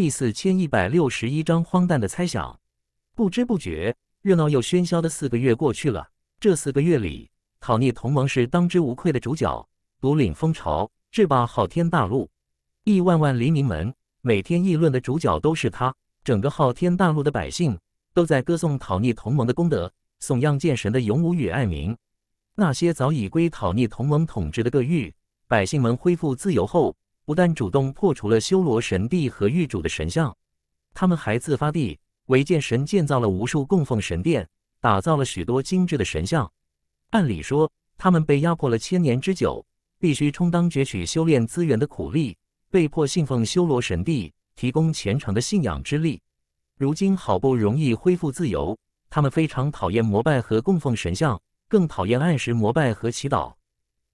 第四千一百六十一章荒诞的猜想。不知不觉，热闹又喧嚣的四个月过去了。这四个月里，讨逆同盟是当之无愧的主角，独领风潮，制霸昊天大陆。亿万万黎民们每天议论的主角都是他。整个昊天大陆的百姓都在歌颂讨逆同盟的功德，颂扬剑神的勇武与爱民。那些早已归讨逆同盟统治的各域，百姓们恢复自由后。不但主动破除了修罗神帝和狱主的神像，他们还自发地为剑神建造了无数供奉神殿，打造了许多精致的神像。按理说，他们被压迫了千年之久，必须充当攫取修炼资源的苦力，被迫信奉修罗神帝，提供虔诚的信仰之力。如今好不容易恢复自由，他们非常讨厌膜拜和供奉神像，更讨厌按时膜拜和祈祷。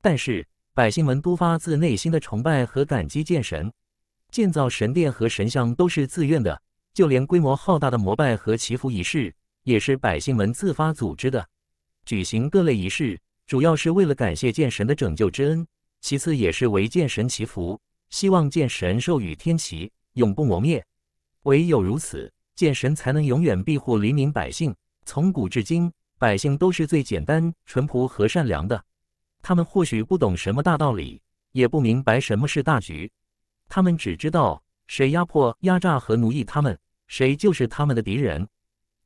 但是。百姓们都发自内心的崇拜和感激剑神，建造神殿和神像都是自愿的，就连规模浩大的膜拜和祈福仪式也是百姓们自发组织的。举行各类仪式，主要是为了感谢剑神的拯救之恩，其次也是为剑神祈福，希望剑神授予天齐，永不磨灭。唯有如此，剑神才能永远庇护黎民百姓。从古至今，百姓都是最简单、淳朴和善良的。他们或许不懂什么大道理，也不明白什么是大局，他们只知道谁压迫、压榨和奴役他们，谁就是他们的敌人；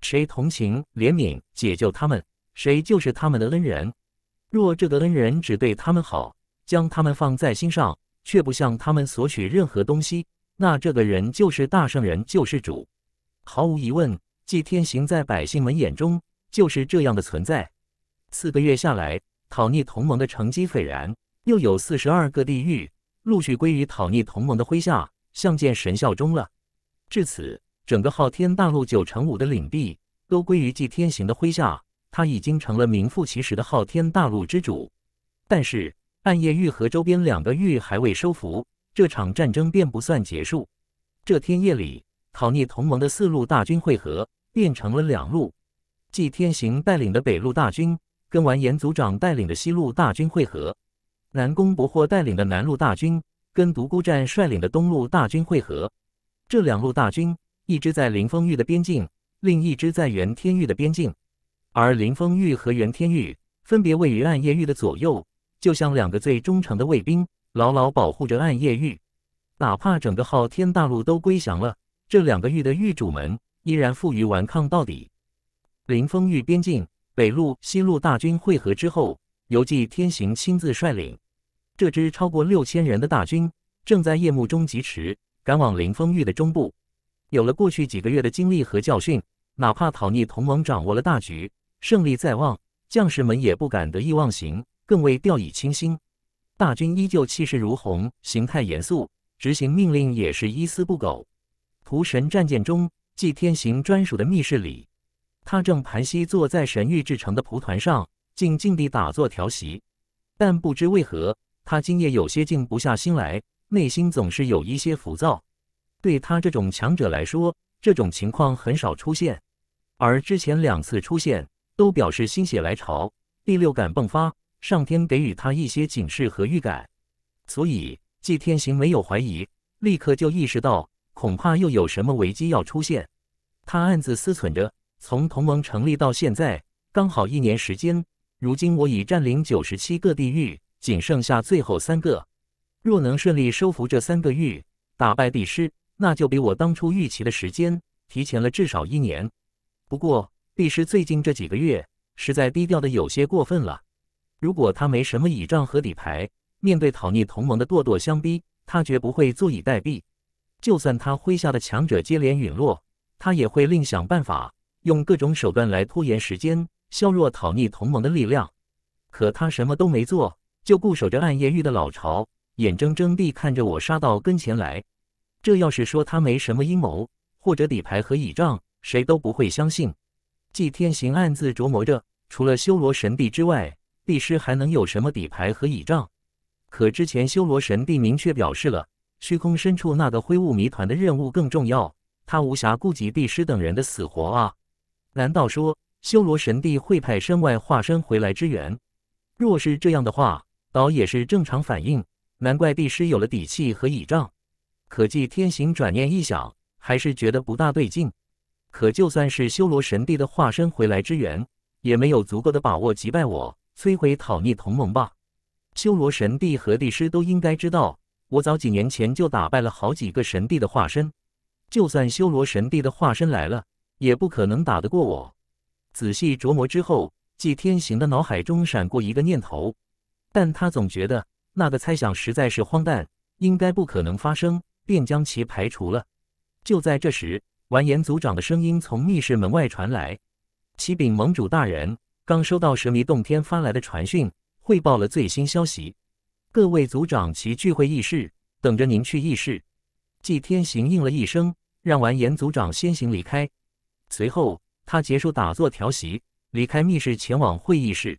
谁同情、怜悯、解救他们，谁就是他们的恩人。若这个恩人只对他们好，将他们放在心上，却不向他们索取任何东西，那这个人就是大圣人、救世主。毫无疑问，祭天行在百姓们眼中就是这样的存在。四个月下来。讨逆同盟的成绩斐然，又有四十二个地狱陆续归于讨逆同盟的麾下，相见神效忠了。至此，整个昊天大陆九成五的领地都归于祭天行的麾下，他已经成了名副其实的昊天大陆之主。但是，暗夜域和周边两个域还未收服，这场战争便不算结束。这天夜里，讨逆同盟的四路大军会合，变成了两路。祭天行带领的北路大军。跟完颜族长带领的西路大军会合，南宫博霍带领的南路大军跟独孤战率领的东路大军会合。这两路大军一支在凌风域的边境，另一支在元天域的边境。而凌风域和元天域分别位于暗夜域的左右，就像两个最忠诚的卫兵，牢牢保护着暗夜域。哪怕整个昊天大陆都归降了，这两个域的域主们依然负隅顽抗到底。凌风域边境。北路、西路大军汇合之后，由祭天行亲自率领这支超过六千人的大军，正在夜幕中疾驰，赶往凌风域的中部。有了过去几个月的经历和教训，哪怕讨逆同盟掌握了大局，胜利在望，将士们也不敢得意忘形，更为掉以轻心。大军依旧气势如虹，形态严肃，执行命令也是一丝不苟。屠神战舰中，祭天行专属的密室里。他正盘膝坐在神域制成的蒲团上，静静地打坐调息。但不知为何，他今夜有些静不下心来，内心总是有一些浮躁。对他这种强者来说，这种情况很少出现，而之前两次出现，都表示心血来潮，第六感迸发，上天给予他一些警示和预感。所以，季天行没有怀疑，立刻就意识到，恐怕又有什么危机要出现。他暗自思忖着。从同盟成立到现在，刚好一年时间。如今我已占领九十七个地域，仅剩下最后三个。若能顺利收服这三个域，打败帝师，那就比我当初预期的时间提前了至少一年。不过，帝师最近这几个月实在低调的有些过分了。如果他没什么倚仗和底牌，面对讨逆同盟的咄咄相逼，他绝不会坐以待毙。就算他麾下的强者接连陨落，他也会另想办法。用各种手段来拖延时间，削弱讨逆同盟的力量。可他什么都没做，就固守着暗夜域的老巢，眼睁睁地看着我杀到跟前来。这要是说他没什么阴谋或者底牌和倚仗，谁都不会相信。祭天行暗自琢磨着，除了修罗神帝之外，帝师还能有什么底牌和倚仗？可之前修罗神帝明确表示了，虚空深处那个灰雾谜团的任务更重要，他无暇顾及帝师等人的死活啊。难道说修罗神帝会派身外化身回来支援？若是这样的话，倒也是正常反应。难怪帝师有了底气和倚仗。可祭天行转念一想，还是觉得不大对劲。可就算是修罗神帝的化身回来支援，也没有足够的把握击败我，摧毁讨逆同盟吧？修罗神帝和帝师都应该知道，我早几年前就打败了好几个神帝的化身。就算修罗神帝的化身来了，也不可能打得过我。仔细琢磨之后，季天行的脑海中闪过一个念头，但他总觉得那个猜想实在是荒诞，应该不可能发生，便将其排除了。就在这时，完颜族长的声音从密室门外传来：“启禀盟主大人，刚收到蛇迷洞天发来的传讯，汇报了最新消息。各位族长齐聚会议室，等着您去议事。”季天行应了一声，让完颜族长先行离开。随后，他结束打坐调息，离开密室，前往会议室。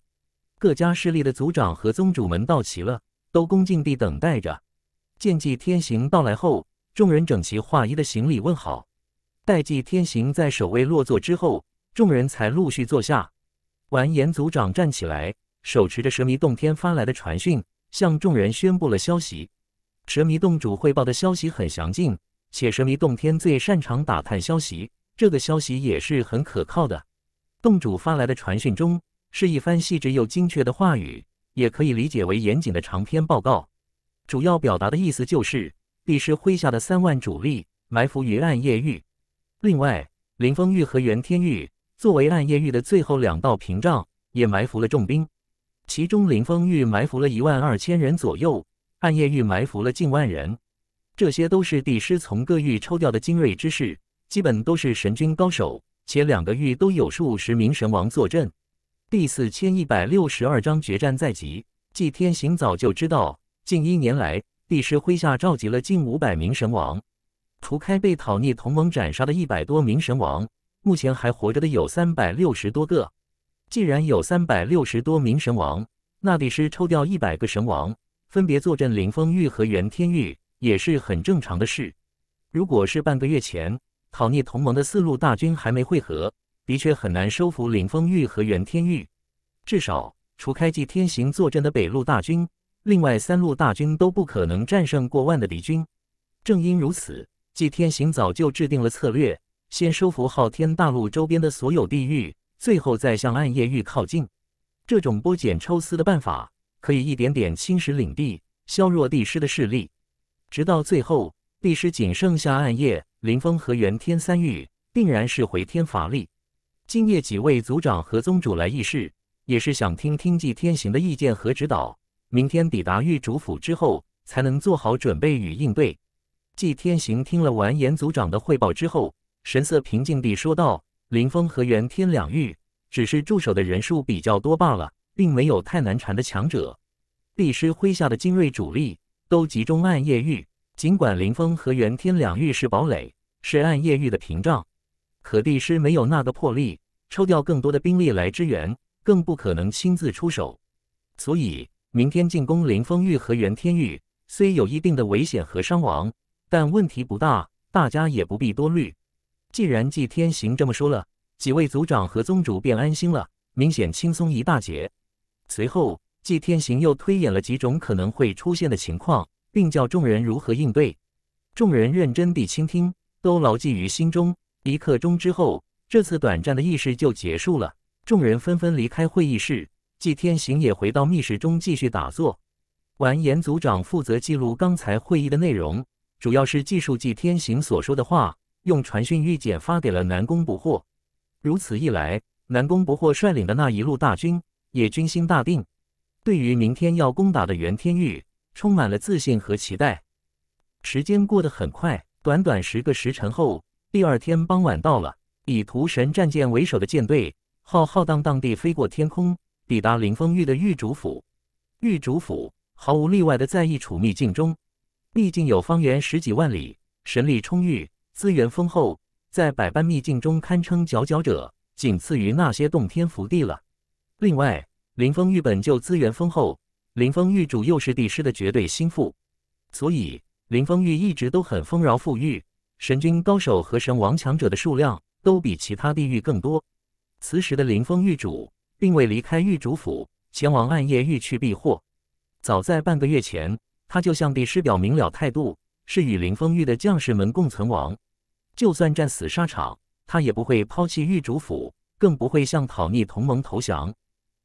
各家势力的族长和宗主们到齐了，都恭敬地等待着。见祭天行到来后，众人整齐划一的行礼问好。待祭天行在首位落座之后，众人才陆续坐下。完颜族长站起来，手持着蛇迷洞天发来的传讯，向众人宣布了消息。蛇迷洞主汇报的消息很详尽，且蛇迷洞天最擅长打探消息。这个消息也是很可靠的。洞主发来的传讯中是一番细致又精确的话语，也可以理解为严谨的长篇报告。主要表达的意思就是，帝师麾下的三万主力埋伏于暗夜域。另外，林风域和元天域作为暗夜域的最后两道屏障，也埋伏了重兵。其中，林风域埋伏了一万二千人左右，暗夜域埋伏了近万人。这些都是帝师从各域抽调的精锐之士。基本都是神君高手，且两个域都有数十名神王坐镇。第四千一百六十二章决战在即。祭天行早就知道，近一年来，帝师麾下召集了近五百名神王，除开被讨逆同盟斩杀的一百多名神王，目前还活着的有三百六十多个。既然有三百六十多名神王，那帝师抽调一百个神王，分别坐镇凌风域和元天域，也是很正常的事。如果是半个月前，讨逆同盟的四路大军还没会合，的确很难收服岭风域和元天域。至少除开祭天行坐镇的北路大军，另外三路大军都不可能战胜过万的敌军。正因如此，祭天行早就制定了策略：先收服昊天大陆周边的所有地域，最后再向暗夜域靠近。这种剥茧抽丝的办法，可以一点点侵蚀领地，削弱帝师的势力，直到最后。帝师仅剩下暗夜、林风和元天三域，定然是回天乏力。今夜几位族长和宗主来议事，也是想听听祭天行的意见和指导。明天抵达玉主府之后，才能做好准备与应对。祭天行听了完颜族长的汇报之后，神色平静地说道：“林风和元天两域，只是驻守的人数比较多罢了，并没有太难缠的强者。帝师麾下的精锐主力都集中暗夜域。”尽管林峰和元天两域是堡垒，是暗夜域的屏障，可帝师没有那个魄力抽调更多的兵力来支援，更不可能亲自出手。所以，明天进攻林峰域和元天域虽有一定的危险和伤亡，但问题不大，大家也不必多虑。既然祭天行这么说了，几位族长和宗主便安心了，明显轻松一大截。随后，祭天行又推演了几种可能会出现的情况。并叫众人如何应对，众人认真地倾听，都牢记于心中。一刻钟之后，这次短暂的议事就结束了。众人纷纷离开会议室，季天行也回到密室中继续打坐。完颜组长负责记录刚才会议的内容，主要是记述季天行所说的话，用传讯玉简发给了南宫不惑。如此一来，南宫不惑率领的那一路大军也军心大定，对于明天要攻打的袁天域。充满了自信和期待。时间过得很快，短短十个时辰后，第二天傍晚到了。以屠神战舰为首的舰队浩浩荡荡地飞过天空，抵达凌风域的域主府。域主府毫无例外地在一处秘境中。秘境有方圆十几万里，神力充裕，资源丰厚，在百般秘境中堪称佼佼者，仅次于那些洞天福地了。另外，凌风域本就资源丰厚。林峰玉主又是帝师的绝对心腹，所以林峰玉一直都很丰饶富裕。神君、高手和神王强者的数量都比其他地域更多。此时的林峰玉主并未离开玉主府，前往暗夜域去避祸。早在半个月前，他就向帝师表明了态度，是与林峰玉的将士们共存亡。就算战死沙场，他也不会抛弃玉主府，更不会向讨逆同盟投降。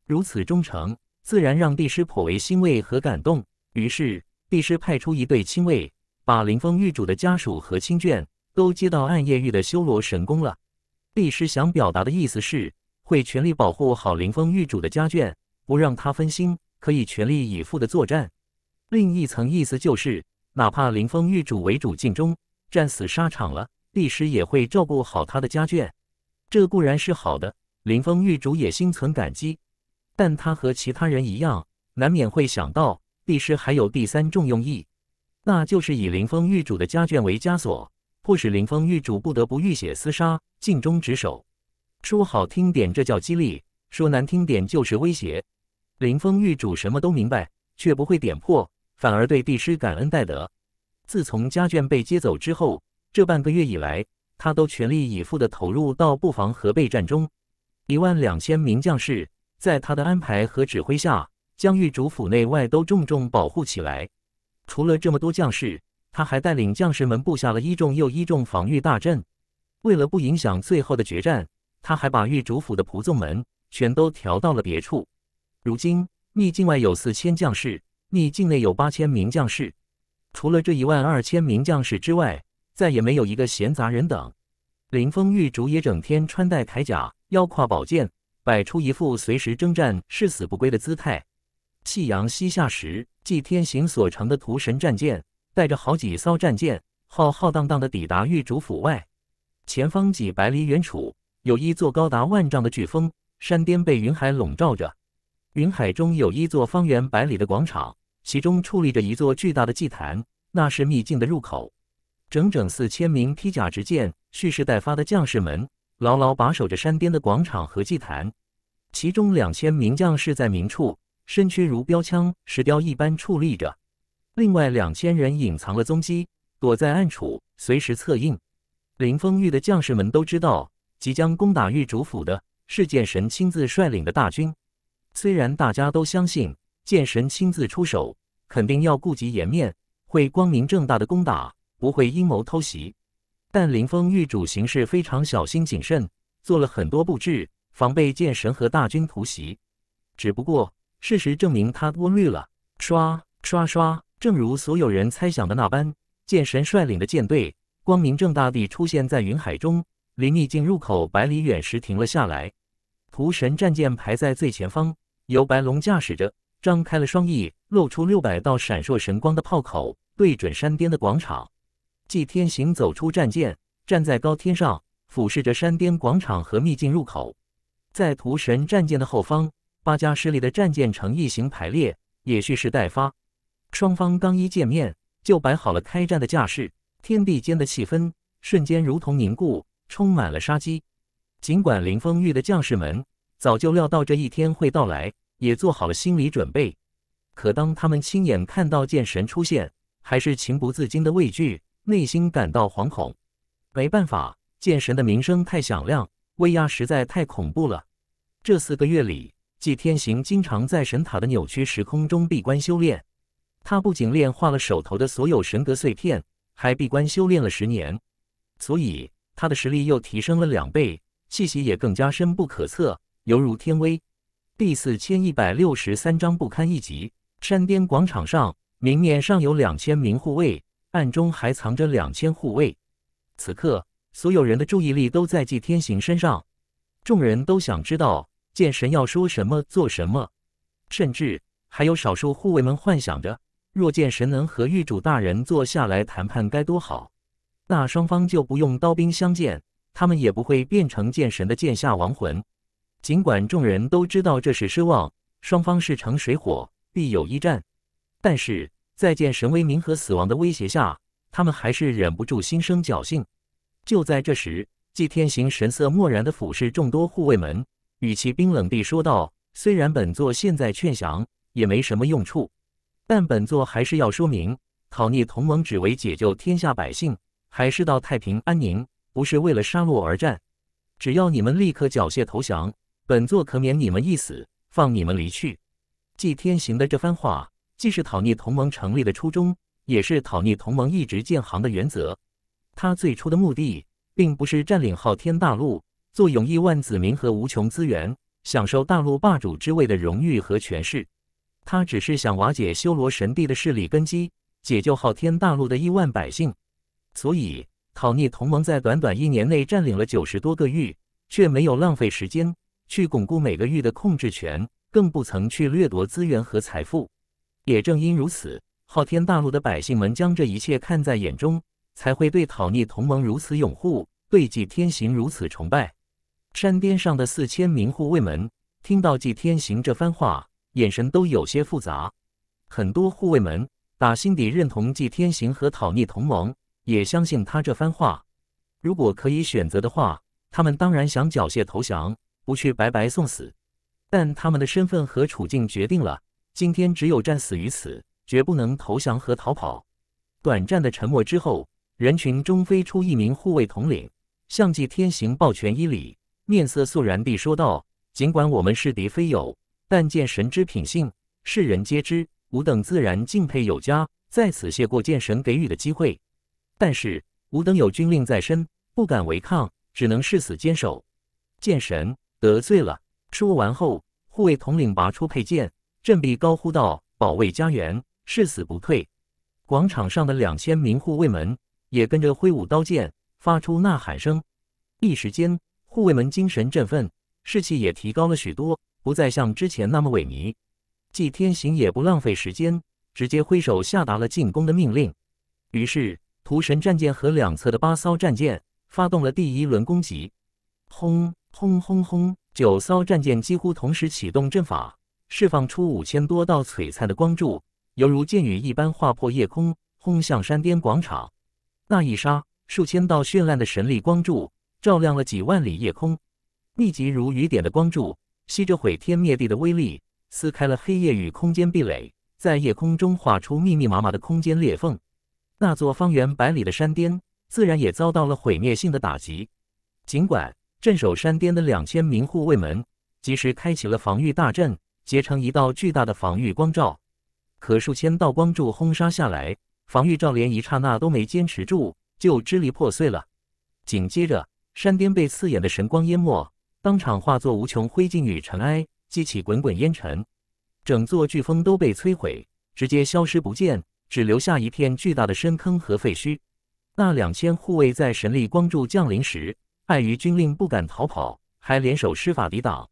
如此忠诚。自然让帝师颇为欣慰和感动，于是帝师派出一队亲卫，把林风玉主的家属和亲眷都接到暗夜域的修罗神宫了。帝师想表达的意思是，会全力保护好林风玉主的家眷，不让他分心，可以全力以赴的作战。另一层意思就是，哪怕林风玉主为主尽忠，战死沙场了，帝师也会照顾好他的家眷。这固然是好的，林风玉主也心存感激。但他和其他人一样，难免会想到帝师还有第三重用意，那就是以林峰玉主的家眷为枷锁，迫使林峰玉主不得不浴血厮杀，尽忠职守。说好听点，这叫激励；说难听点，就是威胁。林峰玉主什么都明白，却不会点破，反而对帝师感恩戴德。自从家眷被接走之后，这半个月以来，他都全力以赴地投入到布防和备战中，一万两千名将士。在他的安排和指挥下，将玉主府内外都重重保护起来。除了这么多将士，他还带领将士们布下了一重又一重防御大阵。为了不影响最后的决战，他还把玉主府的仆纵们全都调到了别处。如今，秘境外有四千将士，秘境内有八千名将士。除了这一万二千名将士之外，再也没有一个闲杂人等。林峰玉竹也整天穿戴铠甲，腰挎宝剑。摆出一副随时征战、誓死不归的姿态。夕阳西下时，纪天行所乘的屠神战舰带着好几艘战舰，浩浩荡荡地抵达玉主府外。前方几百里远处，有一座高达万丈的巨峰，山巅被云海笼罩着。云海中有一座方圆百里的广场，其中矗立着一座巨大的祭坛，那是秘境的入口。整整四千名披甲执剑、蓄势待发的将士们。牢牢把守着山边的广场和祭坛，其中两千名将士在明处，身躯如标枪、石雕一般矗立着；另外两千人隐藏了踪迹，躲在暗处，随时策应。林风玉的将士们都知道，即将攻打玉竹府的是剑神亲自率领的大军。虽然大家都相信，剑神亲自出手，肯定要顾及颜面，会光明正大的攻打，不会阴谋偷袭。但林峰玉主行事非常小心谨慎，做了很多布置，防备剑神和大军突袭。只不过，事实证明他多虑了。刷刷刷！正如所有人猜想的那般，剑神率领的舰队光明正大地出现在云海中，离秘境入口百里远时停了下来。屠神战舰排在最前方，由白龙驾驶着，张开了双翼，露出六百道闪烁神光的炮口，对准山巅的广场。祭天行走出战舰，站在高天上俯视着山巅广场和秘境入口。在屠神战舰的后方，八家势力的战舰呈异形排列，也蓄势待发。双方刚一见面，就摆好了开战的架势，天地间的气氛瞬间如同凝固，充满了杀机。尽管林风玉的将士们早就料到这一天会到来，也做好了心理准备，可当他们亲眼看到剑神出现，还是情不自禁的畏惧。内心感到惶恐，没办法，剑神的名声太响亮，威压实在太恐怖了。这四个月里，祭天行经常在神塔的扭曲时空中闭关修炼。他不仅炼化了手头的所有神格碎片，还闭关修炼了十年，所以他的实力又提升了两倍，气息也更加深不可测，犹如天威。第四千一百六十三章不堪一击。山巅广场上，明面上有两千名护卫。暗中还藏着两千护卫。此刻，所有人的注意力都在祭天行身上，众人都想知道剑神要说什么、做什么。甚至还有少数护卫们幻想着，若剑神能和狱主大人坐下来谈判，该多好！那双方就不用刀兵相见，他们也不会变成剑神的剑下亡魂。尽管众人都知道这是奢望，双方势成水火，必有一战，但是。在见神威明和死亡的威胁下，他们还是忍不住心生侥幸。就在这时，祭天行神色漠然地俯视众多护卫门，语气冰冷地说道：“虽然本座现在劝降也没什么用处，但本座还是要说明，讨逆同盟只为解救天下百姓，还是到太平安宁，不是为了杀戮而战。只要你们立刻缴械投降，本座可免你们一死，放你们离去。”祭天行的这番话。既是讨逆同盟成立的初衷，也是讨逆同盟一直建行的原则。他最初的目的并不是占领昊天大陆，坐拥亿万子民和无穷资源，享受大陆霸主之位的荣誉和权势。他只是想瓦解修罗神帝的势力根基，解救昊天大陆的亿万百姓。所以，讨逆同盟在短短一年内占领了九十多个域，却没有浪费时间去巩固每个域的控制权，更不曾去掠夺资源和财富。也正因如此，昊天大陆的百姓们将这一切看在眼中，才会对讨逆同盟如此拥护，对纪天行如此崇拜。山巅上的四千名护卫们听到纪天行这番话，眼神都有些复杂。很多护卫们打心底认同纪天行和讨逆同盟，也相信他这番话。如果可以选择的话，他们当然想缴械投降，不去白白送死。但他们的身份和处境决定了。今天只有战死于此，绝不能投降和逃跑。短暂的沉默之后，人群中飞出一名护卫统领，向继天行抱拳一礼，面色肃然地说道：“尽管我们是敌非友，但见神之品性，世人皆知，吾等自然敬佩有加，在此谢过剑神给予的机会。但是吾等有军令在身，不敢违抗，只能誓死坚守。剑神得罪了。”说完后，护卫统领拔出佩剑。振臂高呼道：“保卫家园，誓死不退！”广场上的两千名护卫们也跟着挥舞刀剑，发出呐喊声。一时间，护卫们精神振奋，士气也提高了许多，不再像之前那么萎靡。祭天行也不浪费时间，直接挥手下达了进攻的命令。于是，屠神战舰和两侧的八艘战舰发动了第一轮攻击。轰轰轰轰！九艘战舰几乎同时启动阵法。释放出五千多道璀璨的光柱，犹如箭雨一般划破夜空，轰向山巅广场。那一刹，数千道绚烂的神力光柱照亮了几万里夜空，密集如雨点的光柱，吸着毁天灭地的威力，撕开了黑夜与空间壁垒，在夜空中画出密密麻麻的空间裂缝。那座方圆百里的山巅，自然也遭到了毁灭性的打击。尽管镇守山巅的两千名护卫们及时开启了防御大阵。结成一道巨大的防御光罩，可数千道光柱轰杀下来，防御罩连一刹那都没坚持住，就支离破碎了。紧接着，山巅被刺眼的神光淹没，当场化作无穷灰烬与尘埃，激起滚滚烟尘。整座飓风都被摧毁，直接消失不见，只留下一片巨大的深坑和废墟。那两千护卫在神力光柱降临时，碍于军令不敢逃跑，还联手施法抵挡，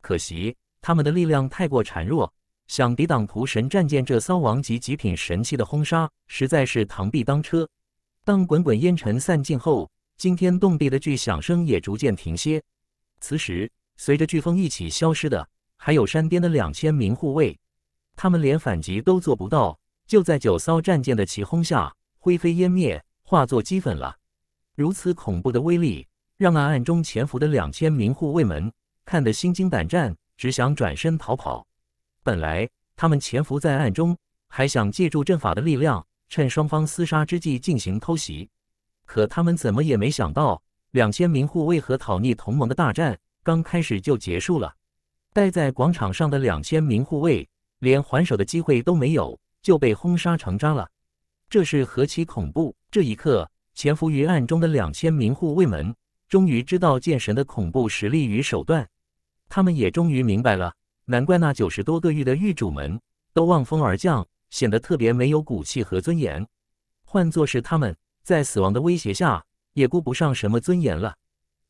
可惜。他们的力量太过孱弱，想抵挡屠神战舰这骚王级极品神器的轰杀，实在是螳臂当车。当滚滚烟尘散尽后，惊天动地的巨响声也逐渐停歇。此时，随着飓风一起消失的，还有山巅的两千名护卫。他们连反击都做不到，就在九艘战舰的齐轰下，灰飞烟灭，化作齑粉了。如此恐怖的威力，让那暗中潜伏的两千名护卫们看得心惊胆战。只想转身逃跑。本来他们潜伏在暗中，还想借助阵法的力量，趁双方厮杀之际进行偷袭。可他们怎么也没想到，两千名护卫和讨逆同盟的大战刚开始就结束了。待在广场上的两千名护卫，连还手的机会都没有，就被轰杀成渣了。这是何其恐怖！这一刻，潜伏于暗中的两千名护卫们，终于知道剑神的恐怖实力与手段。他们也终于明白了，难怪那九十多个域的域主们都望风而降，显得特别没有骨气和尊严。换作是他们，在死亡的威胁下，也顾不上什么尊严了。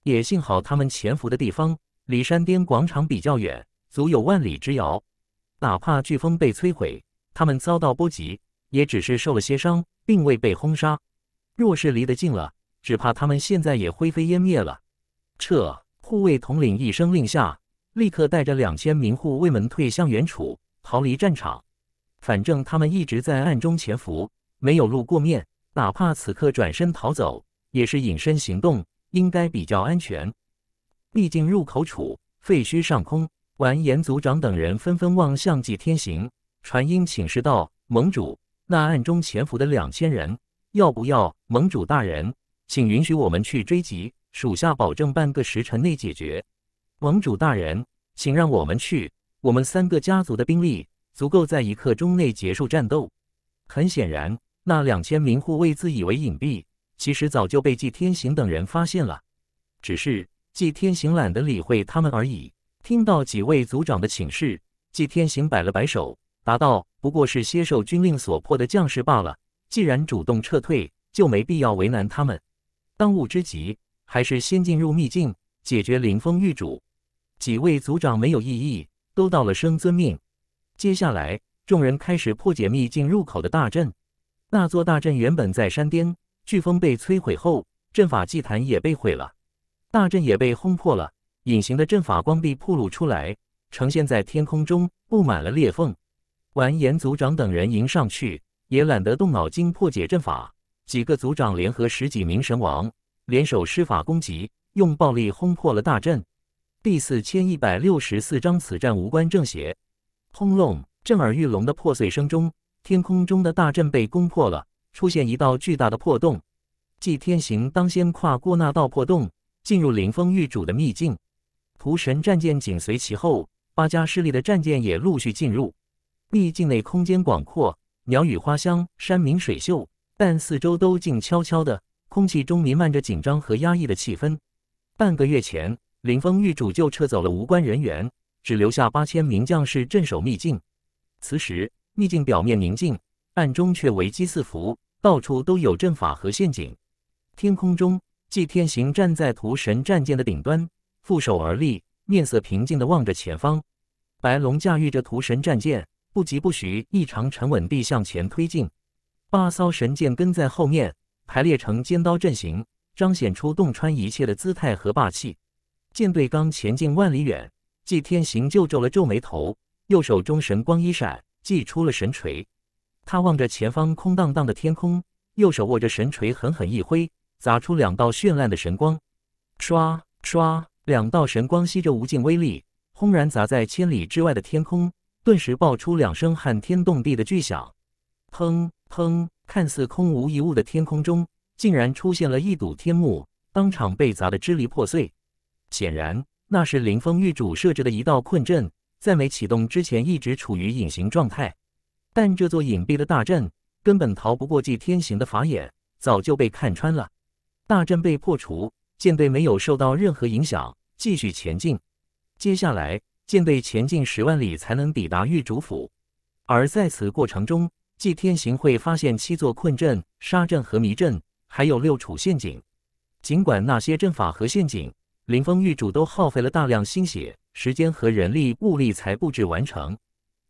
也幸好他们潜伏的地方离山巅广场比较远，足有万里之遥。哪怕飓风被摧毁，他们遭到波及，也只是受了些伤，并未被轰杀。若是离得近了，只怕他们现在也灰飞烟灭了。撤！护卫统领一声令下。立刻带着两千名护卫门退向远处，逃离战场。反正他们一直在暗中潜伏，没有露过面，哪怕此刻转身逃走，也是隐身行动，应该比较安全。毕竟入口处废墟上空，完颜族长等人纷纷望向祭天行，传音请示道：“盟主，那暗中潜伏的两千人，要不要？盟主大人，请允许我们去追击，属下保证半个时辰内解决。”盟主大人，请让我们去。我们三个家族的兵力足够在一刻钟内结束战斗。很显然，那两千名护卫自以为隐蔽，其实早就被纪天行等人发现了，只是纪天行懒得理会他们而已。听到几位族长的请示，纪天行摆了摆手，答道：“不过是些受军令所迫的将士罢了。既然主动撤退，就没必要为难他们。当务之急，还是先进入秘境，解决林峰玉主。”几位族长没有异议，都到了声遵命。接下来，众人开始破解秘境入口的大阵。那座大阵原本在山巅，飓风被摧毁后，阵法祭坛也被毁了，大阵也被轰破了。隐形的阵法光壁暴露出来，呈现在天空中，布满了裂缝。完颜族长等人迎上去，也懒得动脑筋破解阵法。几个族长联合十几名神王，联手施法攻击，用暴力轰破了大阵。第四千一百六十四章，此战无关正邪。轰隆！震耳欲聋的破碎声中，天空中的大阵被攻破了，出现一道巨大的破洞。祭天行当先跨过那道破洞，进入林风玉主的秘境。屠神战舰紧随其后，八家势力的战舰也陆续进入。秘境内空间广阔，鸟语花香，山明水秀，但四周都静悄悄的，空气中弥漫着紧张和压抑的气氛。半个月前。林风玉主就撤走了无关人员，只留下八千名将士镇守秘境。此时，秘境表面宁静，暗中却危机四伏，到处都有阵法和陷阱。天空中，祭天行站在屠神战舰的顶端，负手而立，面色平静地望着前方。白龙驾驭着屠神战舰，不疾不徐，异常沉稳地向前推进。八艘神舰跟在后面，排列成尖刀阵型，彰显出洞穿一切的姿态和霸气。舰队刚前进万里远，纪天行就皱了皱眉头，右手中神光一闪，祭出了神锤。他望着前方空荡荡的天空，右手握着神锤狠狠一挥，砸出两道绚烂的神光。唰唰，两道神光吸着无尽威力，轰然砸在千里之外的天空，顿时爆出两声撼天动地的巨响。砰砰，看似空无一物的天空中，竟然出现了一堵天幕，当场被砸得支离破碎。显然，那是林峰玉主设置的一道困阵，在没启动之前一直处于隐形状态。但这座隐蔽的大阵根本逃不过祭天行的法眼，早就被看穿了。大阵被破除，舰队没有受到任何影响，继续前进。接下来，舰队前进十万里才能抵达玉主府。而在此过程中，祭天行会发现七座困阵、杀阵和迷阵，还有六处陷阱。尽管那些阵法和陷阱。林风玉主都耗费了大量心血、时间和人力物力才布置完成，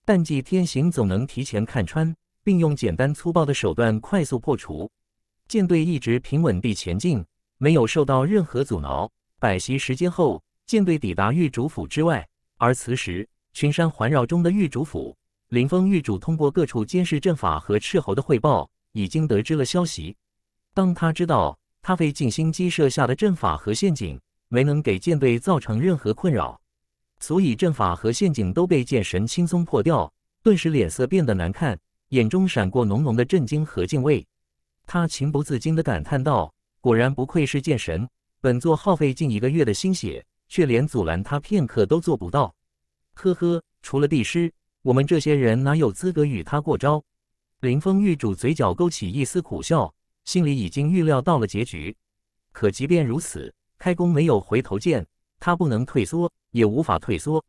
但祭天行总能提前看穿，并用简单粗暴的手段快速破除。舰队一直平稳地前进，没有受到任何阻挠。百席时间后，舰队抵达玉主府之外，而此时群山环绕中的玉主府，林风玉主通过各处监视阵法和斥候的汇报，已经得知了消息。当他知道他费尽心机设下的阵法和陷阱，没能给舰队造成任何困扰，所以阵法和陷阱都被剑神轻松破掉，顿时脸色变得难看，眼中闪过浓浓的震惊和敬畏。他情不自禁地感叹道：“果然不愧是剑神，本座耗费近一个月的心血，却连阻拦他片刻都做不到。”呵呵，除了帝师，我们这些人哪有资格与他过招？林峰玉主嘴角勾起一丝苦笑，心里已经预料到了结局。可即便如此。开弓没有回头箭，他不能退缩，也无法退缩。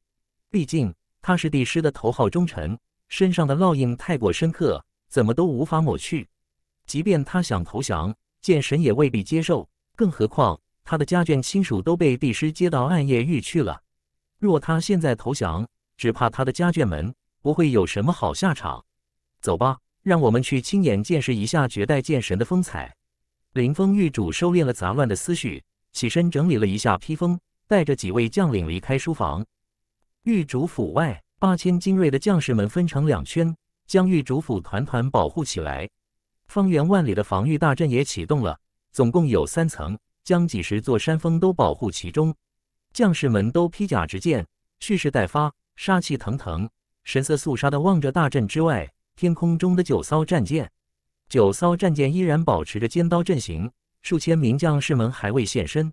毕竟他是帝师的头号忠臣，身上的烙印太过深刻，怎么都无法抹去。即便他想投降，剑神也未必接受。更何况他的家眷亲属都被帝师接到暗夜域去了。若他现在投降，只怕他的家眷们不会有什么好下场。走吧，让我们去亲眼见识一下绝代剑神的风采。林峰玉主收敛了杂乱的思绪。起身整理了一下披风，带着几位将领离开书房。御主府外，八千精锐的将士们分成两圈，将御主府团团保护起来。方圆万里的防御大阵也启动了，总共有三层，将几十座山峰都保护其中。将士们都披甲执剑，蓄势待发，杀气腾腾，神色肃杀的望着大阵之外天空中的九艘战舰。九艘战舰依然保持着尖刀阵型。数千名将士们还未现身，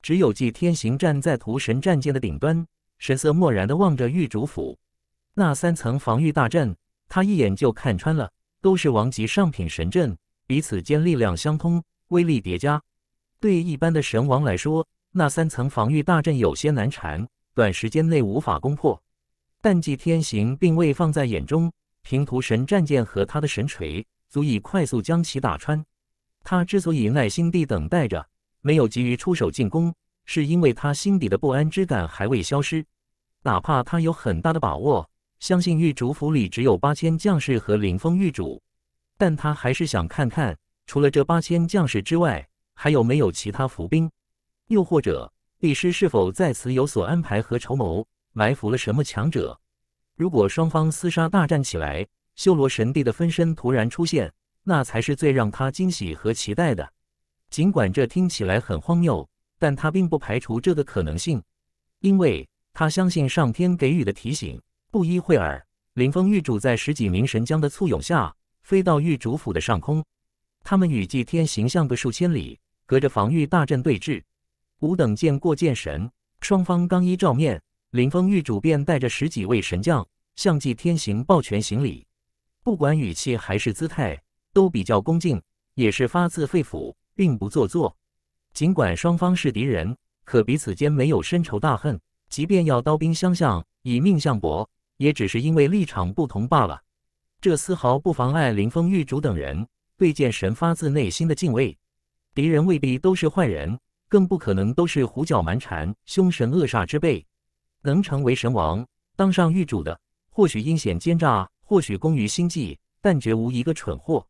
只有祭天行站在屠神战舰的顶端，神色漠然地望着御主府那三层防御大阵。他一眼就看穿了，都是王级上品神阵，彼此间力量相通，威力叠加。对一般的神王来说，那三层防御大阵有些难缠，短时间内无法攻破。但祭天行并未放在眼中，凭屠神战舰和他的神锤，足以快速将其打穿。他之所以耐心地等待着，没有急于出手进攻，是因为他心底的不安之感还未消失。哪怕他有很大的把握，相信玉主府里只有八千将士和凌风玉主，但他还是想看看，除了这八千将士之外，还有没有其他伏兵，又或者帝师是否在此有所安排和筹谋，埋伏了什么强者？如果双方厮杀大战起来，修罗神帝的分身突然出现。那才是最让他惊喜和期待的。尽管这听起来很荒谬，但他并不排除这个可能性，因为他相信上天给予的提醒。不一会儿，林峰玉主在十几名神将的簇拥下，飞到玉主府的上空。他们与祭天形象个数千里，隔着防御大阵对峙。吾等见过剑神，双方刚一照面，林峰玉主便带着十几位神将向祭天行抱拳行礼，不管语气还是姿态。都比较恭敬，也是发自肺腑，并不做作。尽管双方是敌人，可彼此间没有深仇大恨。即便要刀兵相向，以命相搏，也只是因为立场不同罢了。这丝毫不妨碍林峰、玉主等人对剑神发自内心的敬畏。敌人未必都是坏人，更不可能都是胡搅蛮缠、凶神恶煞之辈。能成为神王、当上玉主的，或许阴险奸诈，或许攻于心计，但绝无一个蠢货。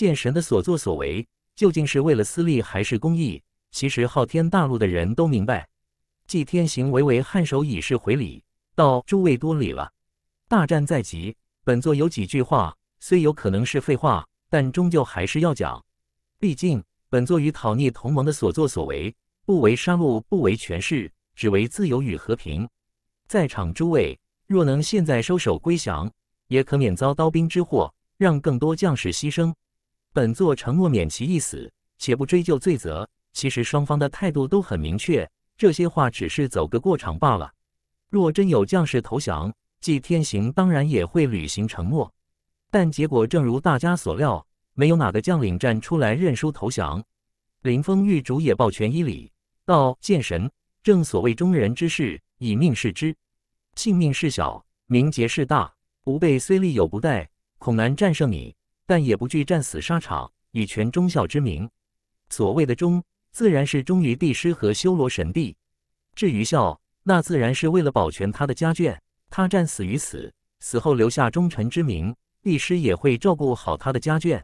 剑神的所作所为究竟是为了私利还是公益？其实昊天大陆的人都明白。祭天行为为颔首以示回礼，道：“诸位多礼了。大战在即，本座有几句话，虽有可能是废话，但终究还是要讲。毕竟本座与讨逆同盟的所作所为，不为杀戮，不为权势，只为自由与和平。在场诸位若能现在收手归降，也可免遭刀兵之祸，让更多将士牺牲。”本座承诺免其一死，且不追究罪责。其实双方的态度都很明确，这些话只是走个过场罢了。若真有将士投降，季天行当然也会履行承诺。但结果正如大家所料，没有哪个将领站出来认输投降。林峰玉主也抱拳一礼，道：“剑神，正所谓忠人之事，以命示之。性命事小，名节事大。吾辈虽力有不待，恐难战胜你。”但也不惧战死沙场，以全忠孝之名。所谓的忠，自然是忠于帝师和修罗神帝；至于孝，那自然是为了保全他的家眷。他战死于此，死后留下忠臣之名，帝师也会照顾好他的家眷。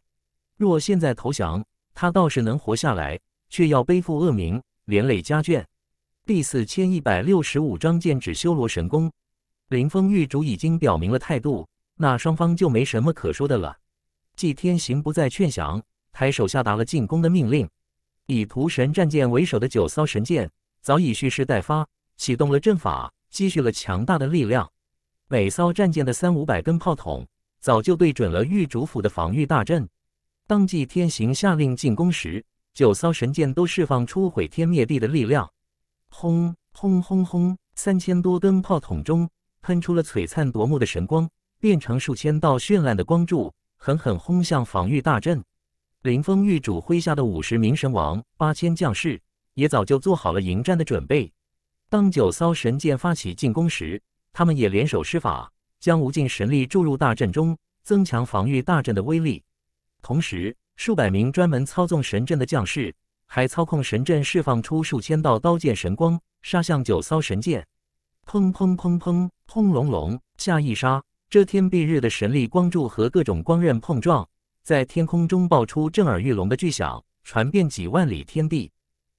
若现在投降，他倒是能活下来，却要背负恶名，连累家眷。第四千一百六十五章剑指修罗神功。林峰玉主已经表明了态度，那双方就没什么可说的了。祭天行不再劝降，抬手下达了进攻的命令。以屠神战舰为首的九艘神舰早已蓄势待发，启动了阵法，积蓄了强大的力量。每艘战舰的三五百根炮筒早就对准了御主府的防御大阵。当祭天行下令进攻时，九艘神舰都释放出毁天灭地的力量，轰轰轰轰！三千多根炮筒中喷出了璀璨夺目的神光，变成数千道绚烂的光柱。狠狠轰向防御大阵，林峰玉主麾下的五十名神王、八千将士也早就做好了迎战的准备。当九骚神剑发起进攻时，他们也联手施法，将无尽神力注入大阵中，增强防御大阵的威力。同时，数百名专门操纵神阵的将士还操控神阵释放出数千道刀剑神光，杀向九骚神剑。砰砰砰砰，轰隆隆，下一杀！遮天蔽日的神力光柱和各种光刃碰撞，在天空中爆出震耳欲聋的巨响，传遍几万里天地。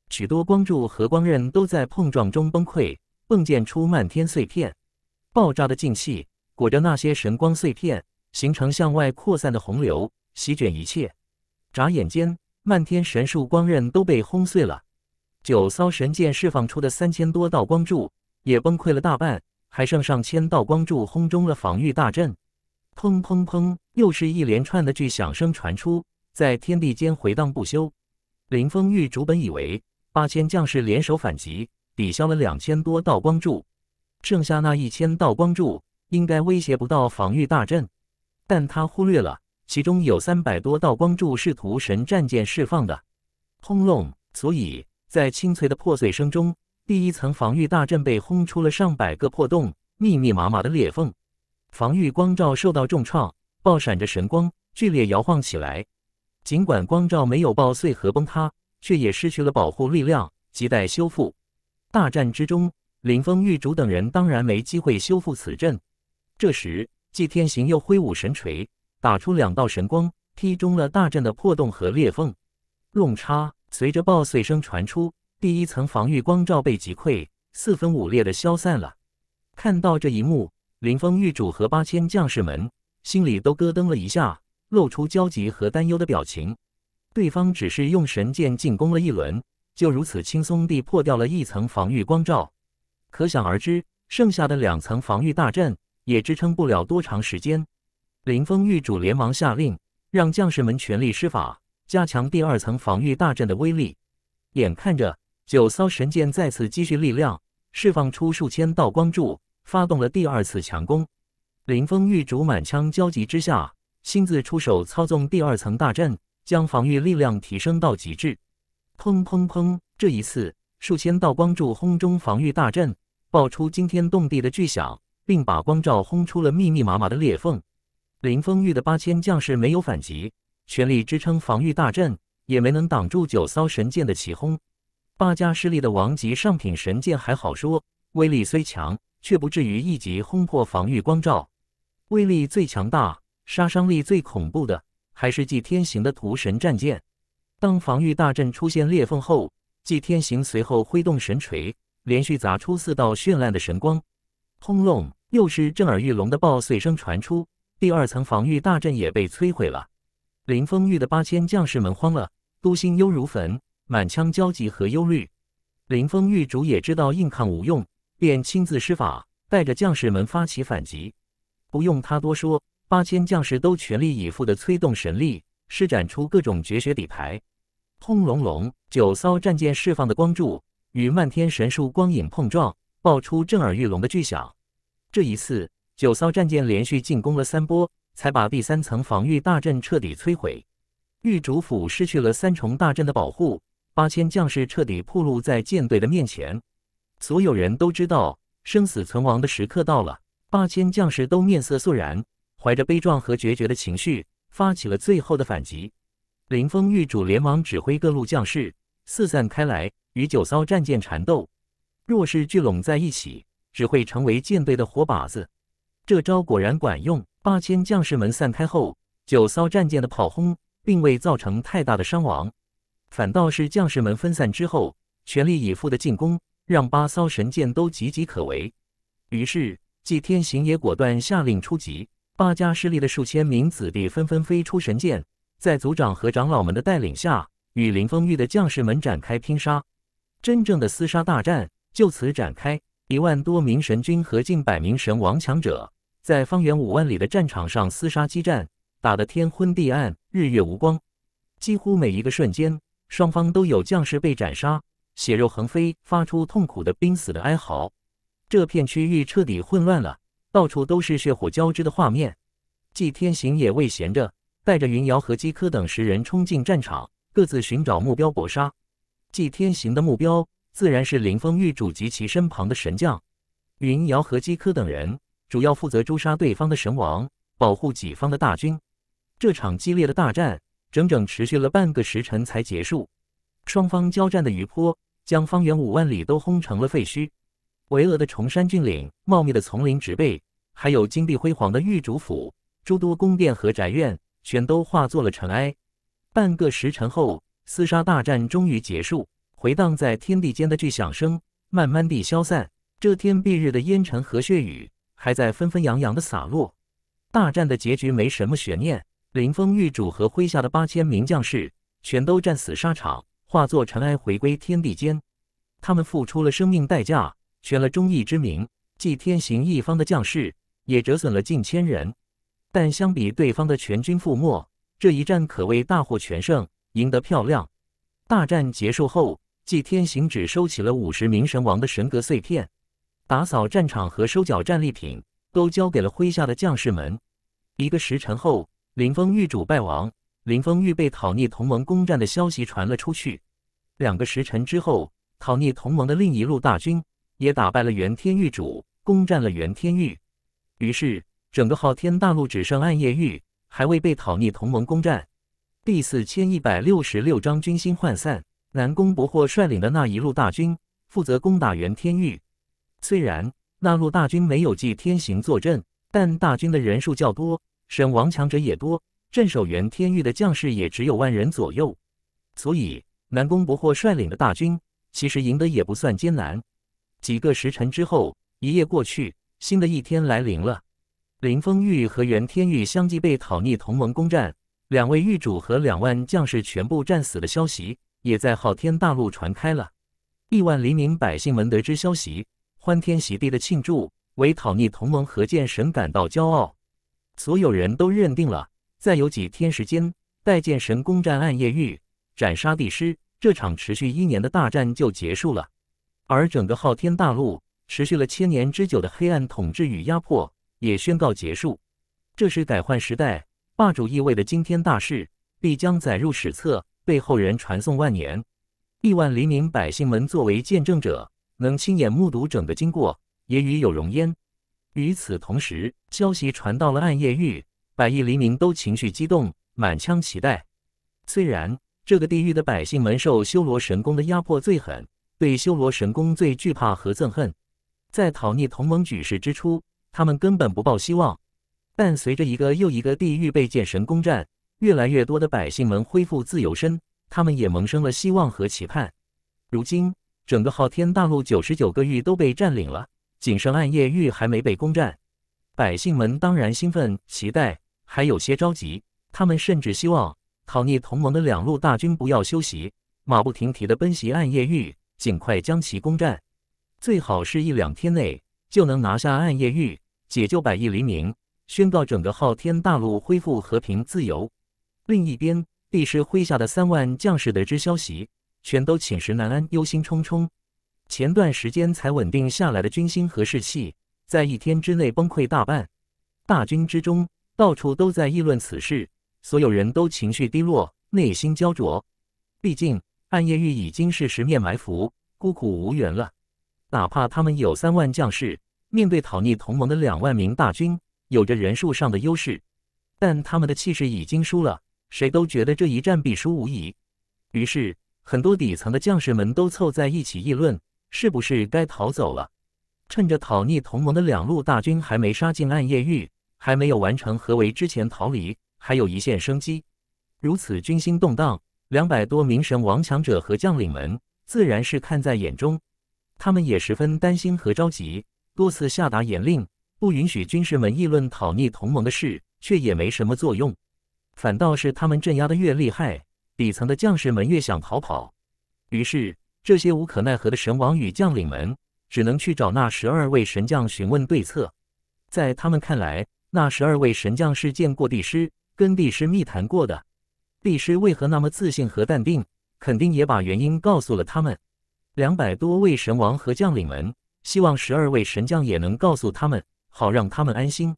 许多光柱和光刃都在碰撞中崩溃，迸溅出漫天碎片。爆炸的劲气裹着那些神光碎片，形成向外扩散的洪流，席卷一切。眨眼间，漫天神术光刃都被轰碎了。九骚神剑释放出的三千多道光柱也崩溃了大半。还剩上千道光柱轰中了防御大阵，砰砰砰！又是一连串的巨响声传出，在天地间回荡不休。林峰玉主本以为八千将士联手反击，抵消了两千多道光柱，剩下那一千道光柱应该威胁不到防御大阵，但他忽略了其中有三百多道光柱是图神战舰释放的。轰隆！所以在清脆的破碎声中。第一层防御大阵被轰出了上百个破洞，密密麻麻的裂缝，防御光照受到重创，爆闪着神光，剧烈摇晃起来。尽管光照没有爆碎和崩塌，却也失去了保护力量，亟待修复。大战之中，林峰、玉竹等人当然没机会修复此阵。这时，祭天行又挥舞神锤，打出两道神光，劈中了大阵的破洞和裂缝。弄叉随着爆碎声传出。第一层防御光罩被击溃，四分五裂的消散了。看到这一幕，林峰玉主和八千将士们心里都咯噔了一下，露出焦急和担忧的表情。对方只是用神剑进攻了一轮，就如此轻松地破掉了一层防御光罩，可想而知，剩下的两层防御大阵也支撑不了多长时间。林峰玉主连忙下令，让将士们全力施法，加强第二层防御大阵的威力。眼看着，九骚神剑再次积蓄力量，释放出数千道光柱，发动了第二次强攻。林峰玉主满腔焦急之下，亲自出手操纵第二层大阵，将防御力量提升到极致。砰砰砰！这一次，数千道光柱轰中防御大阵，爆出惊天动地的巨响，并把光照轰出了密密麻麻的裂缝。林峰玉的八千将士没有反击，全力支撑防御大阵，也没能挡住九骚神剑的起轰。八家势力的王级上品神剑还好说，威力虽强，却不至于一级轰破防御光罩。威力最强大、杀伤力最恐怖的，还是祭天行的屠神战剑。当防御大阵出现裂缝后，祭天行随后挥动神锤，连续砸出四道绚烂的神光。轰隆，又是震耳欲聋的爆碎声传出，第二层防御大阵也被摧毁了。林峰玉的八千将士们慌了，都心忧如焚。满腔焦急和忧虑，林峰玉主也知道硬抗无用，便亲自施法，带着将士们发起反击。不用他多说，八千将士都全力以赴地催动神力，施展出各种绝学底牌。轰隆隆，九艘战舰释放的光柱与漫天神树光影碰撞，爆出震耳欲聋的巨响。这一次，九艘战舰连续进攻了三波，才把第三层防御大阵彻底摧毁。玉主府失去了三重大阵的保护。八千将士彻底暴露在舰队的面前，所有人都知道生死存亡的时刻到了。八千将士都面色肃然，怀着悲壮和决绝的情绪，发起了最后的反击。林峰玉主连忙指挥各路将士四散开来，与九艘战舰缠斗。若是聚拢在一起，只会成为舰队的活靶子。这招果然管用。八千将士们散开后，九艘战舰的炮轰并未造成太大的伤亡。反倒是将士们分散之后，全力以赴的进攻，让八艘神舰都岌岌可危。于是，纪天行也果断下令出击。八家势力的数千名子弟纷纷飞出神舰，在族长和长老们的带领下，与林风玉的将士们展开拼杀。真正的厮杀大战就此展开。一万多名神君和近百名神王强者，在方圆五万里的战场上厮杀激战，打得天昏地暗，日月无光。几乎每一个瞬间。双方都有将士被斩杀，血肉横飞，发出痛苦的濒死的哀嚎。这片区域彻底混乱了，到处都是血火交织的画面。祭天行也未闲着，带着云瑶和姬科等十人冲进战场，各自寻找目标搏杀。祭天行的目标自然是凌风玉主及其身旁的神将。云瑶和姬科等人主要负责诛杀对方的神王，保护己方的大军。这场激烈的大战。整整持续了半个时辰才结束，双方交战的余波将方圆五万里都轰成了废墟。巍峨的崇山峻岭、茂密的丛林植被，还有金碧辉煌的玉竹府、诸多宫殿和宅院，全都化作了尘埃。半个时辰后，厮杀大战终于结束，回荡在天地间的巨响声慢慢地消散。遮天蔽日的烟尘和血雨还在纷纷扬扬地洒落。大战的结局没什么悬念。林峰玉主和麾下的八千名将士全都战死沙场，化作尘埃回归天地间。他们付出了生命代价，选了忠义之名。祭天行一方的将士也折损了近千人，但相比对方的全军覆没，这一战可谓大获全胜，赢得漂亮。大战结束后，祭天行只收起了五十名神王的神格碎片，打扫战场和收缴战利品都交给了麾下的将士们。一个时辰后。林峰玉主败亡，林峰玉被讨逆同盟攻占的消息传了出去。两个时辰之后，讨逆同盟的另一路大军也打败了元天玉主，攻占了元天域。于是，整个昊天大陆只剩暗夜域还未被讨逆同盟攻占。第四千一百六十六章军心涣散。南宫不惑率领的那一路大军负责攻打元天域，虽然那路大军没有祭天行坐镇，但大军的人数较多。神王强者也多，镇守元天域的将士也只有万人左右，所以南宫不惑率领的大军其实赢得也不算艰难。几个时辰之后，一夜过去，新的一天来临了。林风玉和元天域相继被讨逆同盟攻占，两位域主和两万将士全部战死的消息也在昊天大陆传开了。亿万黎民百姓们得知消息，欢天喜地的庆祝，为讨逆同盟和剑神感到骄傲。所有人都认定了，再有几天时间，待剑神攻占暗夜域，斩杀帝师，这场持续一年的大战就结束了。而整个昊天大陆持续了千年之久的黑暗统治与压迫也宣告结束。这是改换时代、霸主意味的惊天大事，必将载入史册，被后人传颂万年。亿万黎民百姓们作为见证者，能亲眼目睹整个经过，也与有荣焉。与此同时，消息传到了暗夜域，百亿黎民都情绪激动，满腔期待。虽然这个地狱的百姓们受修罗神宫的压迫最狠，对修罗神宫最惧怕和憎恨，在讨逆同盟举世之初，他们根本不抱希望。但随着一个又一个地狱被剑神攻占，越来越多的百姓们恢复自由身，他们也萌生了希望和期盼。如今，整个昊天大陆九十九个域都被占领了。仅剩暗夜域还没被攻占，百姓们当然兴奋期待，还有些着急。他们甚至希望讨逆同盟的两路大军不要休息，马不停蹄地奔袭暗夜域，尽快将其攻占。最好是一两天内就能拿下暗夜域，解救百亿黎民，宣告整个昊天大陆恢复和平自由。另一边，帝师麾下的三万将士得知消息，全都寝食难安，忧心忡忡。前段时间才稳定下来的军心和士气，在一天之内崩溃大半。大军之中，到处都在议论此事，所有人都情绪低落，内心焦灼。毕竟暗夜域已经是十面埋伏，孤苦无援了。哪怕他们有三万将士，面对讨逆同盟的两万名大军，有着人数上的优势，但他们的气势已经输了。谁都觉得这一战必输无疑。于是，很多底层的将士们都凑在一起议论。是不是该逃走了？趁着讨逆同盟的两路大军还没杀进暗夜域，还没有完成合围之前逃离，还有一线生机。如此军心动荡，两百多名神王强者和将领们自然是看在眼中，他们也十分担心和着急，多次下达严令，不允许军士们议论讨逆同盟的事，却也没什么作用。反倒是他们镇压的越厉害，底层的将士们越想逃跑。于是。这些无可奈何的神王与将领们，只能去找那十二位神将询问对策。在他们看来，那十二位神将是见过帝师、跟帝师密谈过的。帝师为何那么自信和淡定？肯定也把原因告诉了他们。两百多位神王和将领们希望十二位神将也能告诉他们，好让他们安心。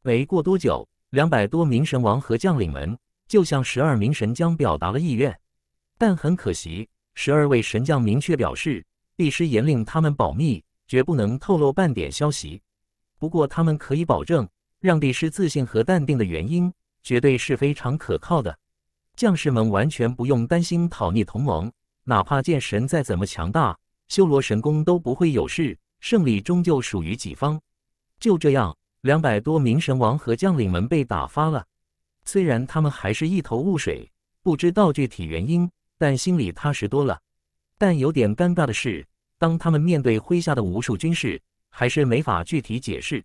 没过多久，两百多名神王和将领们就向十二名神将表达了意愿，但很可惜。十二位神将明确表示，帝师严令他们保密，绝不能透露半点消息。不过，他们可以保证让帝师自信和淡定的原因，绝对是非常可靠的。将士们完全不用担心讨逆同盟，哪怕剑神再怎么强大，修罗神功都不会有事，胜利终究属于己方。就这样，两百多名神王和将领们被打发了。虽然他们还是一头雾水，不知道具体原因。但心里踏实多了。但有点尴尬的是，当他们面对麾下的无数军士，还是没法具体解释。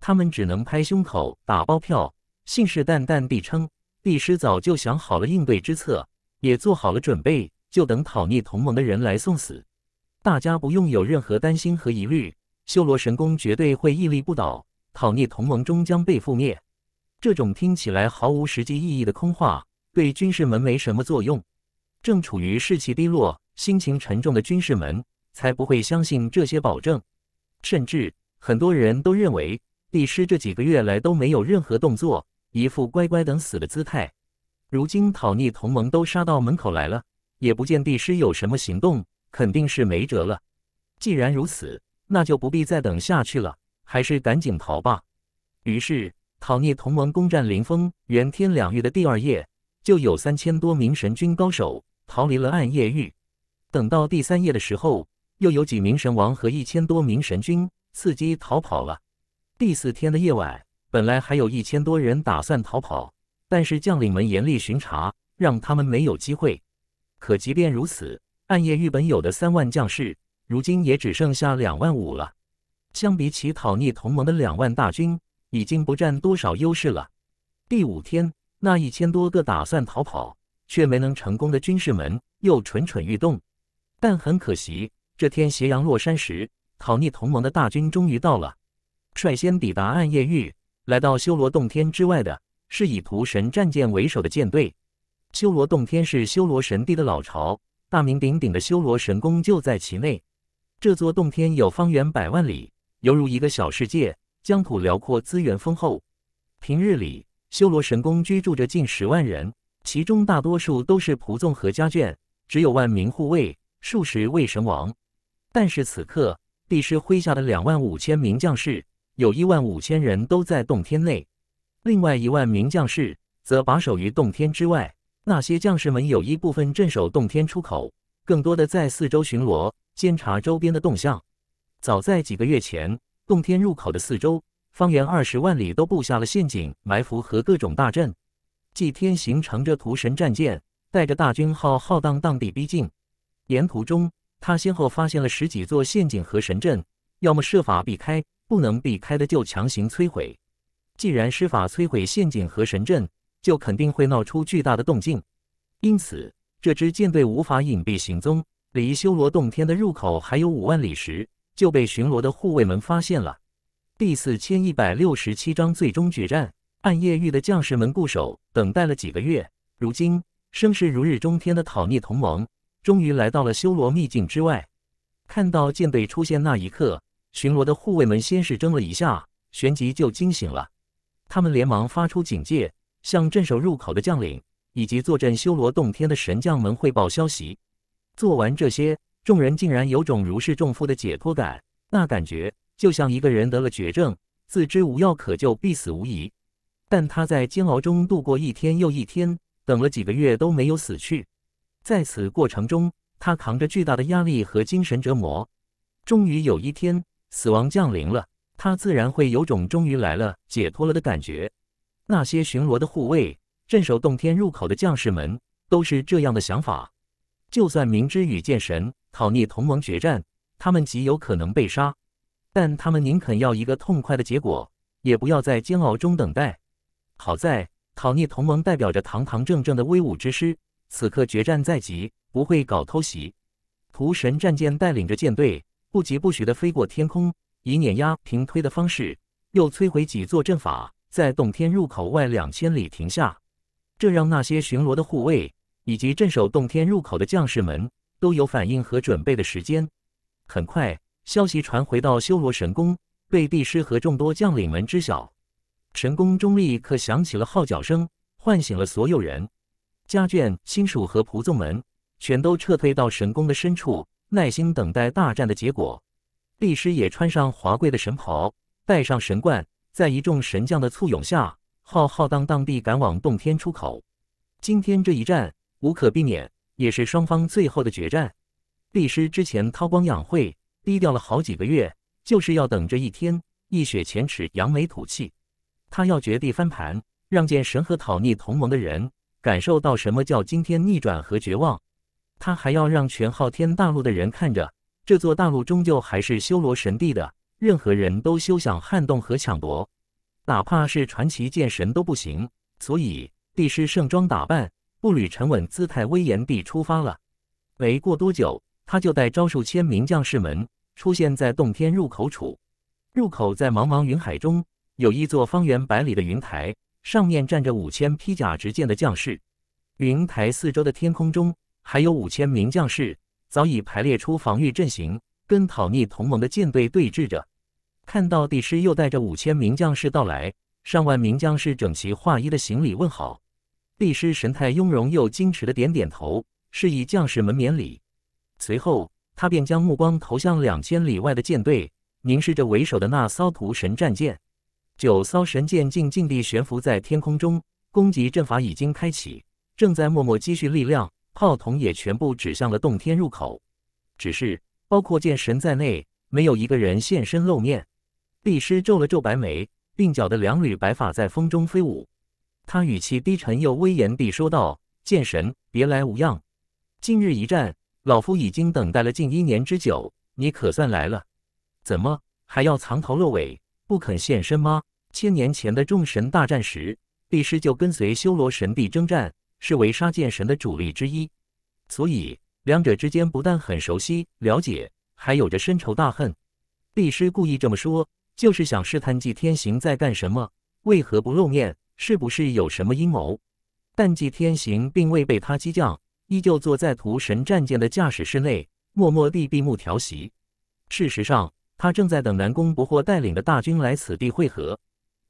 他们只能拍胸口打包票，信誓旦旦地称：“帝师早就想好了应对之策，也做好了准备，就等讨逆同盟的人来送死。大家不用有任何担心和疑虑，修罗神功绝对会屹立不倒，讨逆同盟终将被覆灭。”这种听起来毫无实际意义的空话，对军士们没什么作用。正处于士气低落、心情沉重的军士们，才不会相信这些保证。甚至很多人都认为，帝师这几个月来都没有任何动作，一副乖乖等死的姿态。如今讨逆同盟都杀到门口来了，也不见帝师有什么行动，肯定是没辙了。既然如此，那就不必再等下去了，还是赶紧逃吧。于是，讨逆同盟攻占临风元天两域的第二夜，就有三千多名神军高手。逃离了暗夜域。等到第三夜的时候，又有几名神王和一千多名神君伺机逃跑了。第四天的夜晚，本来还有一千多人打算逃跑，但是将领们严厉巡查，让他们没有机会。可即便如此，暗夜域本有的三万将士，如今也只剩下两万五了。相比起讨逆同盟的两万大军，已经不占多少优势了。第五天，那一千多个打算逃跑。却没能成功的军士们又蠢蠢欲动，但很可惜，这天斜阳落山时，讨逆同盟的大军终于到了。率先抵达暗夜域，来到修罗洞天之外的是以屠神战舰为首的舰队。修罗洞天是修罗神帝的老巢，大名鼎鼎的修罗神宫就在其内。这座洞天有方圆百万里，犹如一个小世界，疆土辽阔，资源丰厚。平日里，修罗神宫居住着近十万人。其中大多数都是仆纵和家眷，只有万名护卫、数十位神王。但是此刻，帝师麾下的两万五千名将士，有一万五千人都在洞天内，另外一万名将士则把守于洞天之外。那些将士们有一部分镇守洞天出口，更多的在四周巡逻，监察周边的动向。早在几个月前，洞天入口的四周，方圆二十万里都布下了陷阱、埋伏和各种大阵。祭天行乘着屠神战舰，带着大军浩浩荡荡地逼近。沿途中，他先后发现了十几座陷阱和神阵，要么设法避开，不能避开的就强行摧毁。既然施法摧毁陷阱和神阵，就肯定会闹出巨大的动静，因此这支舰队无法隐蔽行踪。离修罗洞天的入口还有五万里时，就被巡逻的护卫们发现了。第四千一百六十七章最终决战。暗夜域的将士们固守。等待了几个月，如今声势如日中天的讨逆同盟终于来到了修罗秘境之外。看到舰队出现那一刻，巡逻的护卫们先是怔了一下，旋即就惊醒了。他们连忙发出警戒，向镇守入口的将领以及坐镇修罗洞天的神将们汇报消息。做完这些，众人竟然有种如释重负的解脱感，那感觉就像一个人得了绝症，自知无药可救，必死无疑。但他在煎熬中度过一天又一天，等了几个月都没有死去。在此过程中，他扛着巨大的压力和精神折磨。终于有一天，死亡降临了，他自然会有种终于来了、解脱了的感觉。那些巡逻的护卫、镇守洞天入口的将士们都是这样的想法。就算明知与剑神讨逆同盟决战，他们极有可能被杀，但他们宁肯要一个痛快的结果，也不要在煎熬中等待。好在讨逆同盟代表着堂堂正正的威武之师，此刻决战在即，不会搞偷袭。屠神战舰带领着舰队，不疾不徐地飞过天空，以碾压平推的方式，又摧毁几座阵法，在洞天入口外两千里停下。这让那些巡逻的护卫以及镇守洞天入口的将士们都有反应和准备的时间。很快，消息传回到修罗神宫，被帝师和众多将领们知晓。神宫中立刻响起了号角声，唤醒了所有人。家眷、亲属和仆从们全都撤退到神宫的深处，耐心等待大战的结果。帝师也穿上华贵的神袍，戴上神冠，在一众神将的簇拥下，浩浩荡荡地赶往洞天出口。今天这一战无可避免，也是双方最后的决战。帝师之前韬光养晦，低调了好几个月，就是要等这一天，一雪前耻，扬眉吐气。他要绝地翻盘，让剑神和讨逆同盟的人感受到什么叫惊天逆转和绝望。他还要让全昊天大陆的人看着，这座大陆终究还是修罗神帝的，任何人都休想撼动和抢夺，哪怕是传奇剑神都不行。所以，帝师盛装打扮，步履沉稳，姿态威严地出发了。没过多久，他就带招数千名将士们出现在洞天入口处。入口在茫茫云海中。有一座方圆百里的云台，上面站着五千披甲执剑的将士。云台四周的天空中，还有五千名将士早已排列出防御阵型，跟讨逆同盟的舰队对峙着。看到帝师又带着五千名将士到来，上万名将士整齐划一的行礼问好。帝师神态雍容又矜持的点点头，示意将士们免礼。随后，他便将目光投向两千里外的舰队，凝视着为首的那骚图神战舰。九骚神剑静静地悬浮在天空中，攻击阵法已经开启，正在默默积蓄力量。炮筒也全部指向了洞天入口。只是包括剑神在内，没有一个人现身露面。帝师皱了皱白眉，鬓角的两缕白发在风中飞舞。他语气低沉又威严地说道：“剑神，别来无恙。今日一战，老夫已经等待了近一年之久，你可算来了。怎么还要藏头露尾？”不肯现身吗？千年前的众神大战时，帝师就跟随修罗神帝征战，是为杀剑神的主力之一，所以两者之间不但很熟悉了解，还有着深仇大恨。帝师故意这么说，就是想试探纪天行在干什么，为何不露面，是不是有什么阴谋？但纪天行并未被他激将，依旧坐在屠神战舰的驾驶室内，默默地闭目调息。事实上。他正在等南宫不惑带领的大军来此地汇合，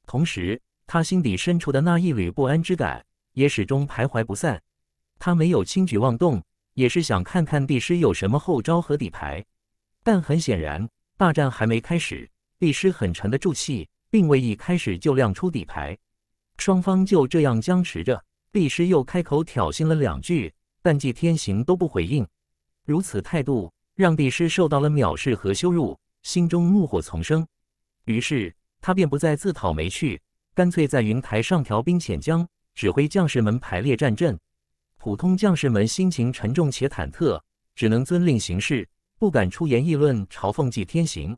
同时他心底深处的那一缕不安之感也始终徘徊不散。他没有轻举妄动，也是想看看帝师有什么后招和底牌。但很显然，大战还没开始，帝师很沉得住气，并未一开始就亮出底牌。双方就这样僵持着，帝师又开口挑衅了两句，但纪天行都不回应。如此态度让帝师受到了藐视和羞辱。心中怒火丛生，于是他便不再自讨没趣，干脆在云台上调兵遣将，指挥将士们排列战阵。普通将士们心情沉重且忐忑，只能遵令行事，不敢出言议论嘲讽祭天行。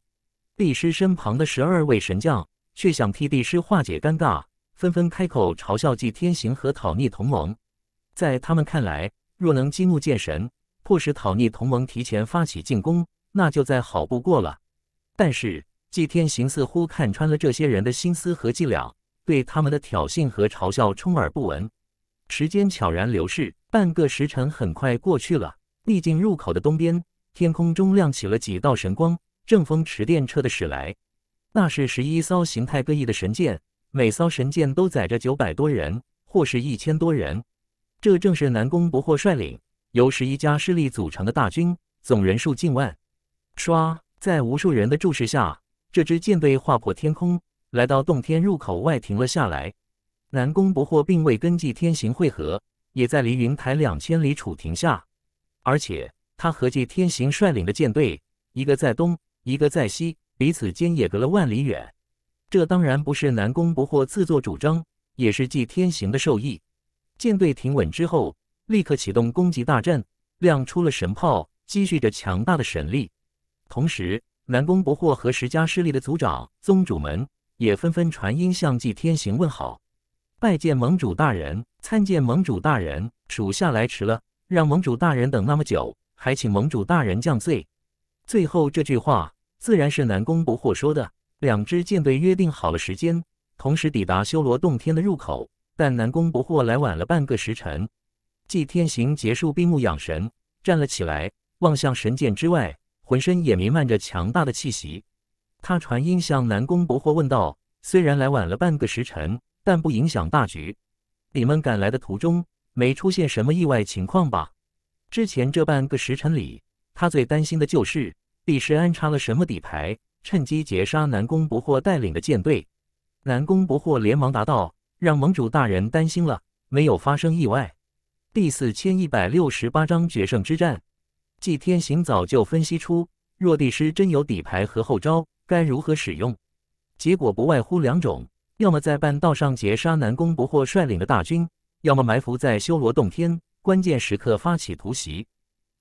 帝师身旁的十二位神将却想替帝师化解尴尬，纷纷开口嘲笑祭天行和讨逆同盟。在他们看来，若能激怒剑神，迫使讨逆同盟提前发起进攻，那就再好不过了。但是，纪天行似乎看穿了这些人的心思和伎俩，对他们的挑衅和嘲笑充耳不闻。时间悄然流逝，半个时辰很快过去了。秘境入口的东边，天空中亮起了几道神光，正风驰电掣的驶来。那是十一艘形态各异的神舰，每艘神舰都载着九百多人，或是一千多人。这正是南宫不惑率领由十一家势力组成的大军，总人数近万。唰。在无数人的注视下，这支舰队划破天空，来到洞天入口外停了下来。南宫不惑并未跟纪天行汇合，也在离云台两千里处停下。而且他和纪天行率领的舰队，一个在东，一个在西，彼此间也隔了万里远。这当然不是南宫不惑自作主张，也是纪天行的授意。舰队停稳之后，立刻启动攻击大阵，亮出了神炮，积蓄着强大的神力。同时，南宫不惑和十家势力的族长、宗主们也纷纷传音向祭天行问好，拜见盟主大人，参见盟主大人，属下来迟了，让盟主大人等那么久，还请盟主大人降罪。最后这句话自然是南宫不惑说的。两支舰队约定好了时间，同时抵达修罗洞天的入口，但南宫不惑来晚了半个时辰。祭天行结束闭目养神，站了起来，望向神剑之外。浑身也弥漫着强大的气息，他传音向南宫博惑问道：“虽然来晚了半个时辰，但不影响大局。你们赶来的途中没出现什么意外情况吧？”之前这半个时辰里，他最担心的就是帝师安插了什么底牌，趁机截杀南宫博惑带领的舰队。南宫博惑连忙答道：“让盟主大人担心了，没有发生意外。”第四千一百六十八章决胜之战。祭天行早就分析出，若帝师真有底牌和后招，该如何使用？结果不外乎两种：要么在半道上截杀南宫不惑率领的大军，要么埋伏在修罗洞天，关键时刻发起突袭。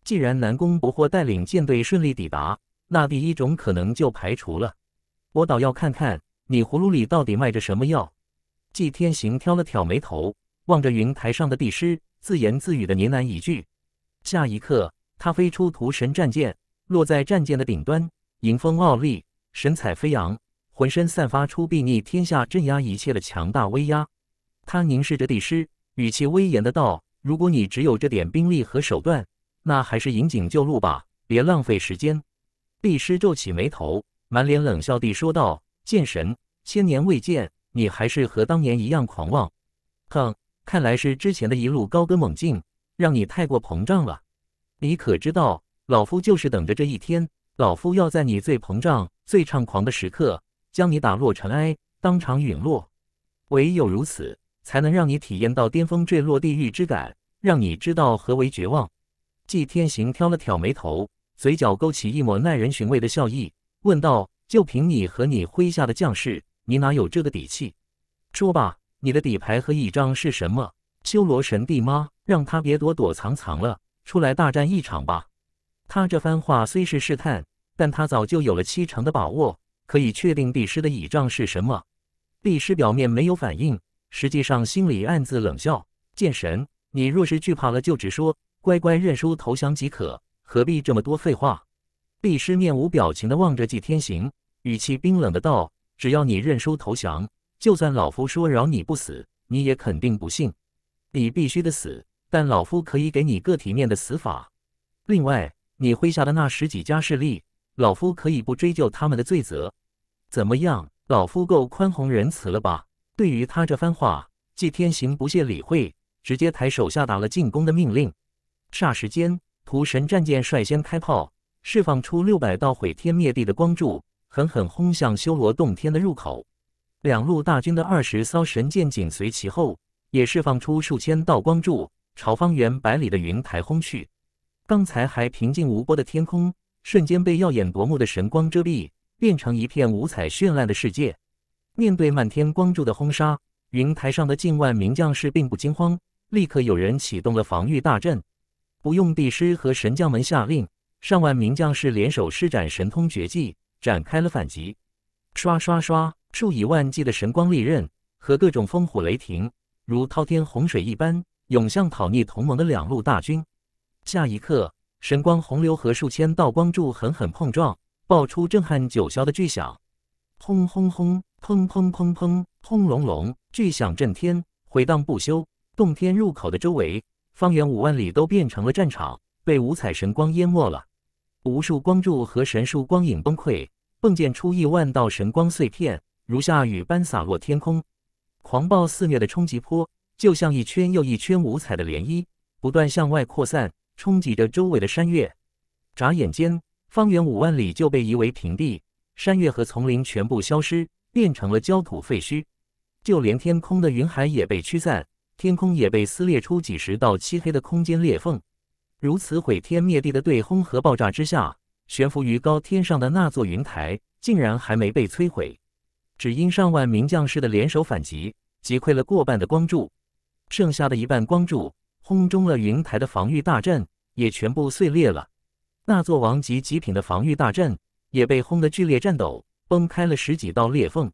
既然南宫不惑带领舰队顺利抵达，那第一种可能就排除了。我倒要看看你葫芦里到底卖着什么药。祭天行挑了挑眉头，望着云台上的帝师，自言自语的呢喃一句。下一刻。他飞出屠神战舰，落在战舰的顶端，迎风傲立，神采飞扬，浑身散发出睥睨天下、镇压一切的强大威压。他凝视着帝师，语气威严的道：“如果你只有这点兵力和手段，那还是引颈就戮吧，别浪费时间。”帝师皱起眉头，满脸冷笑地说道：“剑神，千年未见，你还是和当年一样狂妄。哼，看来是之前的一路高歌猛进，让你太过膨胀了。”你可知道，老夫就是等着这一天。老夫要在你最膨胀、最猖狂的时刻，将你打落尘埃，当场陨落。唯有如此，才能让你体验到巅峰坠落地狱之感，让你知道何为绝望。季天行挑了挑眉头，嘴角勾起一抹耐人寻味的笑意，问道：“就凭你和你麾下的将士，你哪有这个底气？”说吧，你的底牌和倚仗是什么？修罗神帝吗？让他别躲躲藏藏了。出来大战一场吧！他这番话虽是试探，但他早就有了七成的把握，可以确定帝师的倚仗是什么。帝师表面没有反应，实际上心里暗自冷笑：“剑神，你若是惧怕了，就直说，乖乖认输投降即可，何必这么多废话？”帝师面无表情的望着季天行，语气冰冷的道：“只要你认输投降，就算老夫说饶你不死，你也肯定不信，你必须得死。”但老夫可以给你个体面的死法。另外，你麾下的那十几家势力，老夫可以不追究他们的罪责。怎么样？老夫够宽宏仁慈了吧？对于他这番话，季天行不屑理会，直接抬手下达了进攻的命令。霎时间，屠神战舰率先开炮，释放出六百道毁天灭地的光柱，狠狠轰向修罗洞天的入口。两路大军的二十艘神舰紧随其后，也释放出数千道光柱。朝方圆百里的云台轰去。刚才还平静无波的天空，瞬间被耀眼夺目的神光遮蔽，变成一片五彩绚烂的世界。面对漫天光柱的轰杀，云台上的近万名将士并不惊慌，立刻有人启动了防御大阵。不用帝师和神将们下令，上万名将士联手施展神通绝技，展开了反击。刷刷刷，数以万计的神光利刃和各种风火雷霆，如滔天洪水一般。涌向讨逆同盟的两路大军。下一刻，神光洪流和数千道光柱狠狠碰撞，爆出震撼九霄的巨响。轰轰轰！砰砰砰砰！轰隆隆！巨响震天，回荡不休。洞天入口的周围，方圆五万里都变成了战场，被五彩神光淹没了。无数光柱和神树光影崩溃，迸溅出亿万道神光碎片，如下雨般洒落天空。狂暴肆虐的冲击波。就像一圈又一圈五彩的涟漪，不断向外扩散，冲击着周围的山岳。眨眼间，方圆五万里就被夷为平地，山岳和丛林全部消失，变成了焦土废墟。就连天空的云海也被驱散，天空也被撕裂出几十道漆黑的空间裂缝。如此毁天灭地的对轰和爆炸之下，悬浮于高天上的那座云台竟然还没被摧毁，只因上万名将士的联手反击，击溃了过半的光柱。剩下的一半光柱轰中了云台的防御大阵，也全部碎裂了。那座王级极品的防御大阵也被轰得剧烈颤抖，崩开了十几道裂缝。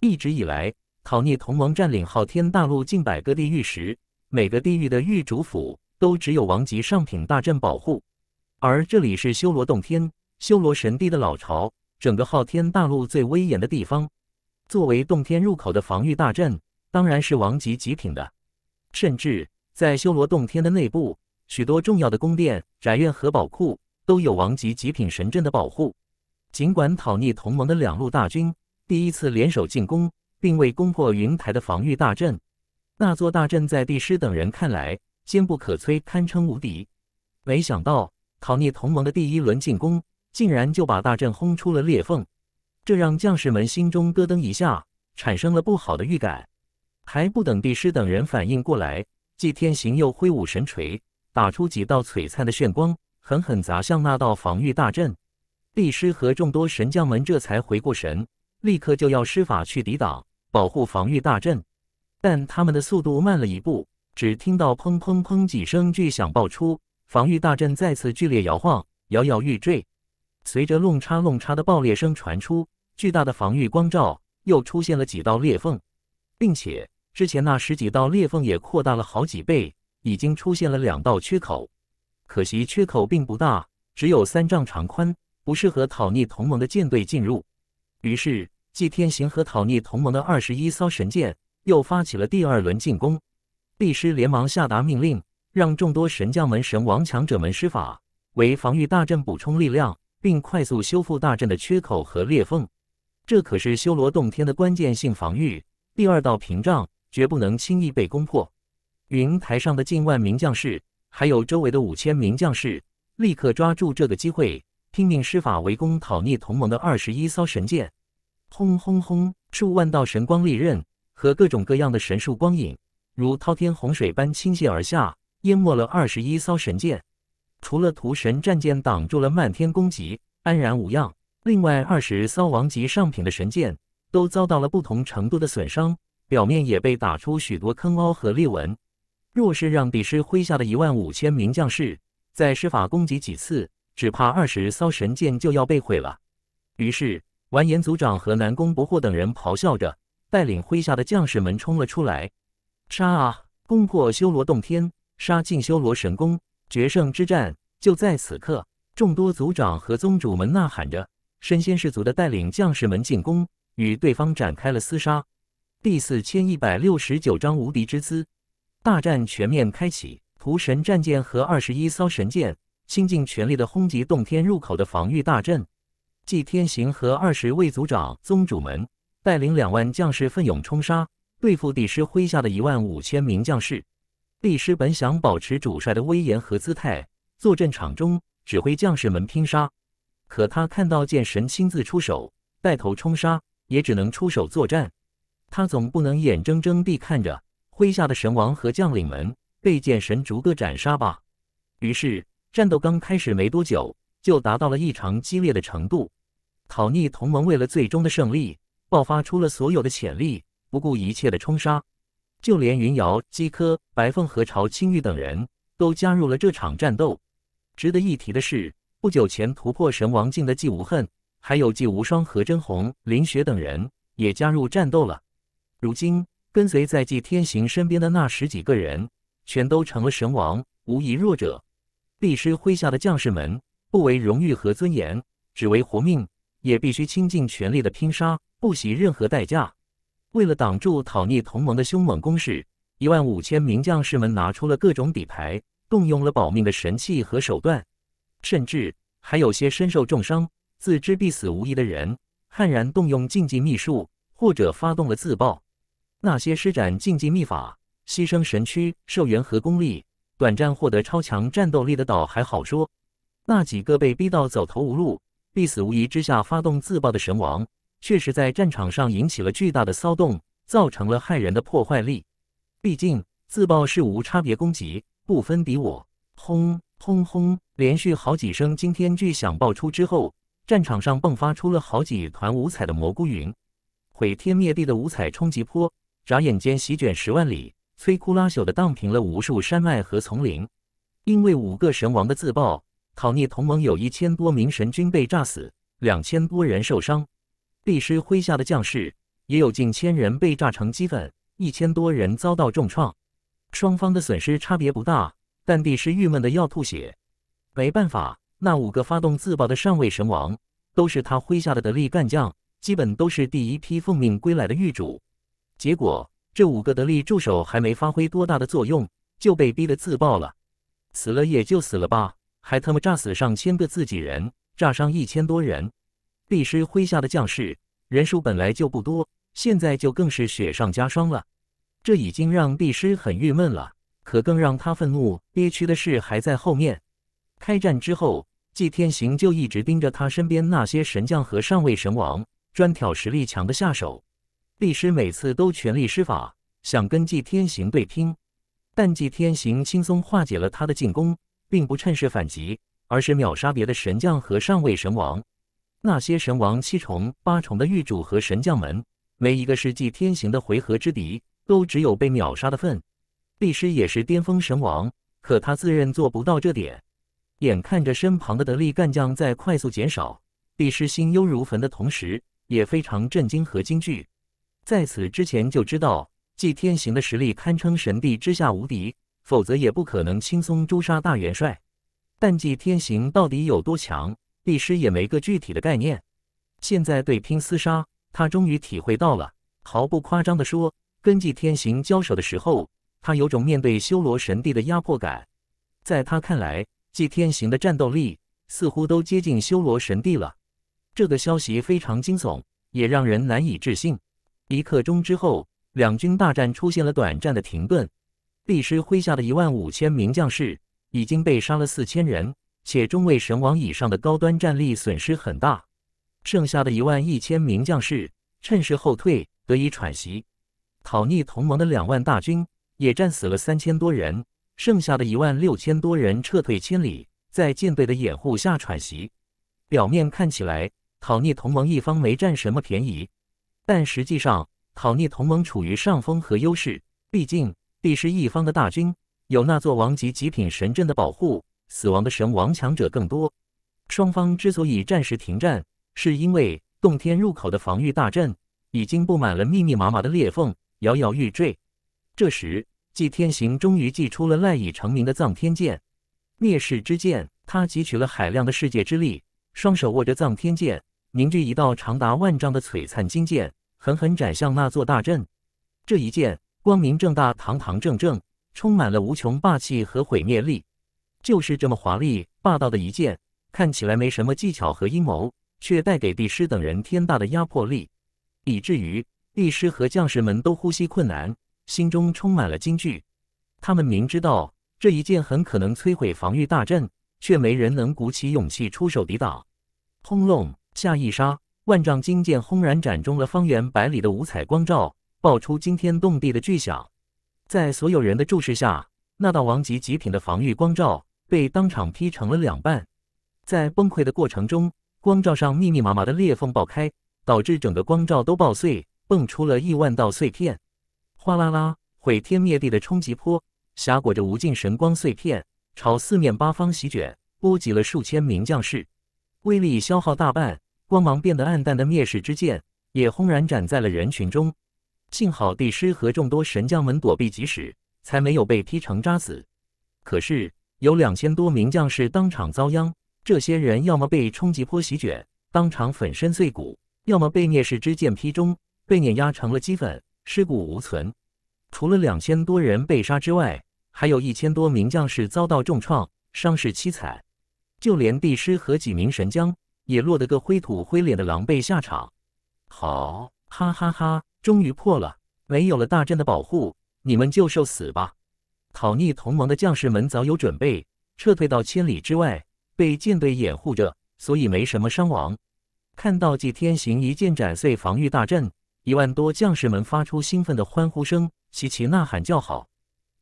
一直以来，讨逆同盟占领昊天大陆近百个地域时，每个地域的狱主府都只有王级上品大阵保护。而这里是修罗洞天，修罗神帝的老巢，整个昊天大陆最威严的地方。作为洞天入口的防御大阵，当然是王级极品的。甚至在修罗洞天的内部，许多重要的宫殿、宅院和宝库都有王级极品神阵的保护。尽管讨逆同盟的两路大军第一次联手进攻，并未攻破云台的防御大阵，那座大阵在帝师等人看来坚不可摧，堪称无敌。没想到讨逆同盟的第一轮进攻，竟然就把大阵轰出了裂缝，这让将士们心中咯噔一下，产生了不好的预感。还不等帝师等人反应过来，祭天行又挥舞神锤，打出几道璀璨的炫光，狠狠砸向那道防御大阵。帝师和众多神将们这才回过神，立刻就要施法去抵挡、保护防御大阵，但他们的速度慢了一步。只听到砰砰砰几声巨响爆出，防御大阵再次剧烈摇晃，摇摇欲坠。随着“弄叉弄叉的爆裂声传出，巨大的防御光罩又出现了几道裂缝，并且。之前那十几道裂缝也扩大了好几倍，已经出现了两道缺口。可惜缺口并不大，只有三丈长宽，不适合讨逆同盟的舰队进入。于是祭天行和讨逆同盟的二十一艘神舰又发起了第二轮进攻。帝师连忙下达命令，让众多神将门、神王强者们施法，为防御大阵补充力量，并快速修复大阵的缺口和裂缝。这可是修罗洞天的关键性防御第二道屏障。绝不能轻易被攻破。云台上的近万名将士，还有周围的五千名将士，立刻抓住这个机会，拼命施法围攻讨逆同盟的二十一艘神舰。轰轰轰！数万道神光利刃和各种各样的神术光影，如滔天洪水般倾泻而下，淹没了二十一艘神舰。除了屠神战舰挡住了漫天攻击，安然无恙；另外二十艘王级上品的神舰，都遭到了不同程度的损伤。表面也被打出许多坑凹和裂纹。若是让比师麾下的一万五千名将士再施法攻击几次，只怕二十骚神剑就要被毁了。于是，完颜族长和南宫不惑等人咆哮着，带领麾下的将士们冲了出来，杀啊！攻破修罗洞天，杀尽修罗神宫，决胜之战就在此刻！众多族长和宗主们呐喊着，身先士卒的带领将士们进攻，与对方展开了厮杀。第四千一百六十九章无敌之姿，大战全面开启。屠神战舰和二十一艘神舰，倾尽全力的轰击洞天入口的防御大阵。祭天行和二十位族长、宗主们带领两万将士奋勇冲杀，对付帝师麾下的一万五千名将士。帝师本想保持主帅的威严和姿态，坐镇场中指挥将士们拼杀，可他看到剑神亲自出手，带头冲杀，也只能出手作战。他总不能眼睁睁地看着麾下的神王和将领们被剑神逐个斩杀吧？于是战斗刚开始没多久，就达到了异常激烈的程度。讨逆同盟为了最终的胜利，爆发出了所有的潜力，不顾一切的冲杀。就连云瑶、姬轲、白凤和朝青玉等人都加入了这场战斗。值得一提的是，不久前突破神王境的季无恨，还有季无双和甄红、林雪等人也加入战斗了。如今跟随在纪天行身边的那十几个人，全都成了神王，无疑弱者。帝师麾下的将士们，不为荣誉和尊严，只为活命，也必须倾尽全力的拼杀，不惜任何代价。为了挡住讨逆同盟的凶猛攻势，一万五千名将士们拿出了各种底牌，动用了保命的神器和手段，甚至还有些身受重伤、自知必死无疑的人，悍然动用禁忌秘术，或者发动了自爆。那些施展禁忌秘法、牺牲神躯、寿元和功力，短暂获得超强战斗力的岛还好说，那几个被逼到走投无路、必死无疑之下发动自爆的神王，确实在战场上引起了巨大的骚动，造成了骇人的破坏力。毕竟自爆是无差别攻击，不分敌我。轰轰轰！连续好几声惊天巨响爆出之后，战场上迸发出了好几团五彩的蘑菇云，毁天灭地的五彩冲击波。眨眼间席卷十万里，摧枯拉朽的荡平了无数山脉和丛林。因为五个神王的自爆，讨逆同盟有一千多名神君被炸死，两千多人受伤。帝师麾下的将士也有近千人被炸成齑粉，一千多人遭到重创。双方的损失差别不大，但帝师郁闷的要吐血。没办法，那五个发动自爆的上位神王都是他麾下的得力干将，基本都是第一批奉命归来的狱主。结果，这五个得力助手还没发挥多大的作用，就被逼得自爆了。死了也就死了吧，还他妈炸死上千个自己人，炸伤一千多人。毕师麾下的将士人数本来就不多，现在就更是雪上加霜了。这已经让毕师很郁闷了，可更让他愤怒、憋屈的事还在后面。开战之后，纪天行就一直盯着他身边那些神将和上位神王，专挑实力强的下手。帝师每次都全力施法，想跟祭天行对拼，但祭天行轻松化解了他的进攻，并不趁势反击，而是秒杀别的神将和上位神王。那些神王七重、八重的御主和神将们，没一个是祭天行的回合之敌，都只有被秒杀的份。帝师也是巅峰神王，可他自认做不到这点。眼看着身旁的得力干将在快速减少，帝师心忧如焚的同时，也非常震惊和惊惧。在此之前就知道祭天行的实力堪称神帝之下无敌，否则也不可能轻松诛杀大元帅。但祭天行到底有多强，帝师也没个具体的概念。现在对拼厮杀，他终于体会到了。毫不夸张地说，跟祭天行交手的时候，他有种面对修罗神帝的压迫感。在他看来，祭天行的战斗力似乎都接近修罗神帝了。这个消息非常惊悚，也让人难以置信。一刻钟之后，两军大战出现了短暂的停顿。力师麾下的一万五千名将士已经被杀了四千人，且中位神王以上的高端战力损失很大。剩下的一万一千名将士趁势后退，得以喘息。讨逆同盟的两万大军也战死了三千多人，剩下的一万六千多人撤退千里，在舰队的掩护下喘息。表面看起来，讨逆同盟一方没占什么便宜。但实际上，讨逆同盟处于上风和优势。毕竟，帝师一方的大军有那座王级极品神阵的保护，死亡的神王强者更多。双方之所以暂时停战，是因为洞天入口的防御大阵已经布满了密密麻麻的裂缝，摇摇欲坠。这时，祭天行终于祭出了赖以成名的藏天剑——灭世之剑。他汲取了海量的世界之力，双手握着藏天剑。凝聚一道长达万丈的璀璨金剑，狠狠斩向那座大阵。这一剑光明正大、堂堂正正，充满了无穷霸气和毁灭力。就是这么华丽霸道的一剑，看起来没什么技巧和阴谋，却带给帝师等人天大的压迫力，以至于帝师和将士们都呼吸困难，心中充满了惊惧。他们明知道这一剑很可能摧毁防御大阵，却没人能鼓起勇气出手抵挡。轰隆！下一刹，万丈金剑轰然斩中了方圆百里的五彩光罩，爆出惊天动地的巨响。在所有人的注视下，那道王级极品的防御光罩被当场劈成了两半。在崩溃的过程中，光罩上密密麻麻的裂缝爆开，导致整个光照都爆碎，蹦出了亿万道碎片。哗啦啦，毁天灭地的冲击波挟裹着无尽神光碎片，朝四面八方席卷，波及了数千名将士。威力消耗大半。光芒变得暗淡的灭世之剑也轰然斩在了人群中，幸好帝师和众多神将们躲避及时，才没有被劈成渣子。可是有两千多名将士当场遭殃，这些人要么被冲击波席卷，当场粉身碎骨，要么被灭世之剑劈中，被碾压成了齑粉，尸骨无存。除了两千多人被杀之外，还有一千多名将士遭到重创，伤势凄惨。就连帝师和几名神将。也落得个灰土灰脸的狼狈下场。好，哈哈哈！终于破了！没有了大阵的保护，你们就受死吧！讨逆同盟的将士们早有准备，撤退到千里之外，被舰队掩护着，所以没什么伤亡。看到祭天行一剑斩碎防御大阵，一万多将士们发出兴奋的欢呼声，齐齐呐喊叫好。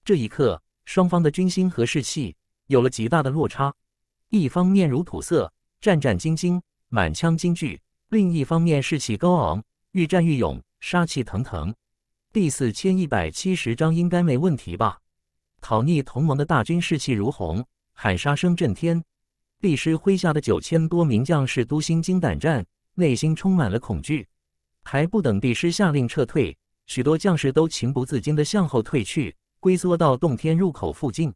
这一刻，双方的军心和士气有了极大的落差，一方面如土色。战战兢兢，满腔惊惧；另一方面，士气高昂，愈战愈勇，杀气腾腾。第四千一百七十章应该没问题吧？讨逆同盟的大军士气如虹，喊杀声震天。帝师麾下的九千多名将士都心惊胆战，内心充满了恐惧。还不等帝师下令撤退，许多将士都情不自禁地向后退去，龟缩到洞天入口附近。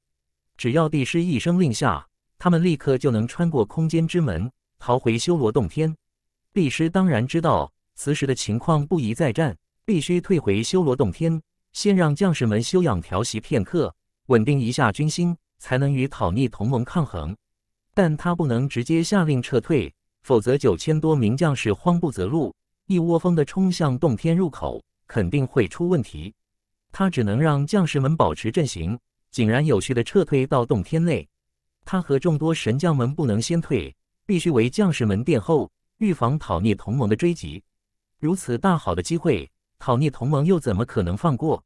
只要帝师一声令下。他们立刻就能穿过空间之门，逃回修罗洞天。毕师当然知道此时的情况不宜再战，必须退回修罗洞天，先让将士们休养调息片刻，稳定一下军心，才能与讨逆同盟抗衡。但他不能直接下令撤退，否则九千多名将士慌不择路，一窝蜂地冲向洞天入口，肯定会出问题。他只能让将士们保持阵型，井然有序地撤退到洞天内。他和众多神将们不能先退，必须为将士们殿后，预防讨逆同盟的追击。如此大好的机会，讨逆同盟又怎么可能放过？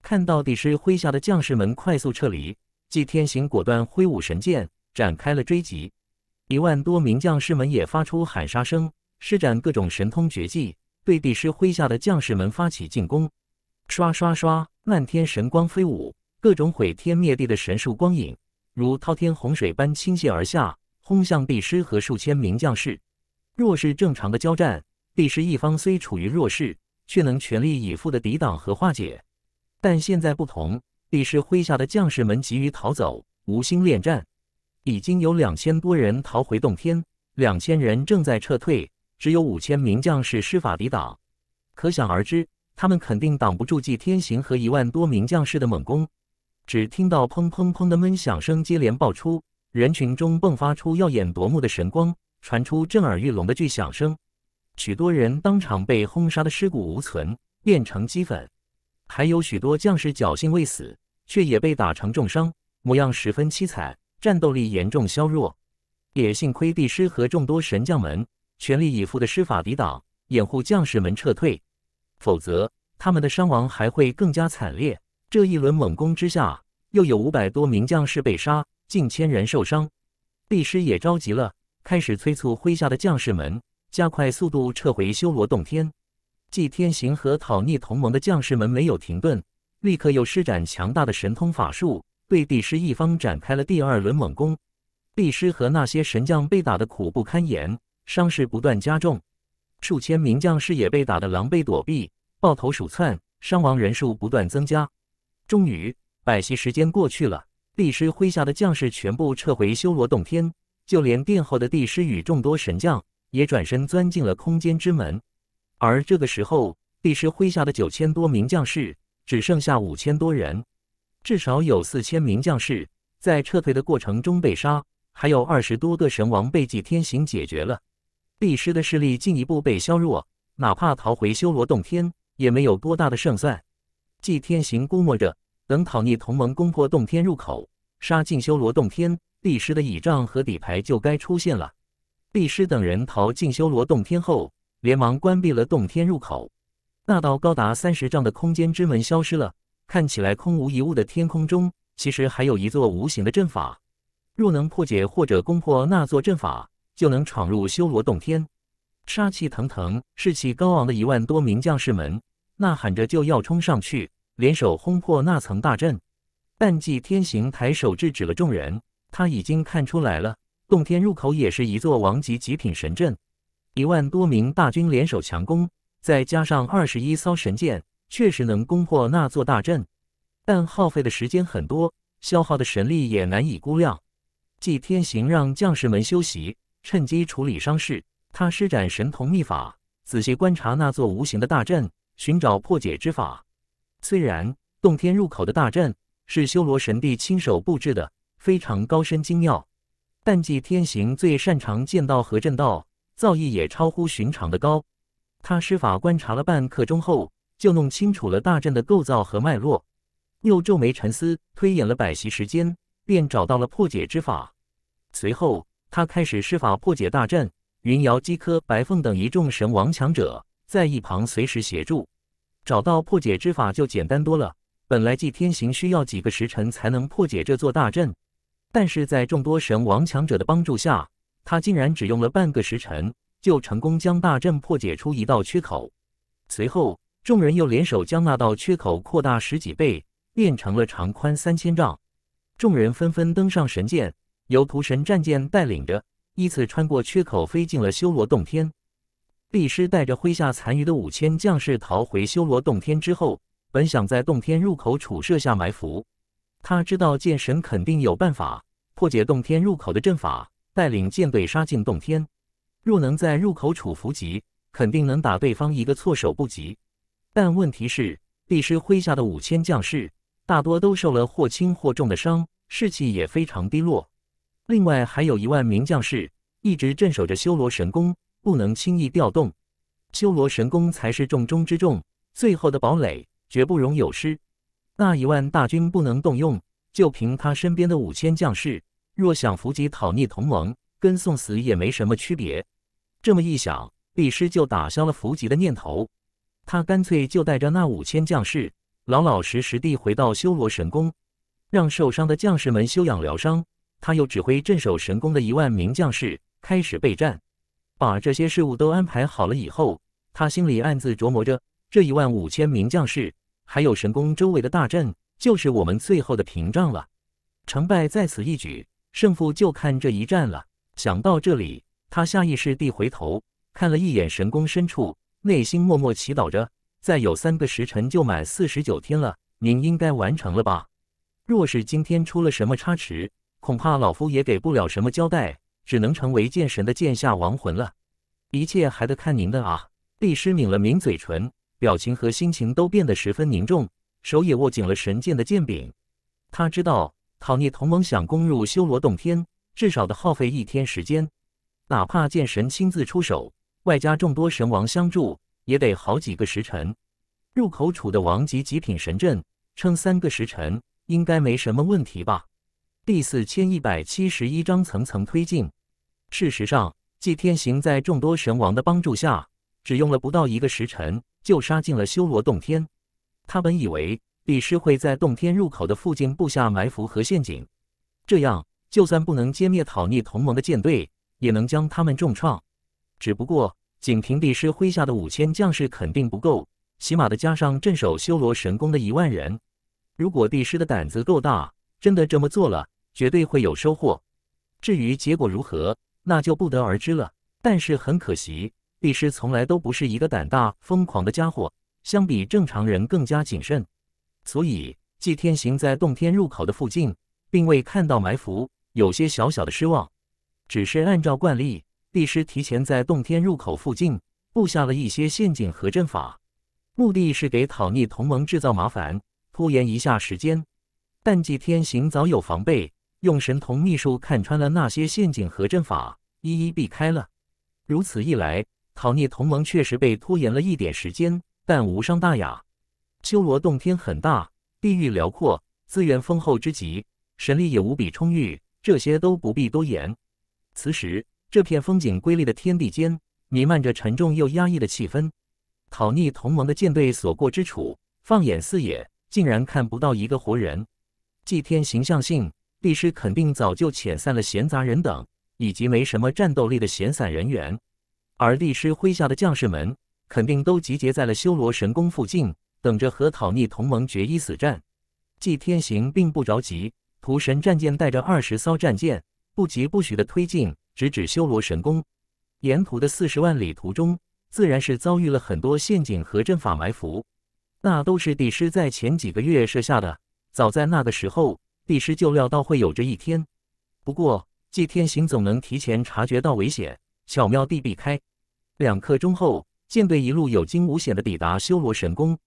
看到帝师麾下的将士们快速撤离，季天行果断挥舞神剑，展开了追击。一万多名将士们也发出喊杀声，施展各种神通绝技，对帝师麾下的将士们发起进攻。刷刷刷，漫天神光飞舞，各种毁天灭地的神术光影。如滔天洪水般倾泻而下，轰向帝师和数千名将士。若是正常的交战，帝师一方虽处于弱势，却能全力以赴的抵挡和化解。但现在不同，帝师麾下的将士们急于逃走，无心恋战。已经有两千多人逃回洞天，两千人正在撤退，只有五千名将士施法抵挡。可想而知，他们肯定挡不住祭天行和一万多名将士的猛攻。只听到砰砰砰的闷响声接连爆出，人群中迸发出耀眼夺目的神光，传出震耳欲聋的巨响声。许多人当场被轰杀的尸骨无存，变成齑粉；还有许多将士侥幸未死，却也被打成重伤，模样十分凄惨，战斗力严重削弱。也幸亏帝师和众多神将们全力以赴的施法抵挡、掩护将士们撤退，否则他们的伤亡还会更加惨烈。这一轮猛攻之下，又有五百多名将士被杀，近千人受伤。帝师也着急了，开始催促麾下的将士们加快速度撤回修罗洞天。祭天行和讨逆同盟的将士们没有停顿，立刻又施展强大的神通法术，对帝师一方展开了第二轮猛攻。帝师和那些神将被打得苦不堪言，伤势不断加重。数千名将士也被打得狼狈躲避，抱头鼠窜，伤亡人数不断增加。终于，拜祭时间过去了，帝师麾下的将士全部撤回修罗洞天，就连殿后的帝师与众多神将也转身钻进了空间之门。而这个时候，帝师麾下的九千多名将士只剩下五千多人，至少有四千名将士在撤退的过程中被杀，还有二十多个神王被祭天行解决了。帝师的势力进一步被削弱，哪怕逃回修罗洞天，也没有多大的胜算。祭天行估摸着，等讨逆同盟攻破洞天入口，杀进修罗洞天，帝师的倚仗和底牌就该出现了。帝师等人逃进修罗洞天后，连忙关闭了洞天入口，那道高达三十丈的空间之门消失了。看起来空无一物的天空中，其实还有一座无形的阵法。若能破解或者攻破那座阵法，就能闯入修罗洞天。杀气腾腾、士气高昂的一万多名将士们。呐喊着就要冲上去，联手轰破那层大阵。但祭天行抬手制止了众人，他已经看出来了，洞天入口也是一座王级极品神阵。一万多名大军联手强攻，再加上二十一艘神舰，确实能攻破那座大阵，但耗费的时间很多，消耗的神力也难以估量。祭天行让将士们休息，趁机处理伤势。他施展神童秘法，仔细观察那座无形的大阵。寻找破解之法。虽然洞天入口的大阵是修罗神帝亲手布置的，非常高深精妙，但祭天行最擅长剑道和阵道，造诣也超乎寻常的高。他施法观察了半刻钟后，就弄清楚了大阵的构造和脉络，又皱眉沉思推演了百席时间，便找到了破解之法。随后，他开始施法破解大阵。云瑶、姬科、白凤等一众神王强者。在一旁随时协助，找到破解之法就简单多了。本来祭天行需要几个时辰才能破解这座大阵，但是在众多神王强者的帮助下，他竟然只用了半个时辰就成功将大阵破解出一道缺口。随后，众人又联手将那道缺口扩大十几倍，变成了长宽三千丈。众人纷纷登上神剑，由屠神战舰带领着，依次穿过缺口，飞进了修罗洞天。帝师带着麾下残余的五千将士逃回修罗洞天之后，本想在洞天入口处设下埋伏。他知道剑神肯定有办法破解洞天入口的阵法，带领舰队杀进洞天。若能在入口处伏击，肯定能打对方一个措手不及。但问题是，帝师麾下的五千将士大多都受了或轻或重的伤，士气也非常低落。另外，还有一万名将士一直镇守着修罗神宫。不能轻易调动，修罗神宫才是重中之重，最后的堡垒绝不容有失。那一万大军不能动用，就凭他身边的五千将士，若想伏击讨逆同盟，跟送死也没什么区别。这么一想，毕师就打消了伏击的念头。他干脆就带着那五千将士，老老实实地回到修罗神宫，让受伤的将士们休养疗伤。他又指挥镇守神宫的一万名将士开始备战。把这些事物都安排好了以后，他心里暗自琢磨着：这一万五千名将士，还有神宫周围的大阵，就是我们最后的屏障了。成败在此一举，胜负就看这一战了。想到这里，他下意识地回头看了一眼神宫深处，内心默默祈祷着：再有三个时辰就满四十九天了，您应该完成了吧？若是今天出了什么差池，恐怕老夫也给不了什么交代。只能成为剑神的剑下亡魂了，一切还得看您的啊！帝师抿了抿嘴唇，表情和心情都变得十分凝重，手也握紧了神剑的剑柄。他知道，讨逆同盟想攻入修罗洞天，至少得耗费一天时间；哪怕剑神亲自出手，外加众多神王相助，也得好几个时辰。入口处的王级极品神阵，撑三个时辰应该没什么问题吧？第四千一百七十一章层层推进。事实上，祭天行在众多神王的帮助下，只用了不到一个时辰就杀进了修罗洞天。他本以为帝师会在洞天入口的附近布下埋伏和陷阱，这样就算不能歼灭讨逆同盟的舰队，也能将他们重创。只不过，仅凭帝师麾下的五千将士肯定不够，起码的加上镇守修罗神宫的一万人。如果帝师的胆子够大，真的这么做了，绝对会有收获。至于结果如何？那就不得而知了。但是很可惜，帝师从来都不是一个胆大疯狂的家伙，相比正常人更加谨慎。所以，祭天行在洞天入口的附近，并未看到埋伏，有些小小的失望。只是按照惯例，帝师提前在洞天入口附近布下了一些陷阱和阵法，目的是给讨逆同盟制造麻烦，拖延一下时间。但祭天行早有防备。用神童秘术看穿了那些陷阱和阵法，一一避开了。如此一来，讨逆同盟确实被拖延了一点时间，但无伤大雅。修罗洞天很大，地域辽阔，资源丰厚之极，神力也无比充裕，这些都不必多言。此时，这片风景瑰丽的天地间，弥漫着沉重又压抑的气氛。讨逆同盟的舰队所过之处，放眼四野，竟然看不到一个活人。祭天形象性。帝师肯定早就遣散了闲杂人等，以及没什么战斗力的闲散人员，而帝师麾下的将士们肯定都集结在了修罗神宫附近，等着和讨逆同盟决一死战。纪天行并不着急，屠神战舰带着二十艘战舰，不疾不徐地推进，直指修罗神宫。沿途的四十万里途中，自然是遭遇了很多陷阱和阵法埋伏，那都是帝师在前几个月设下的。早在那个时候。帝师就料到会有这一天，不过祭天行总能提前察觉到危险，巧妙地避开。两刻钟后，舰队一路有惊无险地抵达修罗神宫。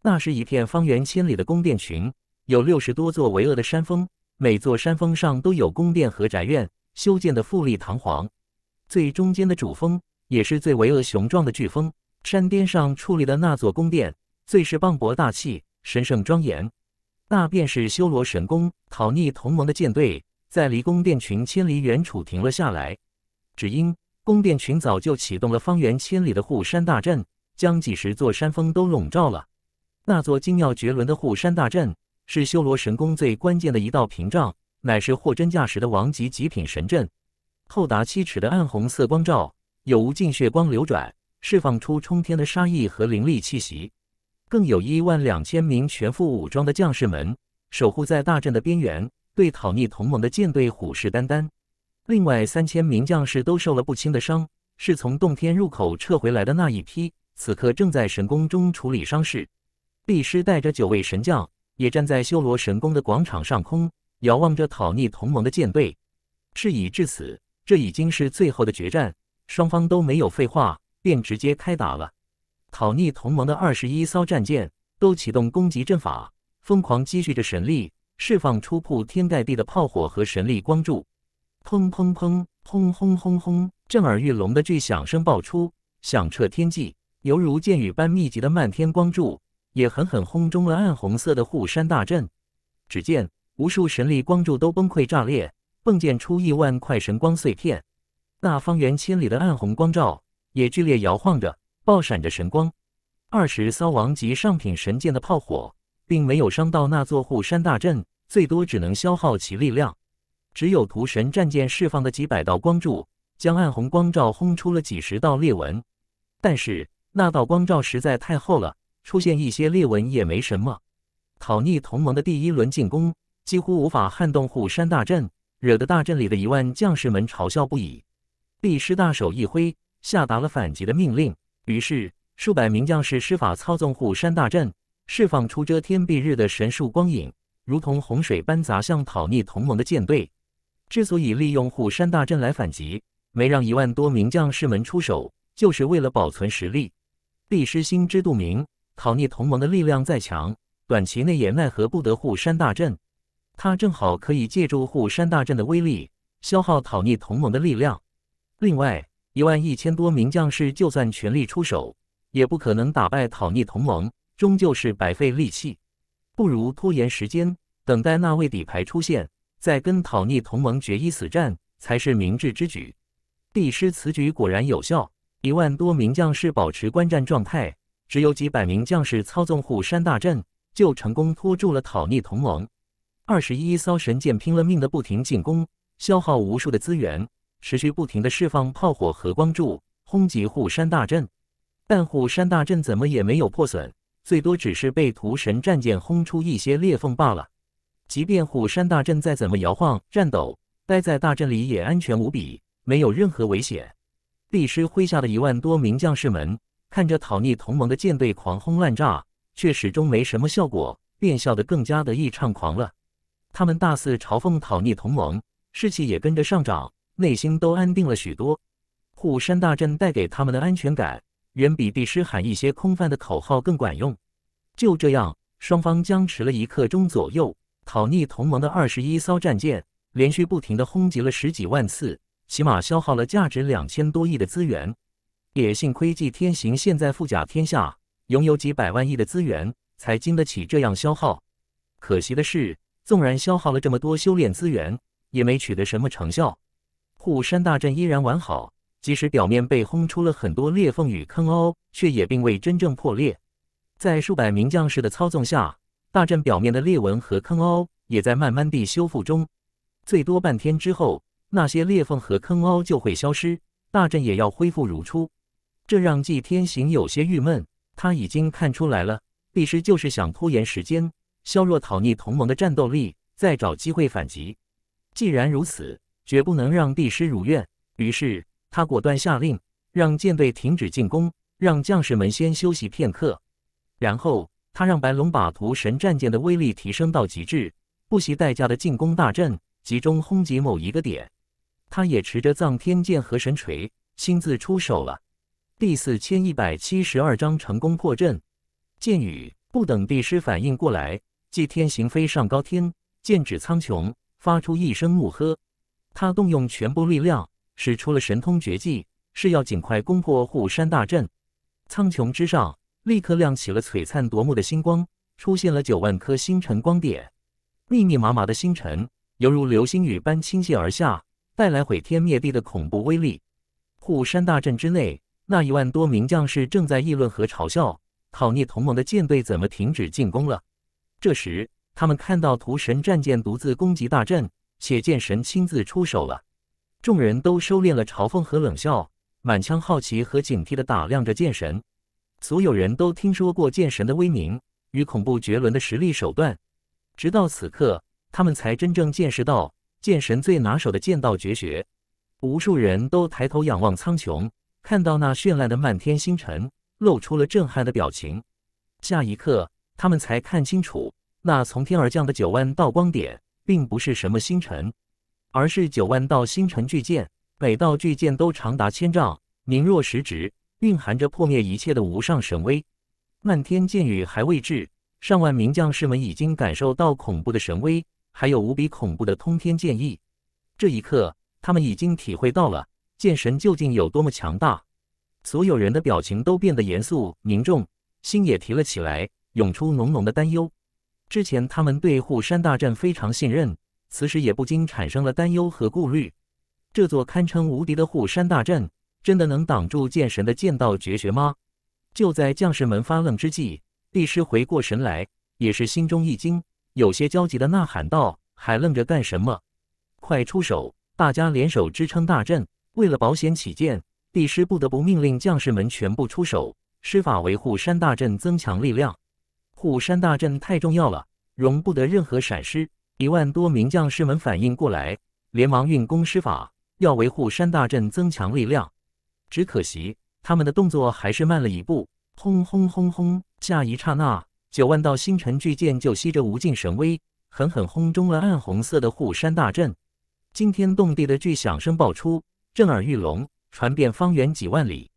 那是一片方圆千里的宫殿群，有六十多座巍峨的山峰，每座山峰上都有宫殿和宅院，修建的富丽堂皇。最中间的主峰，也是最巍峨雄壮的巨峰，山巅上矗立的那座宫殿，最是磅礴大气、神圣庄严。那便是修罗神宫讨逆同盟的舰队，在离宫殿群千里远处停了下来，只因宫殿群早就启动了方圆千里的护山大阵，将几十座山峰都笼罩了。那座精妙绝伦的护山大阵，是修罗神宫最关键的一道屏障，乃是货真价实的王级极品神阵。厚达七尺的暗红色光罩，有无尽血光流转，释放出冲天的杀意和凌厉气息。更有一万两千名全副武装的将士们守护在大阵的边缘，对讨逆同盟的舰队虎视眈眈。另外三千名将士都受了不轻的伤，是从洞天入口撤回来的那一批，此刻正在神宫中处理伤势。帝师带着九位神将也站在修罗神宫的广场上空，遥望着讨逆同盟的舰队。事已至此，这已经是最后的决战，双方都没有废话，便直接开打了。讨逆同盟的二十一艘战舰都启动攻击阵法，疯狂积蓄着神力，释放出铺天盖地的炮火和神力光柱。砰砰砰砰轰轰轰！震耳欲聋的巨响声爆出，响彻天际，犹如箭雨般密集的漫天光柱也狠狠轰中了暗红色的护山大阵。只见无数神力光柱都崩溃炸裂，迸溅出亿万块神光碎片。那方圆千里的暗红光照也剧烈摇晃着。爆闪着神光，二十骚王及上品神剑的炮火并没有伤到那座护山大阵，最多只能消耗其力量。只有屠神战舰释放的几百道光柱，将暗红光照轰出了几十道裂纹。但是那道光照实在太厚了，出现一些裂纹也没什么。讨逆同盟的第一轮进攻几乎无法撼动护山大阵，惹得大阵里的一万将士们嘲笑不已。帝师大手一挥，下达了反击的命令。于是，数百名将士施法操纵护山大阵，释放出遮天蔽日的神术光影，如同洪水般砸向讨逆同盟的舰队。之所以利用护山大阵来反击，没让一万多名将士们出手，就是为了保存实力。毕师心知肚明，讨逆同盟的力量再强，短期内也奈何不得护山大阵。他正好可以借助护山大阵的威力，消耗讨逆同盟的力量。另外，一万一千多名将士，就算全力出手，也不可能打败讨逆同盟，终究是白费力气。不如拖延时间，等待那位底牌出现，再跟讨逆同盟决一死战，才是明智之举。帝师此举果然有效，一万多名将士保持观战状态，只有几百名将士操纵虎山大阵，就成功拖住了讨逆同盟。二十一艘神舰拼了命的不停进攻，消耗无数的资源。持续不停地释放炮火和光柱轰击虎山大阵，但虎山大阵怎么也没有破损，最多只是被屠神战舰轰出一些裂缝罢了。即便虎山大阵再怎么摇晃颤抖，待在大阵里也安全无比，没有任何危险。帝师麾下的一万多名将士们看着讨逆同盟的舰队狂轰滥炸，却始终没什么效果，便笑得更加的异常狂了。他们大肆嘲讽讨逆同盟，士气也跟着上涨。内心都安定了许多，护山大阵带给他们的安全感，远比帝师喊一些空泛的口号更管用。就这样，双方僵持了一刻钟左右，讨逆同盟的二十一艘战舰连续不停地轰击了十几万次，起码消耗了价值两千多亿的资源。也幸亏纪天行现在富甲天下，拥有几百万亿的资源，才经得起这样消耗。可惜的是，纵然消耗了这么多修炼资源，也没取得什么成效。护山大阵依然完好，即使表面被轰出了很多裂缝与坑凹，却也并未真正破裂。在数百名将士的操纵下，大阵表面的裂纹和坑凹也在慢慢地修复中。最多半天之后，那些裂缝和坑凹就会消失，大阵也要恢复如初。这让纪天行有些郁闷。他已经看出来了，必师就是想拖延时间，削弱讨逆同盟的战斗力，再找机会反击。既然如此。绝不能让帝师如愿，于是他果断下令，让舰队停止进攻，让将士们先休息片刻。然后他让白龙把屠神战舰的威力提升到极致，不惜代价的进攻大阵，集中轰击某一个点。他也持着藏天剑和神锤，亲自出手了。第四千一百七十二章成功破阵。剑雨不等帝师反应过来，祭天行飞上高天，剑指苍穹，发出一声怒喝。他动用全部力量，使出了神通绝技，是要尽快攻破护山大阵。苍穹之上立刻亮起了璀璨夺目的星光，出现了九万颗星辰光点，密密麻麻的星辰犹如流星雨般倾泻而下，带来毁天灭地的恐怖威力。护山大阵之内，那一万多名将士正在议论和嘲笑，讨逆同盟的舰队怎么停止进攻了？这时，他们看到屠神战舰独自攻击大阵。且剑神亲自出手了，众人都收敛了嘲讽和冷笑，满腔好奇和警惕地打量着剑神。所有人都听说过剑神的威名与恐怖绝伦的实力手段，直到此刻，他们才真正见识到剑神最拿手的剑道绝学。无数人都抬头仰望苍穹，看到那绚烂的漫天星辰，露出了震撼的表情。下一刻，他们才看清楚那从天而降的九万道光点。并不是什么星辰，而是九万道星辰巨剑，每道巨剑都长达千丈，凝若实质，蕴含着破灭一切的无上神威。漫天剑雨还未至，上万名将士们已经感受到恐怖的神威，还有无比恐怖的通天剑意。这一刻，他们已经体会到了剑神究竟有多么强大。所有人的表情都变得严肃凝重，心也提了起来，涌出浓浓的担忧。之前他们对护山大阵非常信任，此时也不禁产生了担忧和顾虑。这座堪称无敌的护山大阵，真的能挡住剑神的剑道绝学吗？就在将士们发愣之际，帝师回过神来，也是心中一惊，有些焦急地呐喊道：“还愣着干什么？快出手！大家联手支撑大阵。为了保险起见，帝师不得不命令将士们全部出手，施法维护山大阵，增强力量。”护山大阵太重要了，容不得任何闪失。一万多名将士们反应过来，连忙运功施法，要维护山大阵，增强力量。只可惜他们的动作还是慢了一步。轰轰轰轰！下一刹那，九万道星辰巨剑就吸着无尽神威，狠狠轰中了暗红色的护山大阵。惊天动地的巨响声爆出，震耳欲聋，传遍方圆几万里。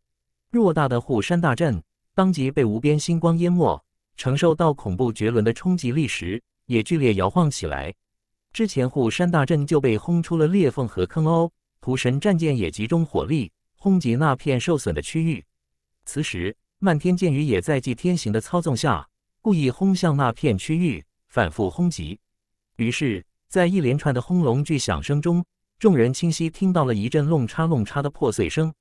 偌大的护山大阵当即被无边星光淹没。承受到恐怖绝伦的冲击力时，也剧烈摇晃起来。之前护山大阵就被轰出了裂缝和坑凹。屠神战舰也集中火力轰击那片受损的区域。此时，漫天箭雨也在祭天行的操纵下，故意轰向那片区域，反复轰击。于是，在一连串的轰隆巨响声中，众人清晰听到了一阵“弄叉弄叉的破碎声。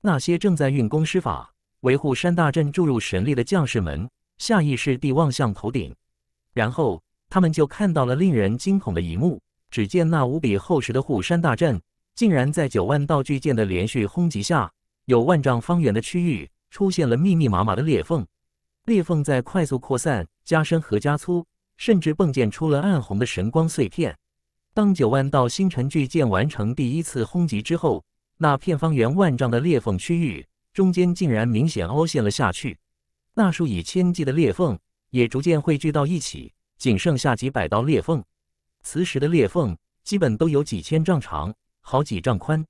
那些正在运功施法，维护山大阵注入神力的将士们。下意识地望向头顶，然后他们就看到了令人惊恐的一幕。只见那无比厚实的护山大阵，竟然在九万道巨剑的连续轰击下，有万丈方圆的区域出现了密密麻麻的裂缝。裂缝在快速扩散、加深和加粗，甚至迸溅出了暗红的神光碎片。当九万道星辰巨剑完成第一次轰击之后，那片方圆万丈的裂缝区域中间竟然明显凹陷了下去。那数以千计的裂缝也逐渐汇聚到一起，仅剩下几百道裂缝。磁石的裂缝基本都有几千丈长，好几丈宽。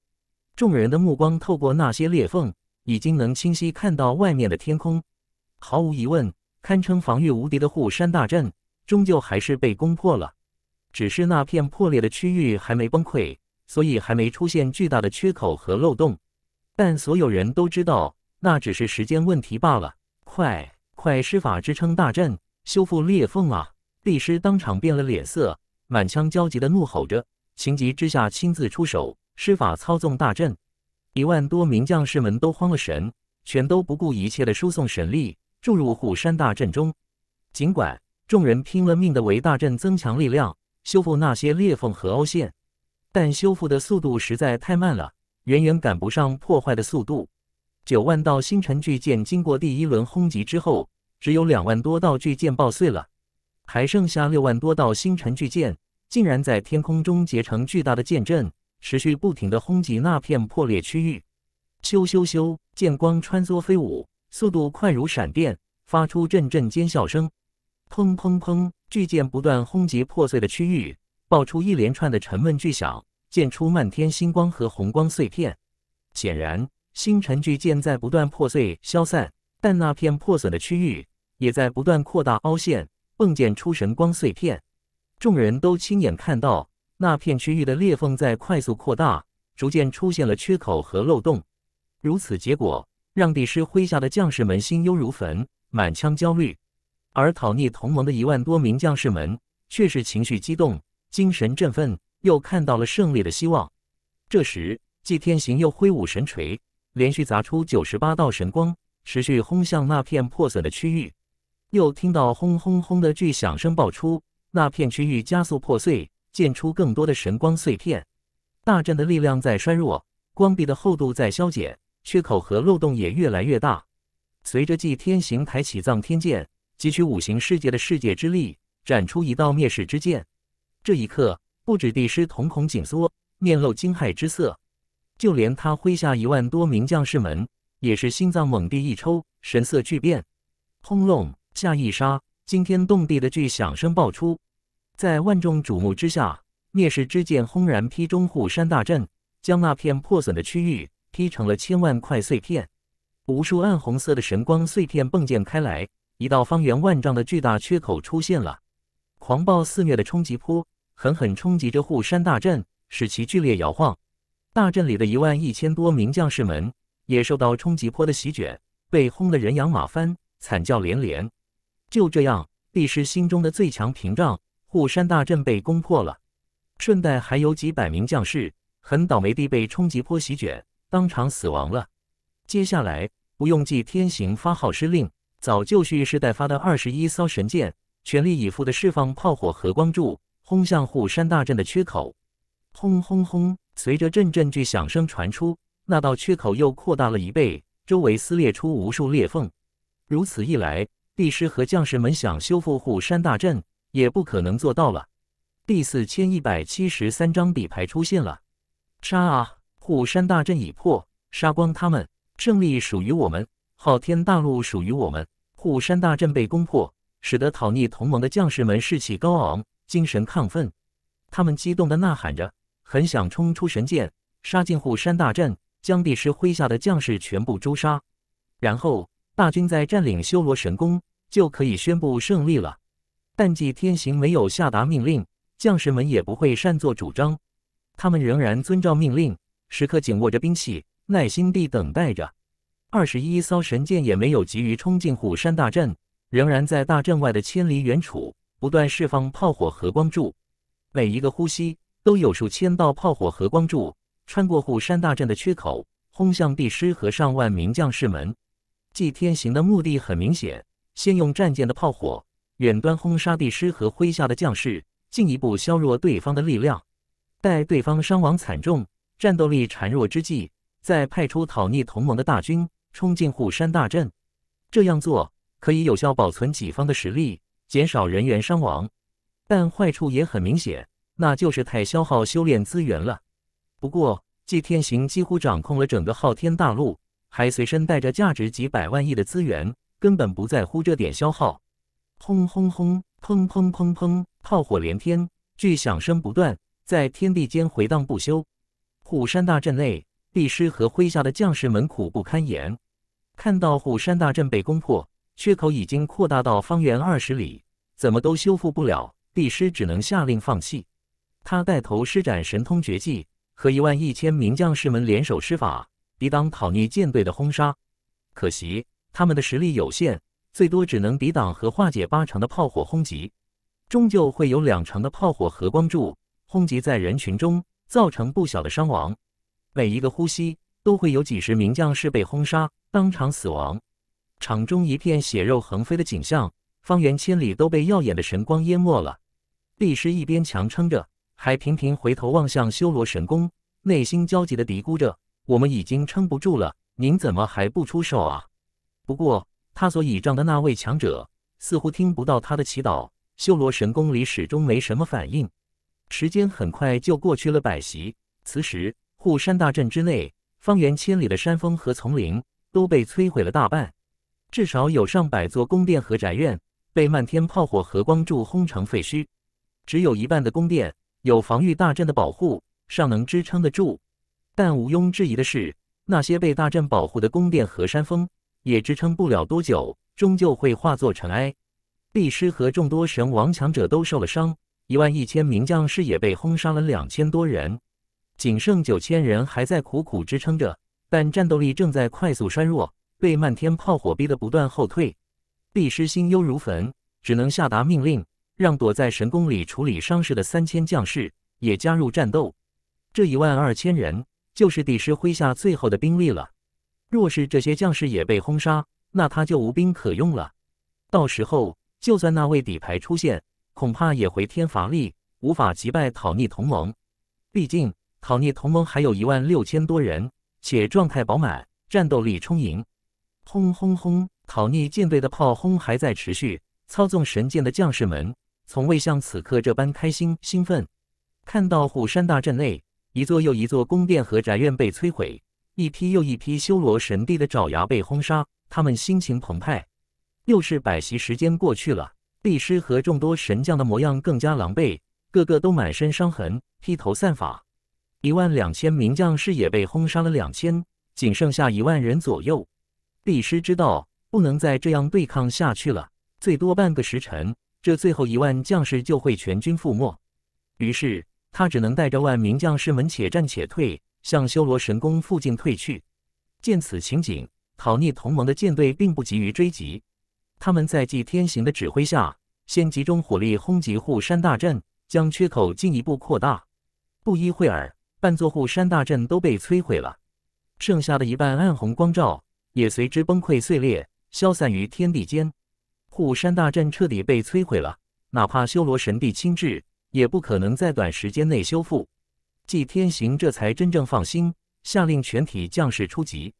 众人的目光透过那些裂缝，已经能清晰看到外面的天空。毫无疑问，堪称防御无敌的护山大阵终究还是被攻破了。只是那片破裂的区域还没崩溃，所以还没出现巨大的缺口和漏洞。但所有人都知道，那只是时间问题罢了。快快施法支撑大阵，修复裂缝啊！帝师当场变了脸色，满腔焦急的怒吼着，情急之下亲自出手施法操纵大阵。一万多名将士们都慌了神，全都不顾一切的输送神力注入虎山大阵中。尽管众人拼了命的为大阵增强力量，修复那些裂缝和凹陷，但修复的速度实在太慢了，远远赶不上破坏的速度。九万道星辰巨剑经过第一轮轰击之后，只有两万多道巨剑爆碎了，还剩下六万多道星辰巨剑，竟然在天空中结成巨大的剑阵，持续不停的轰击那片破裂区域。咻咻咻，剑光穿梭飞舞，速度快如闪电，发出阵阵尖啸声。砰砰砰，巨剑不断轰击破碎的区域，爆出一连串的沉闷巨响，溅出漫天星光和红光碎片。显然。星辰巨剑在不断破碎消散，但那片破损的区域也在不断扩大凹陷，迸溅出神光碎片。众人都亲眼看到那片区域的裂缝在快速扩大，逐渐出现了缺口和漏洞。如此结果让帝师麾下的将士们心忧如焚，满腔焦虑；而讨逆同盟的一万多名将士们却是情绪激动，精神振奋，又看到了胜利的希望。这时，祭天行又挥舞神锤。连续砸出九十八道神光，持续轰向那片破损的区域。又听到轰轰轰的巨响声爆出，那片区域加速破碎，溅出更多的神光碎片。大阵的力量在衰弱，光壁的厚度在消减，缺口和漏洞也越来越大。随着祭天行抬起藏天剑，汲取五行世界的世界之力，斩出一道灭世之剑。这一刻，不止帝师瞳孔紧缩，面露惊骇之色。就连他麾下一万多名将士们也是心脏猛地一抽，神色巨变。轰隆！下一杀，惊天动地的巨响声爆出，在万众瞩目之下，灭世之剑轰然劈中护山大阵，将那片破损的区域劈成了千万块碎片。无数暗红色的神光碎片迸溅开来，一道方圆万丈的巨大缺口出现了。狂暴肆虐的冲击波狠狠冲击着护山大阵，使其剧烈摇晃。大阵里的一万一千多名将士们也受到冲击波的席卷，被轰得人仰马翻，惨叫连连。就这样，帝师心中的最强屏障护山大阵被攻破了，顺带还有几百名将士很倒霉地被冲击波席卷，当场死亡了。接下来，不用祭天行发号施令，早就蓄势待发的二十一艘神舰全力以赴地释放炮火和光柱，轰向护山大阵的缺口。轰轰轰！随着阵阵巨响声传出，那道缺口又扩大了一倍，周围撕裂出无数裂缝。如此一来，帝师和将士们想修复护山大阵，也不可能做到了。第四千一百七十三张底牌出现了，杀啊！护山大阵已破，杀光他们，胜利属于我们，昊天大陆属于我们！护山大阵被攻破，使得讨逆同盟的将士们士气高昂，精神亢奋，他们激动地呐喊着。很想冲出神剑，杀进虎山大阵，将帝师麾下的将士全部诛杀，然后大军再占领修罗神宫，就可以宣布胜利了。但祭天行没有下达命令，将士们也不会擅作主张，他们仍然遵照命令，时刻紧握着兵器，耐心地等待着。二十一艘神舰也没有急于冲进虎山大阵，仍然在大阵外的千里远处不断释放炮火和光柱，每一个呼吸。都有数千道炮火和光柱穿过虎山大阵的缺口，轰向帝师和上万名将士们。祭天行的目的很明显：先用战舰的炮火远端轰杀帝师和麾下的将士，进一步削弱对方的力量。待对方伤亡惨重、战斗力孱弱之际，再派出讨逆同盟的大军冲进虎山大阵。这样做可以有效保存己方的实力，减少人员伤亡，但坏处也很明显。那就是太消耗修炼资源了。不过，祭天行几乎掌控了整个昊天大陆，还随身带着价值几百万亿的资源，根本不在乎这点消耗。轰轰轰，砰砰砰砰，炮火连天，巨响声不断，在天地间回荡不休。虎山大阵内，帝师和麾下的将士们苦不堪言。看到虎山大阵被攻破，缺口已经扩大到方圆二十里，怎么都修复不了，帝师只能下令放弃。他带头施展神通绝技，和一万一千名将士们联手施法，抵挡讨逆舰队的轰杀。可惜他们的实力有限，最多只能抵挡和化解八成的炮火轰击，终究会有两成的炮火和光柱轰击在人群中，造成不小的伤亡。每一个呼吸都会有几十名将士被轰杀，当场死亡。场中一片血肉横飞的景象，方圆千里都被耀眼的神光淹没了。帝师一边强撑着。还频频回头望向修罗神宫，内心焦急地嘀咕着：“我们已经撑不住了，您怎么还不出手啊？”不过，他所倚仗的那位强者似乎听不到他的祈祷，修罗神宫里始终没什么反应。时间很快就过去了百席，此时护山大阵之内，方圆千里的山峰和丛林都被摧毁了大半，至少有上百座宫殿和宅院被漫天炮火和光柱轰成废墟，只有一半的宫殿。有防御大阵的保护，尚能支撑得住，但毋庸置疑的是，那些被大阵保护的宫殿和山峰也支撑不了多久，终究会化作尘埃。帝师和众多神王强者都受了伤，一万一千名将士也被轰杀了两千多人，仅剩九千人还在苦苦支撑着，但战斗力正在快速衰弱，被漫天炮火逼得不断后退。帝师心忧如焚，只能下达命令。让躲在神宫里处理伤势的三千将士也加入战斗，这一万二千人就是帝师麾下最后的兵力了。若是这些将士也被轰杀，那他就无兵可用了。到时候，就算那位底牌出现，恐怕也回天乏力，无法击败讨逆同盟。毕竟，讨逆同盟还有一万六千多人，且状态饱满，战斗力充盈。轰轰轰！讨逆舰队的炮轰还在持续，操纵神剑的将士们。从未像此刻这般开心兴奋。看到虎山大阵内一座又一座宫殿和宅院被摧毁，一批又一批修罗神帝的爪牙被轰杀，他们心情澎湃。又是百息时间过去了，帝师和众多神将的模样更加狼狈，个个都满身伤痕，披头散发。一万两千名将士也被轰杀了两千，仅剩下一万人左右。帝师知道不能再这样对抗下去了，最多半个时辰。这最后一万将士就会全军覆没，于是他只能带着万名将士们且战且退，向修罗神宫附近退去。见此情景，讨逆同盟的舰队并不急于追击，他们在祭天行的指挥下，先集中火力轰击护山大阵，将缺口进一步扩大。不一会儿，半座护山大阵都被摧毁了，剩下的一半暗红光照也随之崩溃碎裂，消散于天地间。护山大阵彻底被摧毁了，哪怕修罗神帝亲至，也不可能在短时间内修复。祭天行这才真正放心，下令全体将士出击。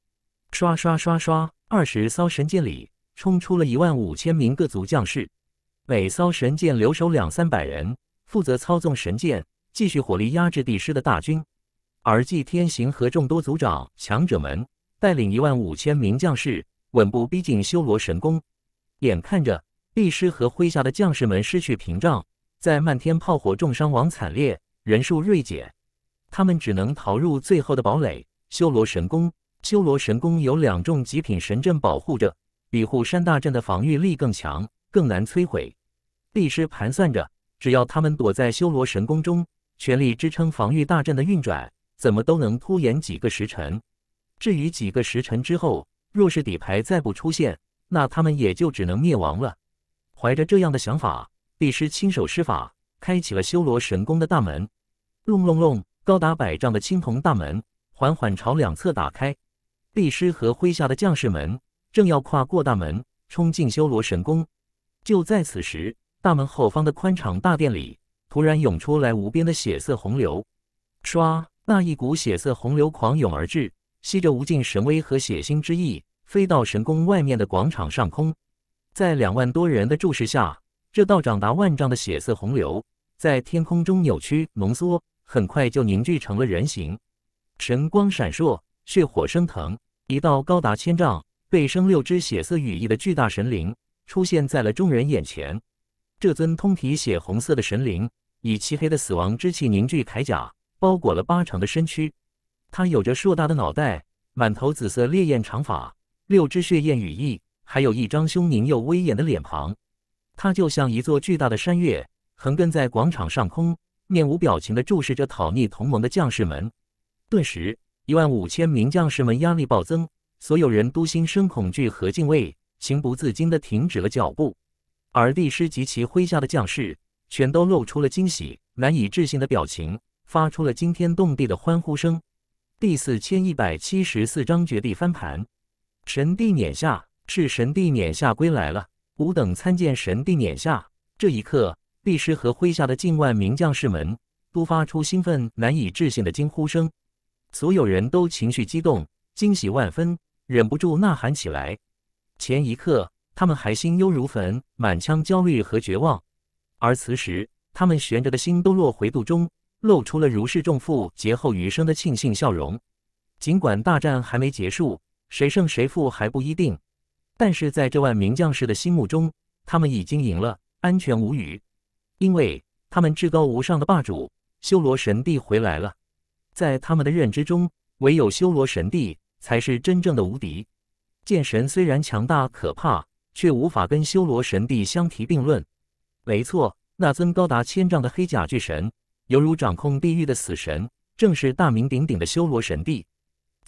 刷刷刷刷，二十艘神舰里冲出了一万五千名各族将士，每艘神舰留守两三百人，负责操纵神舰，继续火力压制帝师的大军。而祭天行和众多族长强者们，带领一万五千名将士，稳步逼近修罗神宫。眼看着律师和麾下的将士们失去屏障，在漫天炮火中伤亡惨烈，人数锐减，他们只能逃入最后的堡垒——修罗神宫。修罗神宫有两重极品神阵保护着，比护山大阵的防御力更强，更难摧毁。律师盘算着，只要他们躲在修罗神宫中，全力支撑防御大阵的运转，怎么都能拖延几个时辰。至于几个时辰之后，若是底牌再不出现，那他们也就只能灭亡了。怀着这样的想法，帝师亲手施法，开启了修罗神宫的大门。隆隆隆，高达百丈的青铜大门缓缓朝两侧打开。帝师和麾下的将士们正要跨过大门，冲进修罗神宫。就在此时，大门后方的宽敞大殿里，突然涌出来无边的血色洪流。唰，那一股血色洪流狂涌而至，吸着无尽神威和血腥之意。飞到神宫外面的广场上空，在两万多人的注视下，这道长达万丈的血色洪流在天空中扭曲、浓缩，很快就凝聚成了人形。神光闪烁，血火升腾，一道高达千丈、背生六只血色羽翼的巨大神灵出现在了众人眼前。这尊通体血红色的神灵，以漆黑的死亡之气凝聚铠甲，包裹了八成的身躯。他有着硕大的脑袋，满头紫色烈焰长发。六只血燕羽翼，还有一张凶狞又威严的脸庞，它就像一座巨大的山岳，横亘在广场上空，面无表情地注视着讨逆同盟的将士们。顿时，一万五千名将士们压力暴增，所有人都心生恐惧和敬畏，情不自禁地停止了脚步。而帝师及其麾下的将士全都露出了惊喜、难以置信的表情，发出了惊天动地的欢呼声。第四千一百七十四章绝地翻盘。神帝冕下是神帝冕下归来了，吾等参见神帝冕下。这一刻，帝师和麾下的近万名将士们都发出兴奋、难以置信的惊呼声，所有人都情绪激动，惊喜万分，忍不住呐喊起来。前一刻，他们还心忧如焚，满腔焦虑和绝望；而此时，他们悬着的心都落回肚中，露出了如释重负、劫后余生的庆幸笑容。尽管大战还没结束。谁胜谁负还不一定，但是在这万名将士的心目中，他们已经赢了，安全无虞，因为他们至高无上的霸主修罗神帝回来了。在他们的认知中，唯有修罗神帝才是真正的无敌。剑神虽然强大可怕，却无法跟修罗神帝相提并论。没错，那尊高达千丈的黑甲巨神，犹如掌控地狱的死神，正是大名鼎鼎的修罗神帝。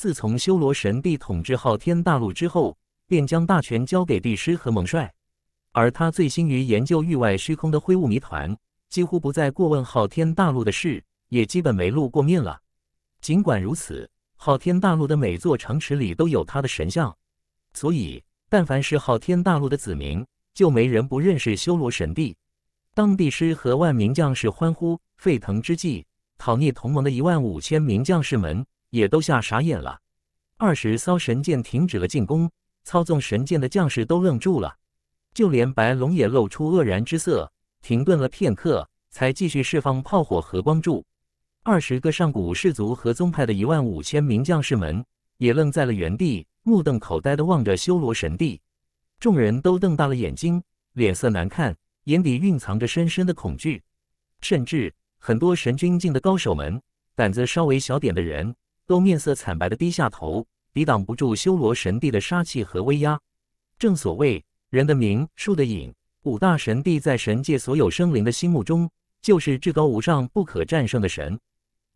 自从修罗神帝统治昊天大陆之后，便将大权交给帝师和猛帅，而他醉心于研究域外虚空的灰雾谜团，几乎不再过问昊天大陆的事，也基本没露过面了。尽管如此，昊天大陆的每座城池里都有他的神像，所以但凡是昊天大陆的子民，就没人不认识修罗神帝。当帝师和万名将士欢呼沸腾之际，讨逆同盟的一万五千名将士们。也都吓傻眼了。二十艘神舰停止了进攻，操纵神舰的将士都愣住了，就连白龙也露出愕然之色，停顿了片刻，才继续释放炮火和光柱。二十个上古氏族和宗派的一万五千名将士们也愣在了原地，目瞪口呆地望着修罗神帝。众人都瞪大了眼睛，脸色难看，眼底蕴藏着深深的恐惧，甚至很多神君境的高手们，胆子稍微小点的人。都面色惨白的低下头，抵挡不住修罗神帝的杀气和威压。正所谓“人的名，树的影”，五大神帝在神界所有生灵的心目中，就是至高无上、不可战胜的神。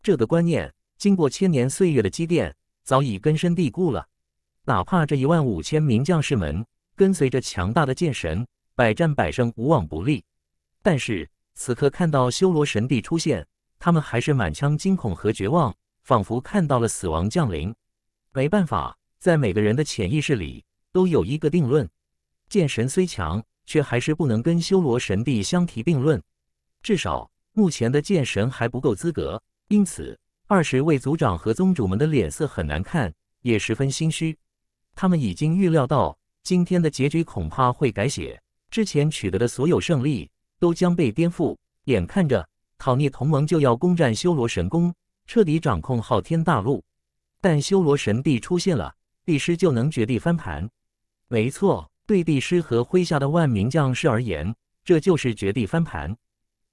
这个观念经过千年岁月的积淀，早已根深蒂固了。哪怕这一万五千名将士们跟随着强大的剑神，百战百胜、无往不利，但是此刻看到修罗神帝出现，他们还是满腔惊恐和绝望。仿佛看到了死亡降临，没办法，在每个人的潜意识里都有一个定论：剑神虽强，却还是不能跟修罗神帝相提并论。至少目前的剑神还不够资格。因此，二十位族长和宗主们的脸色很难看，也十分心虚。他们已经预料到今天的结局恐怕会改写之前取得的所有胜利都将被颠覆。眼看着讨逆同盟就要攻占修罗神宫。彻底掌控昊天大陆，但修罗神帝出现了，帝师就能绝地翻盘。没错，对帝师和麾下的万名将士而言，这就是绝地翻盘。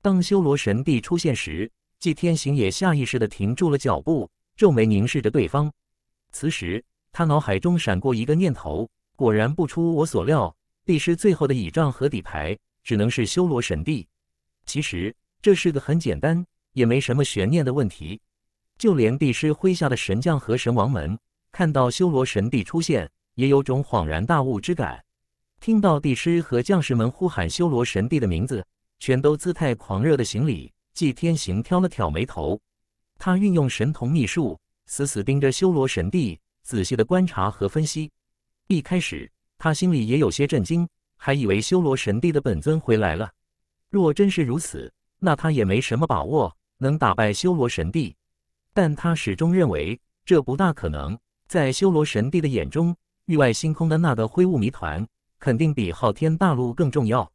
当修罗神帝出现时，祭天行也下意识地停住了脚步，皱眉凝视着对方。此时，他脑海中闪过一个念头：果然不出我所料，帝师最后的倚仗和底牌只能是修罗神帝。其实，这是个很简单，也没什么悬念的问题。就连帝师麾下的神将和神王们，看到修罗神帝出现，也有种恍然大悟之感。听到帝师和将士们呼喊修罗神帝的名字，全都姿态狂热的行礼。季天行挑了挑眉头，他运用神童秘术，死死盯着修罗神帝，仔细的观察和分析。一开始他心里也有些震惊，还以为修罗神帝的本尊回来了。若真是如此，那他也没什么把握能打败修罗神帝。但他始终认为这不大可能。在修罗神帝的眼中，域外星空的那个灰雾谜团肯定比昊天大陆更重要。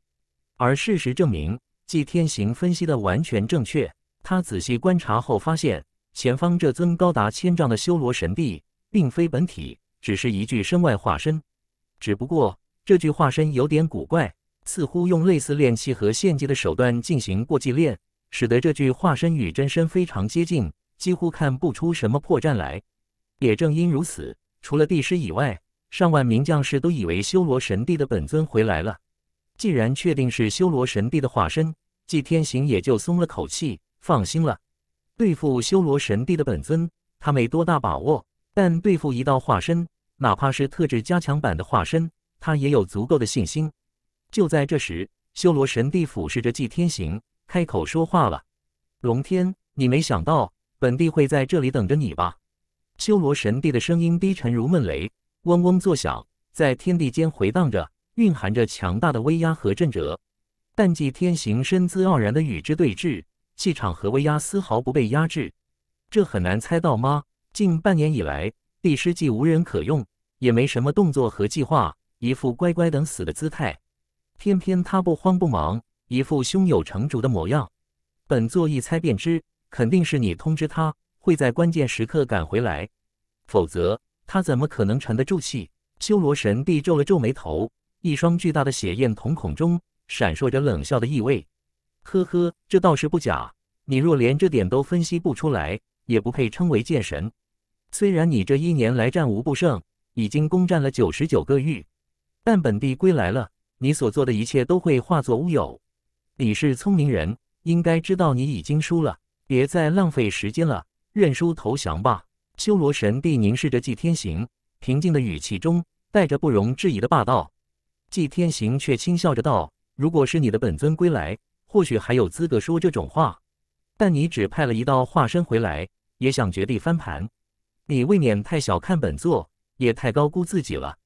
而事实证明，纪天行分析的完全正确。他仔细观察后发现，前方这尊高达千丈的修罗神帝，并非本体，只是一具身外化身。只不过这具化身有点古怪，似乎用类似炼器和献祭的手段进行过继炼，使得这具化身与真身非常接近。几乎看不出什么破绽来，也正因如此，除了帝师以外，上万名将士都以为修罗神帝的本尊回来了。既然确定是修罗神帝的化身，祭天行也就松了口气，放心了。对付修罗神帝的本尊，他没多大把握，但对付一道化身，哪怕是特制加强版的化身，他也有足够的信心。就在这时，修罗神帝俯视着祭天行，开口说话了：“龙天，你没想到。”本帝会在这里等着你吧！修罗神帝的声音低沉如闷雷，嗡嗡作响，在天地间回荡着，蕴含着强大的威压和震慑。但祭天行身姿傲然的与之对峙，气场和威压丝毫不被压制。这很难猜到吗？近半年以来，帝师既无人可用，也没什么动作和计划，一副乖乖等死的姿态。偏偏他不慌不忙，一副胸有成竹的模样。本座一猜便知。肯定是你通知他会在关键时刻赶回来，否则他怎么可能沉得住气？修罗神帝皱了皱眉头，一双巨大的血焰瞳孔中闪烁着冷笑的意味。呵呵，这倒是不假。你若连这点都分析不出来，也不配称为剑神。虽然你这一年来战无不胜，已经攻占了九十九个域，但本帝归来了，你所做的一切都会化作乌有。你是聪明人，应该知道你已经输了。别再浪费时间了，认输投降吧！修罗神帝凝视着季天行，平静的语气中带着不容置疑的霸道。季天行却轻笑着道：“如果是你的本尊归来，或许还有资格说这种话。但你只派了一道化身回来，也想绝地翻盘？你未免太小看本座，也太高估自己了。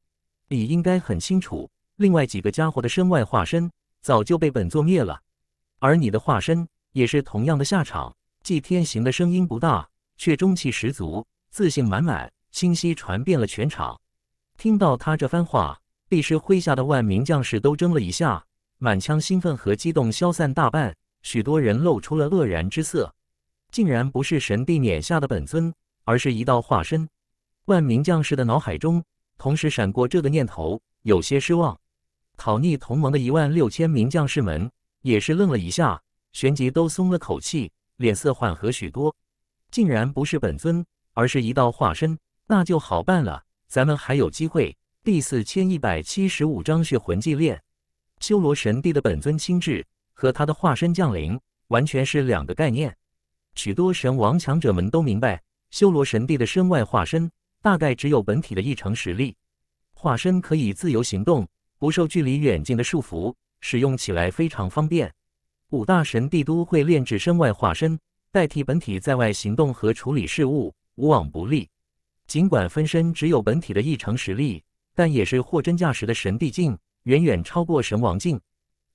你应该很清楚，另外几个家伙的身外化身早就被本座灭了，而你的化身也是同样的下场。”祭天行的声音不大，却中气十足，自信满满，清晰传遍了全场。听到他这番话，帝师麾下的万名将士都怔了一下，满腔兴奋和激动消散大半，许多人露出了愕然之色。竟然不是神帝冕下的本尊，而是一道化身。万名将士的脑海中同时闪过这个念头，有些失望。讨逆同盟的一万六千名将士们也是愣了一下，旋即都松了口气。脸色缓和许多，竟然不是本尊，而是一道化身，那就好办了，咱们还有机会。第四千一百七十五章血魂祭炼，修罗神帝的本尊亲至和他的化身降临完全是两个概念。许多神王强者们都明白，修罗神帝的身外化身大概只有本体的一成实力。化身可以自由行动，不受距离远近的束缚，使用起来非常方便。五大神帝都会炼制身外化身，代替本体在外行动和处理事务，无往不利。尽管分身只有本体的一成实力，但也是货真价实的神帝境，远远超过神王境。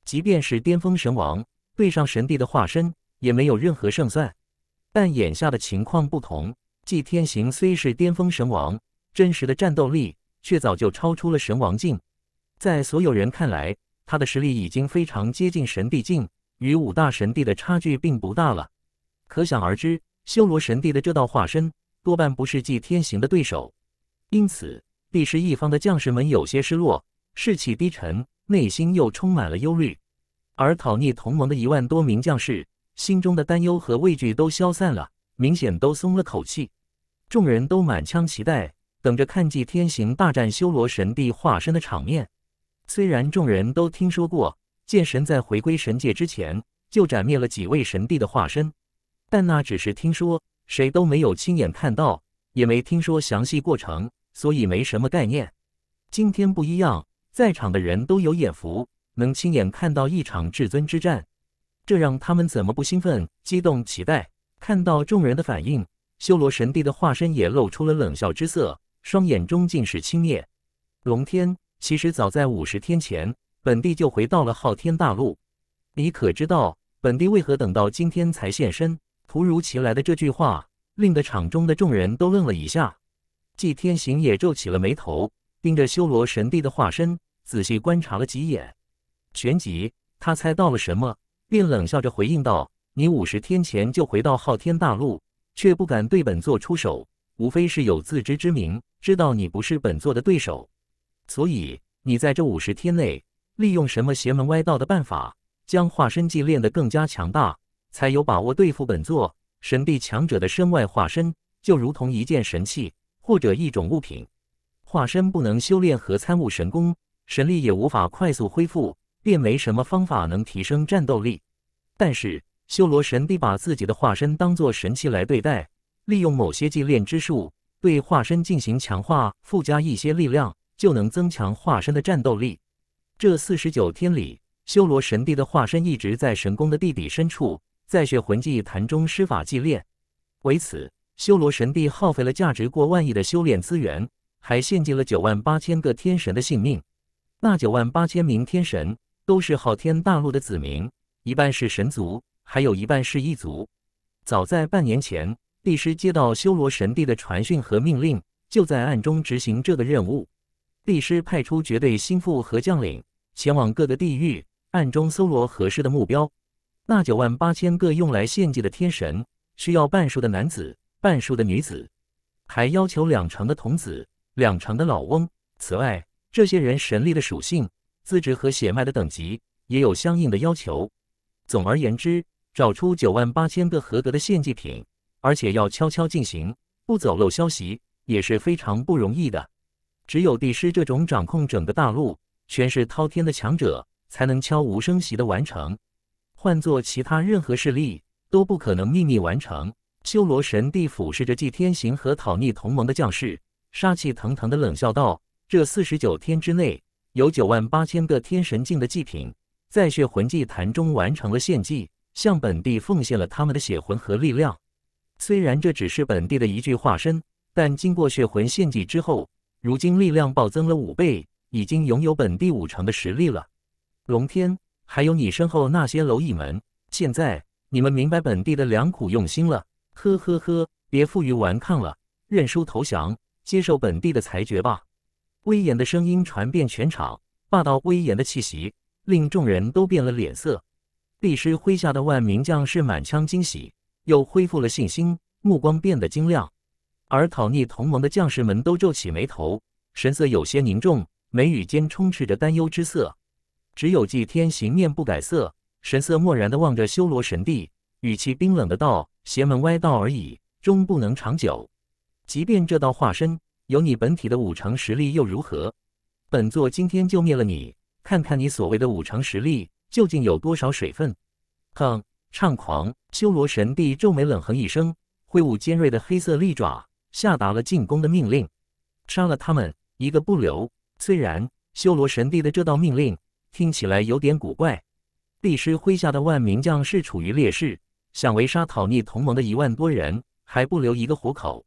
即便是巅峰神王，对上神帝的化身也没有任何胜算。但眼下的情况不同，祭天行虽是巅峰神王，真实的战斗力却早就超出了神王境。在所有人看来，他的实力已经非常接近神帝境。与五大神帝的差距并不大了，可想而知，修罗神帝的这道化身多半不是祭天行的对手。因此，帝师一方的将士们有些失落，士气低沉，内心又充满了忧虑。而讨逆同盟的一万多名将士，心中的担忧和畏惧都消散了，明显都松了口气。众人都满腔期待，等着看祭天行大战修罗神帝化身的场面。虽然众人都听说过。剑神在回归神界之前，就斩灭了几位神帝的化身，但那只是听说，谁都没有亲眼看到，也没听说详细过程，所以没什么概念。今天不一样，在场的人都有眼福，能亲眼看到一场至尊之战，这让他们怎么不兴奋、激动、期待？看到众人的反应，修罗神帝的化身也露出了冷笑之色，双眼中尽是轻蔑。龙天，其实早在五十天前。本帝就回到了昊天大陆，你可知道本帝为何等到今天才现身？突如其来的这句话，令得场中的众人都愣了一下。祭天行也皱起了眉头，盯着修罗神帝的化身，仔细观察了几眼，旋即他猜到了什么，便冷笑着回应道：“你五十天前就回到昊天大陆，却不敢对本座出手，无非是有自知之明，知道你不是本座的对手，所以你在这五十天内。”利用什么邪门歪道的办法，将化身技练得更加强大，才有把握对付本座神帝强者的身外化身。就如同一件神器或者一种物品，化身不能修炼和参悟神功，神力也无法快速恢复，便没什么方法能提升战斗力。但是修罗神帝把自己的化身当作神器来对待，利用某些祭炼之术对化身进行强化，附加一些力量，就能增强化身的战斗力。这四十九天里，修罗神帝的化身一直在神宫的地底深处，在血魂祭坛中施法祭炼。为此，修罗神帝耗费了价值过万亿的修炼资源，还献祭了九万八千个天神的性命。那九万八千名天神都是昊天大陆的子民，一半是神族，还有一半是异族。早在半年前，帝师接到修罗神帝的传讯和命令，就在暗中执行这个任务。帝师派出绝对心腹和将领前往各个地域，暗中搜罗合适的目标。那九万八千个用来献祭的天神，需要半数的男子，半数的女子，还要求两成的童子，两成的老翁。此外，这些人神力的属性、资质和血脉的等级也有相应的要求。总而言之，找出九万八千个合格的献祭品，而且要悄悄进行，不走漏消息，也是非常不容易的。只有帝师这种掌控整个大陆、权势滔天的强者，才能悄无声息地完成。换做其他任何势力，都不可能秘密完成。修罗神帝俯视着祭天行和讨逆同盟的将士，杀气腾腾地冷笑道：“这四十九天之内，有九万八千个天神境的祭品，在血魂祭坛中完成了献祭，向本帝奉献了他们的血魂和力量。虽然这只是本帝的一具化身，但经过血魂献祭之后。”如今力量暴增了五倍，已经拥有本地五成的实力了。龙天，还有你身后那些蝼蚁们，现在你们明白本地的良苦用心了？呵呵呵，别负隅顽抗了，认输投降，接受本地的裁决吧！威严的声音传遍全场，霸道威严的气息令众人都变了脸色。帝师麾下的万名将士满腔惊喜，又恢复了信心，目光变得晶亮。而讨逆同盟的将士们都皱起眉头，神色有些凝重，眉宇间充斥着担忧之色。只有祭天行面不改色，神色漠然地望着修罗神帝，语气冰冷的道：“邪门歪道而已，终不能长久。即便这道化身有你本体的五成实力又如何？本座今天就灭了你，看看你所谓的五成实力究竟有多少水分！”哼，猖狂！修罗神帝皱眉冷哼一声，挥舞尖锐的黑色利爪。下达了进攻的命令，杀了他们一个不留。虽然修罗神帝的这道命令听起来有点古怪，帝师麾下的万名将士处于劣势，想围杀讨逆同盟的一万多人还不留一个活口，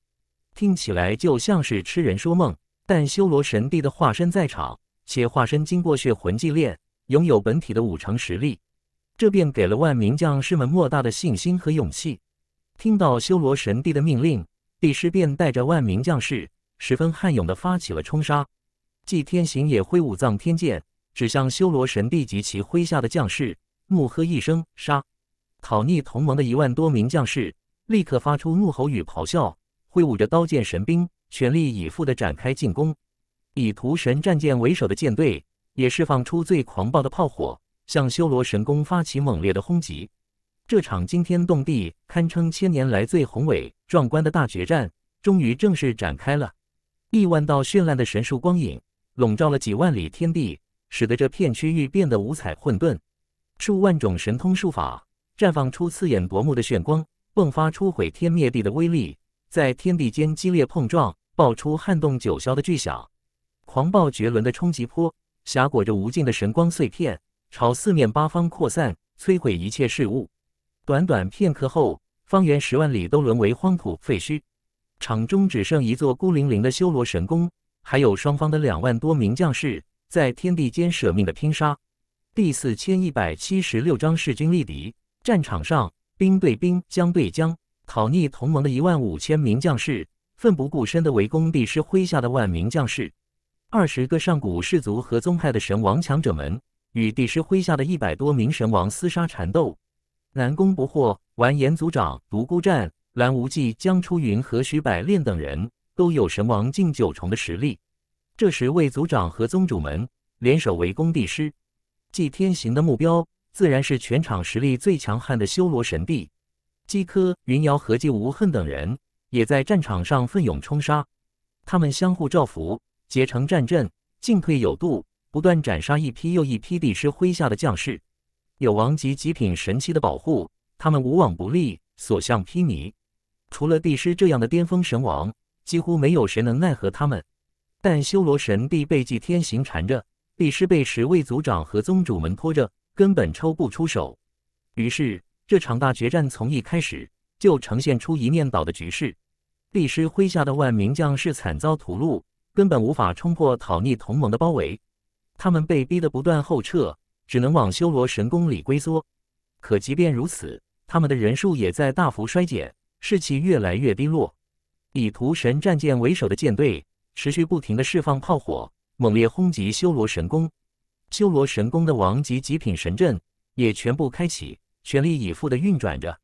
听起来就像是痴人说梦。但修罗神帝的化身在场，且化身经过血魂祭炼，拥有本体的五成实力，这便给了万名将士们莫大的信心和勇气。听到修罗神帝的命令。帝师便带着万名将士，十分悍勇地发起了冲杀。祭天行也挥舞藏天剑，指向修罗神帝及其麾下的将士，怒喝一声：“杀！”讨逆同盟的一万多名将士立刻发出怒吼与咆哮，挥舞着刀剑神兵，全力以赴地展开进攻。以屠神战舰为首的舰队也释放出最狂暴的炮火，向修罗神宫发起猛烈的轰击。这场惊天动地、堪称千年来最宏伟壮观的大决战，终于正式展开了。亿万道绚烂的神树光影笼罩了几万里天地，使得这片区域变得五彩混沌。数万种神通术法绽放出刺眼夺目的炫光，迸发出毁天灭地的威力，在天地间激烈碰撞，爆出撼动九霄的巨响。狂暴绝伦的冲击波挟裹着无尽的神光碎片，朝四面八方扩散，摧毁一切事物。短短片刻后，方圆十万里都沦为荒土废墟，场中只剩一座孤零零的修罗神宫，还有双方的两万多名将士在天地间舍命的拼杀。第四千一百七十六章势均力敌，战场上兵对兵，将对将，讨逆同盟的一万五千名将士奋不顾身的围攻帝师麾下的万名将士，二十个上古氏族和宗派的神王强者们与帝师麾下的一百多名神王厮杀缠斗。南宫不惑、完颜族长、独孤战、蓝无忌、江初云和徐百炼等人都有神王境九重的实力。这时，魏族长和宗主们联手围攻帝师。祭天行的目标自然是全场实力最强悍的修罗神帝。姬柯、云瑶和姬无恨等人也在战场上奋勇冲杀，他们相互照拂，结成战阵，进退有度，不断斩杀一批又一批帝师麾下的将士。有王级极品神器的保护，他们无往不利，所向披靡。除了帝师这样的巅峰神王，几乎没有谁能奈何他们。但修罗神帝被祭天行缠着，帝师被十位族长和宗主们拖着，根本抽不出手。于是，这场大决战从一开始就呈现出一面倒的局势。帝师麾下的万名将士惨遭屠戮，根本无法冲破讨逆同盟的包围，他们被逼得不断后撤。只能往修罗神宫里龟缩，可即便如此，他们的人数也在大幅衰减，士气越来越低落。以屠神战舰为首的舰队持续不停地释放炮火，猛烈轰击修罗神宫。修罗神宫的王级极品神阵也全部开启，全力以赴地运转着。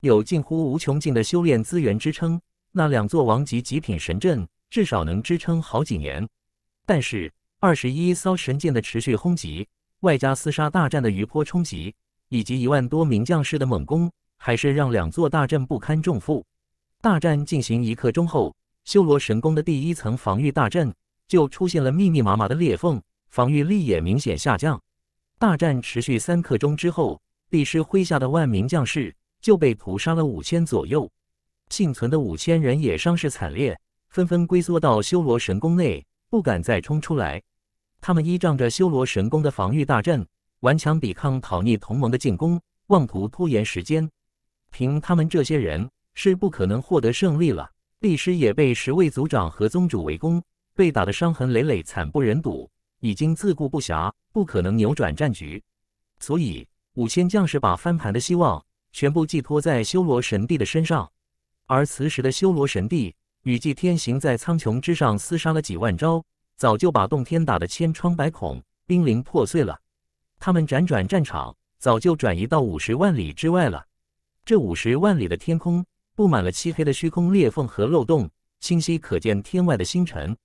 有近乎无穷尽的修炼资源支撑，那两座王级极品神阵至少能支撑好几年。但是，二十一艘神舰的持续轰击。外加厮杀大战的余波冲击，以及一万多名将士的猛攻，还是让两座大阵不堪重负。大战进行一刻钟后，修罗神宫的第一层防御大阵就出现了密密麻麻的裂缝，防御力也明显下降。大战持续三刻钟之后，帝师麾下的万名将士就被屠杀了五千左右，幸存的五千人也伤势惨烈，纷纷龟缩到修罗神宫内，不敢再冲出来。他们依仗着修罗神功的防御大阵，顽强抵抗讨逆同盟的进攻，妄图拖延时间。凭他们这些人是不可能获得胜利了。帝师也被十位族长和宗主围攻，被打得伤痕累累，惨不忍睹，已经自顾不暇，不可能扭转战局。所以，五千将士把翻盘的希望全部寄托在修罗神帝的身上。而此时的修罗神帝与祭天行在苍穹之上厮杀了几万招。早就把洞天打得千疮百孔，濒临破碎了。他们辗转战场，早就转移到五十万里之外了。这五十万里的天空布满了漆黑的虚空裂缝和漏洞，清晰可见天外的星辰。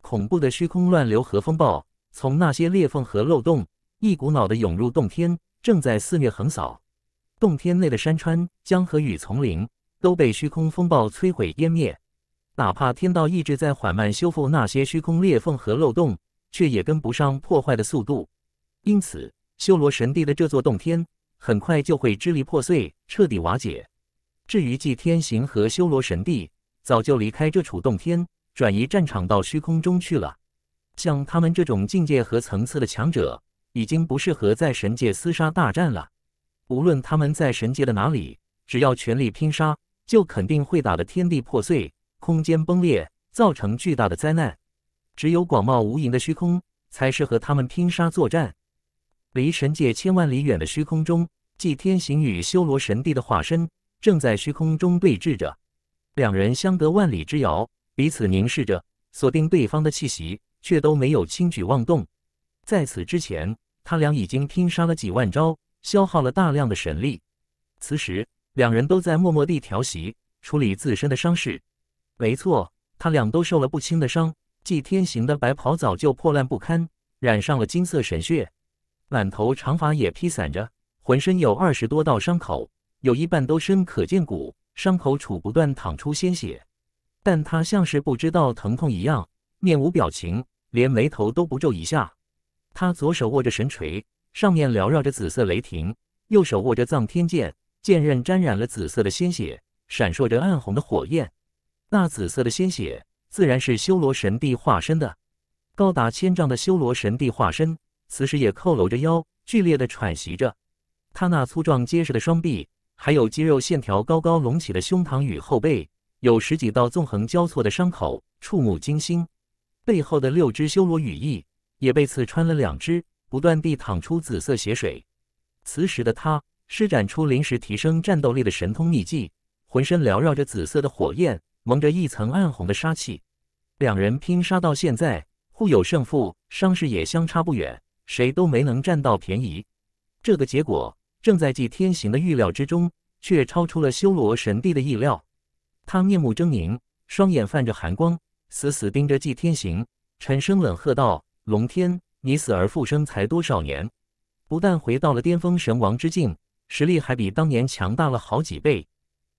恐怖的虚空乱流和风暴从那些裂缝和漏洞一股脑地涌入洞天，正在肆虐横扫。洞天内的山川、江河与丛林都被虚空风暴摧毁湮灭。哪怕天道一直在缓慢修复那些虚空裂缝和漏洞，却也跟不上破坏的速度。因此，修罗神帝的这座洞天很快就会支离破碎，彻底瓦解。至于祭天行和修罗神帝，早就离开这处洞天，转移战场到虚空中去了。像他们这种境界和层次的强者，已经不适合在神界厮杀大战了。无论他们在神界的哪里，只要全力拼杀，就肯定会打得天地破碎。空间崩裂，造成巨大的灾难。只有广袤无垠的虚空，才是和他们拼杀作战。离神界千万里远的虚空中，祭天行与修罗神帝的化身正在虚空中对峙着。两人相隔万里之遥，彼此凝视着，锁定对方的气息，却都没有轻举妄动。在此之前，他俩已经拼杀了几万招，消耗了大量的神力。此时，两人都在默默地调息，处理自身的伤势。没错，他俩都受了不轻的伤。纪天行的白袍早就破烂不堪，染上了金色神血，满头长发也披散着，浑身有二十多道伤口，有一半都深可见骨，伤口处不断淌出鲜血。但他像是不知道疼痛一样，面无表情，连眉头都不皱一下。他左手握着神锤，上面缭绕着紫色雷霆，右手握着藏天剑，剑刃沾染了紫色的鲜血，闪烁着暗红的火焰。那紫色的鲜血，自然是修罗神帝化身的。高达千丈的修罗神帝化身，此时也佝偻着腰，剧烈的喘息着。他那粗壮结实的双臂，还有肌肉线条高高隆起的胸膛与后背，有十几道纵横交错的伤口，触目惊心。背后的六只修罗羽翼也被刺穿了两只，不断地淌出紫色血水。此时的他，施展出临时提升战斗力的神通秘技，浑身缭绕着紫色的火焰。蒙着一层暗红的杀气，两人拼杀到现在，互有胜负，伤势也相差不远，谁都没能占到便宜。这个结果正在祭天行的预料之中，却超出了修罗神帝的意料。他面目狰狞，双眼泛着寒光，死死盯着祭天行，沉声冷喝道：“龙天，你死而复生才多少年？不但回到了巅峰神王之境，实力还比当年强大了好几倍。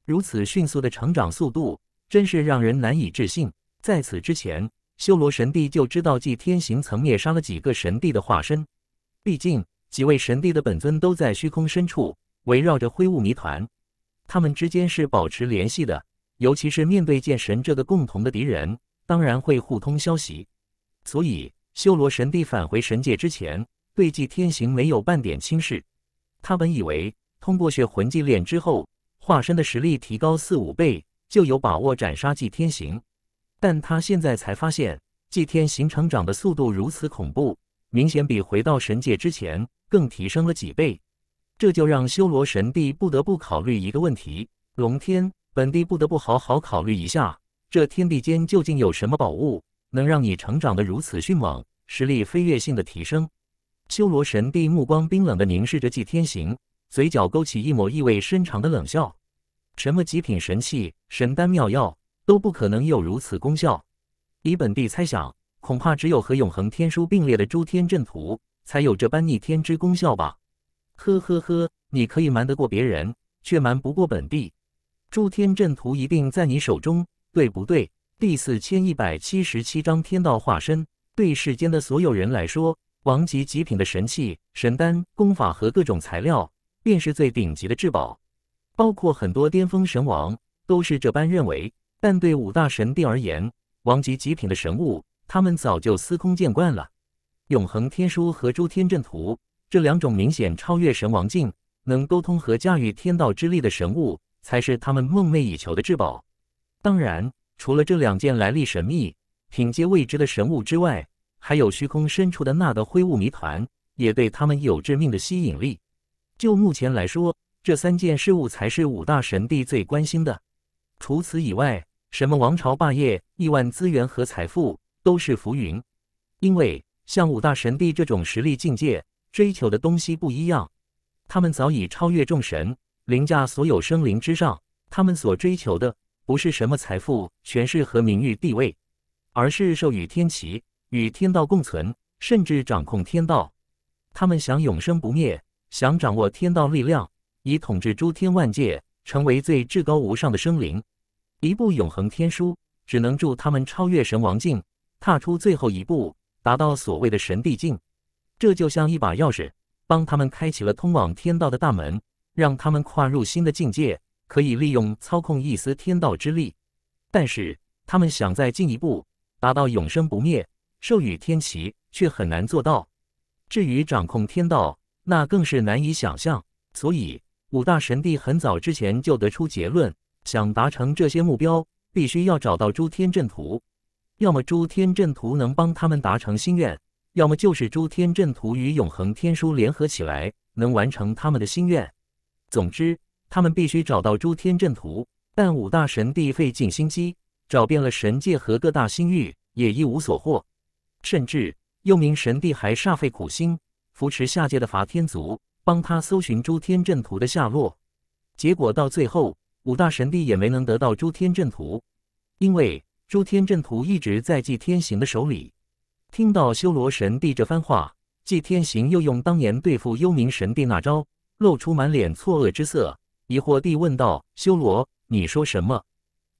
如此迅速的成长速度。”真是让人难以置信。在此之前，修罗神帝就知道纪天行曾灭杀了几个神帝的化身。毕竟，几位神帝的本尊都在虚空深处，围绕着灰雾谜团，他们之间是保持联系的。尤其是面对剑神这个共同的敌人，当然会互通消息。所以，修罗神帝返回神界之前，对纪天行没有半点轻视。他本以为通过血魂祭炼之后，化身的实力提高四五倍。就有把握斩杀祭天行，但他现在才发现，祭天行成长的速度如此恐怖，明显比回到神界之前更提升了几倍，这就让修罗神帝不得不考虑一个问题：龙天本帝不得不好好考虑一下，这天地间究竟有什么宝物，能让你成长的如此迅猛，实力飞跃性的提升？修罗神帝目光冰冷的凝视着祭天行，嘴角勾起一抹意味深长的冷笑。什么极品神器、神丹妙药都不可能有如此功效。以本帝猜想，恐怕只有和永恒天书并列的诸天阵图才有这般逆天之功效吧？呵呵呵，你可以瞒得过别人，却瞒不过本帝。诸天阵图一定在你手中，对不对？第四千一百七十七章天道化身。对世间的所有人来说，王级极品的神器、神丹、功法和各种材料，便是最顶级的至宝。包括很多巅峰神王都是这般认为，但对五大神帝而言，王级极品的神物，他们早就司空见惯了。永恒天书和诸天阵图这两种明显超越神王境，能沟通和驾驭天道之力的神物，才是他们梦寐以求的至宝。当然，除了这两件来历神秘、品阶未知的神物之外，还有虚空深处的那个灰雾谜团，也对他们有致命的吸引力。就目前来说。这三件事物才是五大神帝最关心的。除此以外，什么王朝霸业、亿万资源和财富都是浮云。因为像五大神帝这种实力境界，追求的东西不一样。他们早已超越众神，凌驾所有生灵之上。他们所追求的，不是什么财富、权势和名誉地位，而是授予天齐，与天道共存，甚至掌控天道。他们想永生不灭，想掌握天道力量。以统治诸天万界，成为最至高无上的生灵。一部永恒天书，只能助他们超越神王境，踏出最后一步，达到所谓的神帝境。这就像一把钥匙，帮他们开启了通往天道的大门，让他们跨入新的境界，可以利用操控一丝天道之力。但是，他们想再进一步，达到永生不灭、授予天齐，却很难做到。至于掌控天道，那更是难以想象。所以。五大神帝很早之前就得出结论：想达成这些目标，必须要找到诸天阵图。要么诸天阵图能帮他们达成心愿，要么就是诸天阵图与永恒天书联合起来能完成他们的心愿。总之，他们必须找到诸天阵图。但五大神帝费尽心机，找遍了神界和各大星域，也一无所获。甚至，幽冥神帝还煞费苦心扶持下界的伐天族。帮他搜寻诸天阵图的下落，结果到最后，五大神帝也没能得到诸天阵图，因为诸天阵图一直在祭天行的手里。听到修罗神帝这番话，祭天行又用当年对付幽冥神帝那招，露出满脸错愕之色，疑惑地问道：“修罗，你说什么？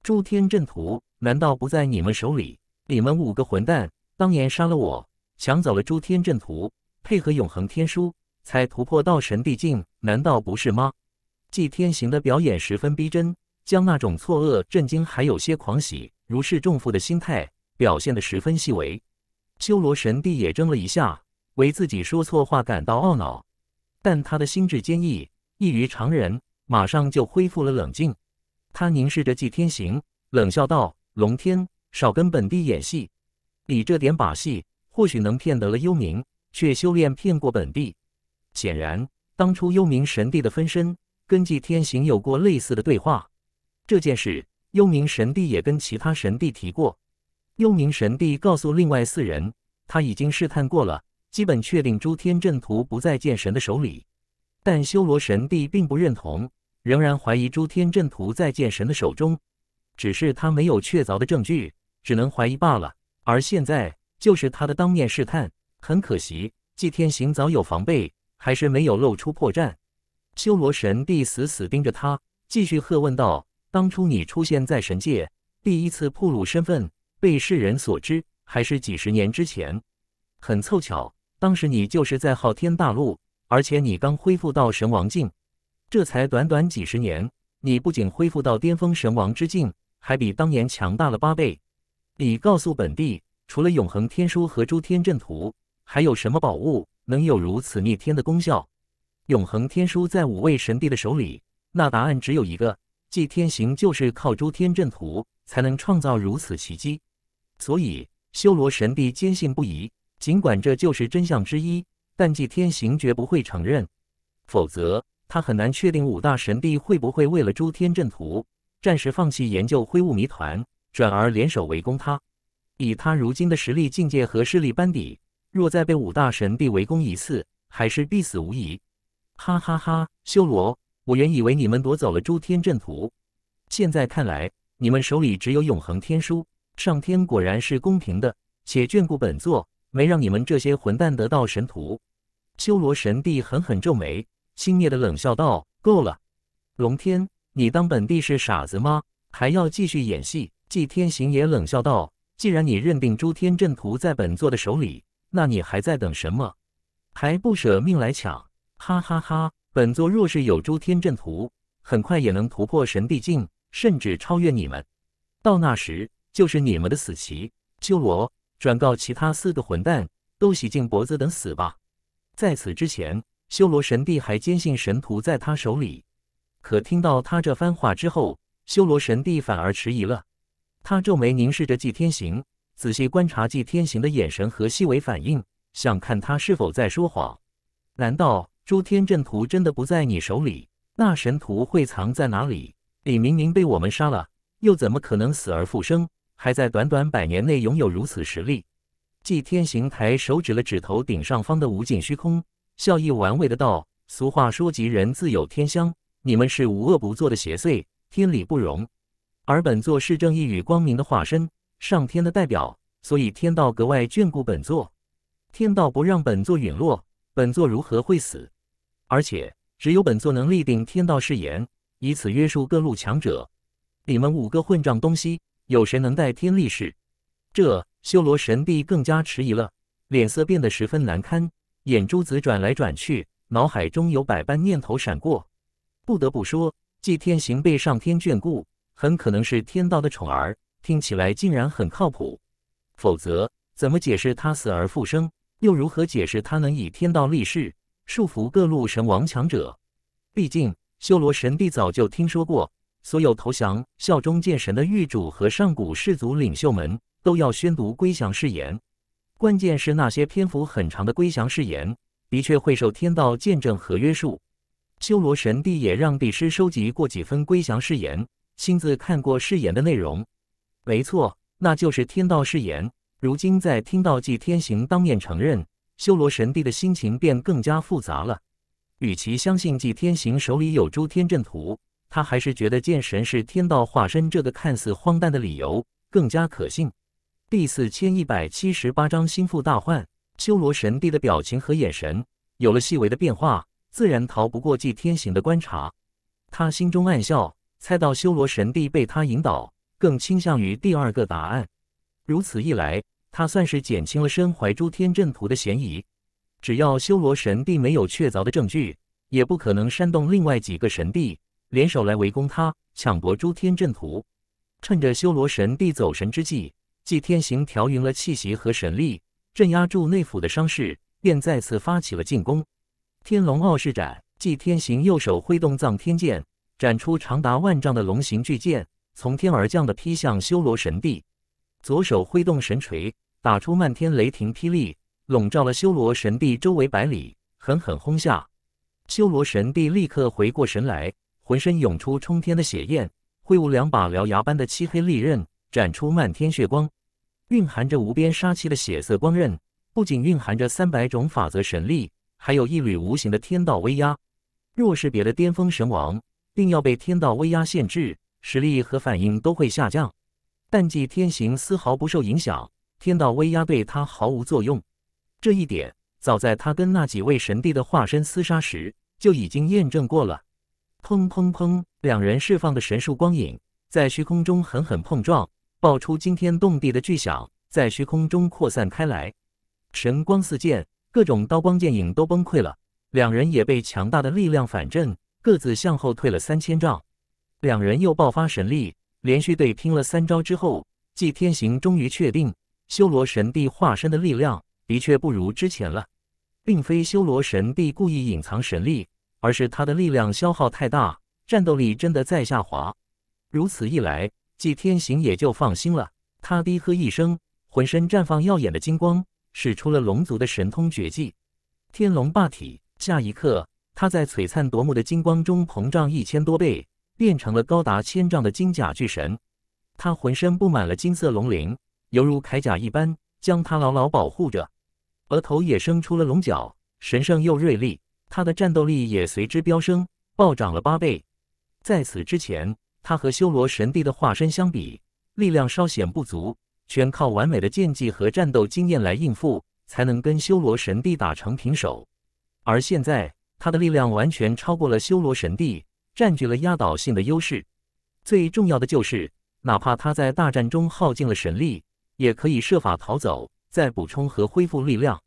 诸天阵图难道不在你们手里？你们五个混蛋当年杀了我，抢走了诸天阵图，配合永恒天书。”才突破到神帝境，难道不是吗？祭天行的表演十分逼真，将那种错愕、震惊还有些狂喜、如释重负的心态表现得十分细微。修罗神帝也怔了一下，为自己说错话感到懊恼，但他的心智坚毅，异于常人，马上就恢复了冷静。他凝视着祭天行，冷笑道：“龙天，少跟本帝演戏，你这点把戏或许能骗得了幽冥，却修炼骗过本帝。”显然，当初幽冥神帝的分身跟祭天行有过类似的对话。这件事，幽冥神帝也跟其他神帝提过。幽冥神帝告诉另外四人，他已经试探过了，基本确定诸天阵图不在剑神的手里。但修罗神帝并不认同，仍然怀疑诸天阵图在剑神的手中，只是他没有确凿的证据，只能怀疑罢了。而现在就是他的当面试探，很可惜，祭天行早有防备。还是没有露出破绽，修罗神帝死死盯着他，继续喝问道：“当初你出现在神界，第一次暴露身份被世人所知，还是几十年之前？很凑巧，当时你就是在昊天大陆，而且你刚恢复到神王境。这才短短几十年，你不仅恢复到巅峰神王之境，还比当年强大了八倍。你告诉本帝，除了永恒天书和诸天阵图，还有什么宝物？”能有如此逆天的功效，永恒天书在五位神帝的手里，那答案只有一个：祭天行就是靠《诸天阵图》才能创造如此奇迹。所以修罗神帝坚信不疑，尽管这就是真相之一，但祭天行绝不会承认，否则他很难确定五大神帝会不会为了《诸天阵图》，暂时放弃研究灰雾谜团，转而联手围攻他。以他如今的实力境界和势力班底。若再被五大神帝围攻一次，还是必死无疑。哈哈哈！修罗，我原以为你们夺走了诸天阵图，现在看来，你们手里只有永恒天书。上天果然是公平的，且眷顾本座，没让你们这些混蛋得到神图。修罗神帝狠狠皱眉，轻蔑的冷笑道：“够了，龙天，你当本帝是傻子吗？还要继续演戏？”祭天行也冷笑道：“既然你认定诸天阵图在本座的手里。”那你还在等什么？还不舍命来抢？哈哈哈！本座若是有诸天阵图，很快也能突破神帝境，甚至超越你们。到那时，就是你们的死期！修罗，转告其他四个混蛋，都洗净脖子等死吧！在此之前，修罗神帝还坚信神图在他手里，可听到他这番话之后，修罗神帝反而迟疑了。他皱眉凝视着祭天行。仔细观察季天行的眼神和细微反应，想看他是否在说谎。难道诸天阵图真的不在你手里？那神图会藏在哪里？李明明被我们杀了，又怎么可能死而复生，还在短短百年内拥有如此实力？季天行抬手指了指头顶上方的无尽虚空，笑意玩味的道：“俗话说，吉人自有天相。你们是无恶不作的邪祟，天理不容。而本座是正义与光明的化身。”上天的代表，所以天道格外眷顾本座。天道不让本座陨落，本座如何会死？而且只有本座能立定天道誓言，以此约束各路强者。你们五个混账东西，有谁能代天立誓？这修罗神帝更加迟疑了，脸色变得十分难堪，眼珠子转来转去，脑海中有百般念头闪过。不得不说，祭天行被上天眷顾，很可能是天道的宠儿。听起来竟然很靠谱，否则怎么解释他死而复生？又如何解释他能以天道立誓，束缚各路神王强者？毕竟修罗神帝早就听说过，所有投降、效忠剑神的狱主和上古氏族领袖们，都要宣读归降誓言。关键是那些篇幅很长的归降誓言，的确会受天道见证和约束。修罗神帝也让帝师收集过几份归降誓言，亲自看过誓言的内容。没错，那就是天道誓言。如今在听到祭天行当面承认修罗神帝的心情，便更加复杂了。与其相信祭天行手里有诸天阵图，他还是觉得剑神是天道化身这个看似荒诞的理由更加可信。第四千一百七十八章心腹大患。修罗神帝的表情和眼神有了细微的变化，自然逃不过祭天行的观察。他心中暗笑，猜到修罗神帝被他引导。更倾向于第二个答案。如此一来，他算是减轻了身怀诸天阵图的嫌疑。只要修罗神帝没有确凿的证据，也不可能煽动另外几个神帝联手来围攻他，抢夺诸天阵图。趁着修罗神帝走神之际，纪天行调匀了气息和神力，镇压住内府的伤势，便再次发起了进攻。天龙傲视斩，纪天行右手挥动藏天剑，斩出长达万丈的龙形巨剑。从天而降的劈向修罗神帝，左手挥动神锤，打出漫天雷霆霹雳，笼罩了修罗神帝周围百里，狠狠轰下。修罗神帝立刻回过神来，浑身涌出冲天的血焰，挥舞两把獠牙般的漆黑利刃，斩出漫天血光。蕴含着无边杀气的血色光刃，不仅蕴含着三百种法则神力，还有一缕无形的天道威压。若是别的巅峰神王，定要被天道威压限制。实力和反应都会下降，但祭天行丝毫不受影响，天道威压对他毫无作用。这一点早在他跟那几位神帝的化身厮杀时就已经验证过了。砰砰砰！两人释放的神术光影在虚空中狠狠碰撞，爆出惊天动地的巨响，在虚空中扩散开来，神光四溅，各种刀光剑影都崩溃了，两人也被强大的力量反震，各自向后退了三千丈。两人又爆发神力，连续对拼了三招之后，祭天行终于确定，修罗神帝化身的力量的确不如之前了，并非修罗神帝故意隐藏神力，而是他的力量消耗太大，战斗力真的在下滑。如此一来，祭天行也就放心了。他低喝一声，浑身绽放耀眼的金光，使出了龙族的神通绝技——天龙霸体。下一刻，他在璀璨夺目的金光中膨胀一千多倍。变成了高达千丈的金甲巨神，他浑身布满了金色龙鳞，犹如铠甲一般将他牢牢保护着。额头也生出了龙角，神圣又锐利。他的战斗力也随之飙升，暴涨了八倍。在此之前，他和修罗神帝的化身相比，力量稍显不足，全靠完美的剑技和战斗经验来应付，才能跟修罗神帝打成平手。而现在，他的力量完全超过了修罗神帝。占据了压倒性的优势。最重要的就是，哪怕他在大战中耗尽了神力，也可以设法逃走，再补充和恢复力量。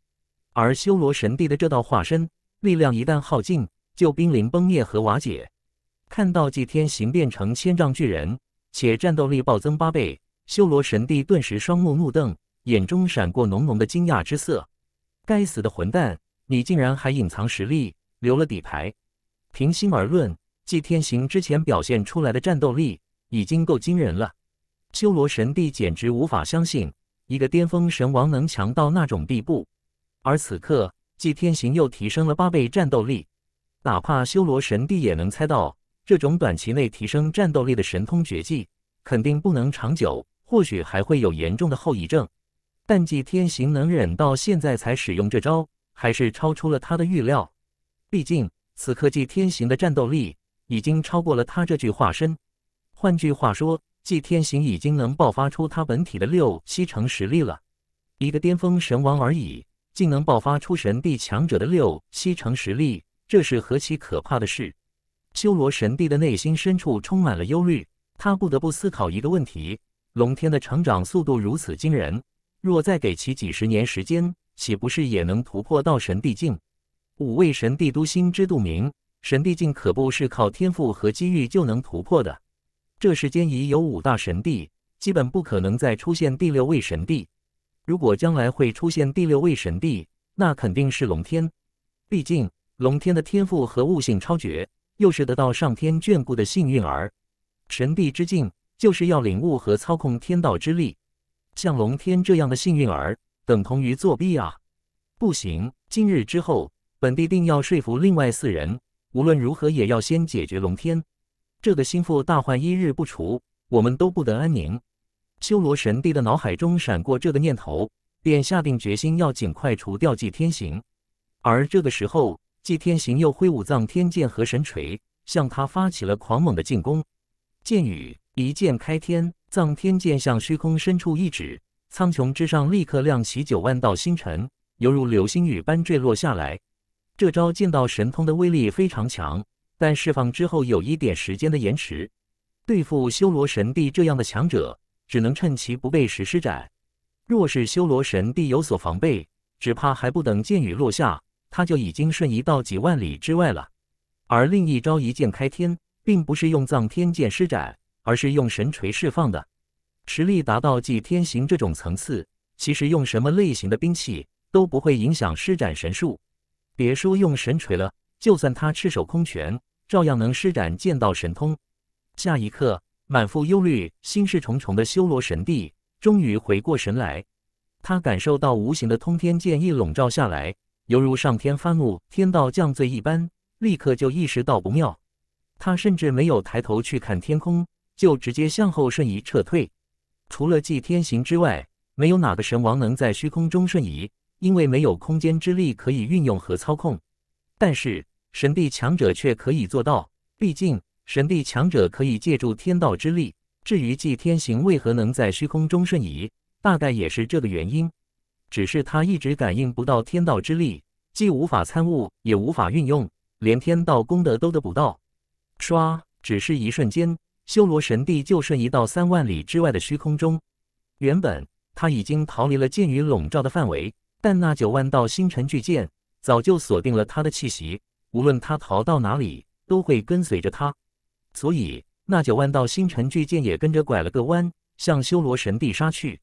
而修罗神帝的这道化身力量一旦耗尽，就濒临崩裂和瓦解。看到祭天行变成千丈巨人，且战斗力暴增八倍，修罗神帝顿时双目怒瞪，眼中闪过浓浓的惊讶之色。该死的混蛋，你竟然还隐藏实力，留了底牌。平心而论。祭天行之前表现出来的战斗力已经够惊人了，修罗神帝简直无法相信一个巅峰神王能强到那种地步。而此刻祭天行又提升了八倍战斗力，哪怕修罗神帝也能猜到，这种短期内提升战斗力的神通绝技肯定不能长久，或许还会有严重的后遗症。但祭天行能忍到现在才使用这招，还是超出了他的预料。毕竟此刻祭天行的战斗力。已经超过了他这具化身，换句话说，祭天行已经能爆发出他本体的六七成实力了。一个巅峰神王而已，竟能爆发出神帝强者的六七成实力，这是何其可怕的事！修罗神帝的内心深处充满了忧虑，他不得不思考一个问题：龙天的成长速度如此惊人，若再给其几十年时间，岂不是也能突破到神帝境？五位神帝都心知肚明。神帝境可不是靠天赋和机遇就能突破的。这世间已有五大神帝，基本不可能再出现第六位神帝。如果将来会出现第六位神帝，那肯定是龙天。毕竟龙天的天赋和悟性超绝，又是得到上天眷顾的幸运儿。神帝之境就是要领悟和操控天道之力，像龙天这样的幸运儿，等同于作弊啊！不行，今日之后，本帝定要说服另外四人。无论如何，也要先解决龙天这个心腹大患，一日不除，我们都不得安宁。修罗神帝的脑海中闪过这个念头，便下定决心要尽快除掉祭天行。而这个时候，祭天行又挥舞藏天剑和神锤，向他发起了狂猛的进攻。剑雨一剑开天，藏天剑向虚空深处一指，苍穹之上立刻亮起九万道星辰，犹如流星雨般坠落下来。这招剑道神通的威力非常强，但释放之后有一点时间的延迟。对付修罗神帝这样的强者，只能趁其不备时施展。若是修罗神帝有所防备，只怕还不等剑雨落下，他就已经瞬移到几万里之外了。而另一招一剑开天，并不是用藏天剑施展，而是用神锤释放的。实力达到祭天行这种层次，其实用什么类型的兵器都不会影响施展神术。别说用神锤了，就算他赤手空拳，照样能施展剑道神通。下一刻，满腹忧虑、心事重重的修罗神帝终于回过神来，他感受到无形的通天剑意笼罩下来，犹如上天发怒、天道降罪一般，立刻就意识到不妙。他甚至没有抬头去看天空，就直接向后瞬移撤退。除了祭天行之外，没有哪个神王能在虚空中瞬移。因为没有空间之力可以运用和操控，但是神帝强者却可以做到。毕竟神帝强者可以借助天道之力。至于祭天行为何能在虚空中瞬移，大概也是这个原因。只是他一直感应不到天道之力，既无法参悟，也无法运用，连天道功德都得不到。唰！只是一瞬间，修罗神帝就瞬移到三万里之外的虚空中。原本他已经逃离了剑雨笼罩的范围。但那九万道星辰巨剑早就锁定了他的气息，无论他逃到哪里，都会跟随着他。所以那九万道星辰巨剑也跟着拐了个弯，向修罗神帝杀去。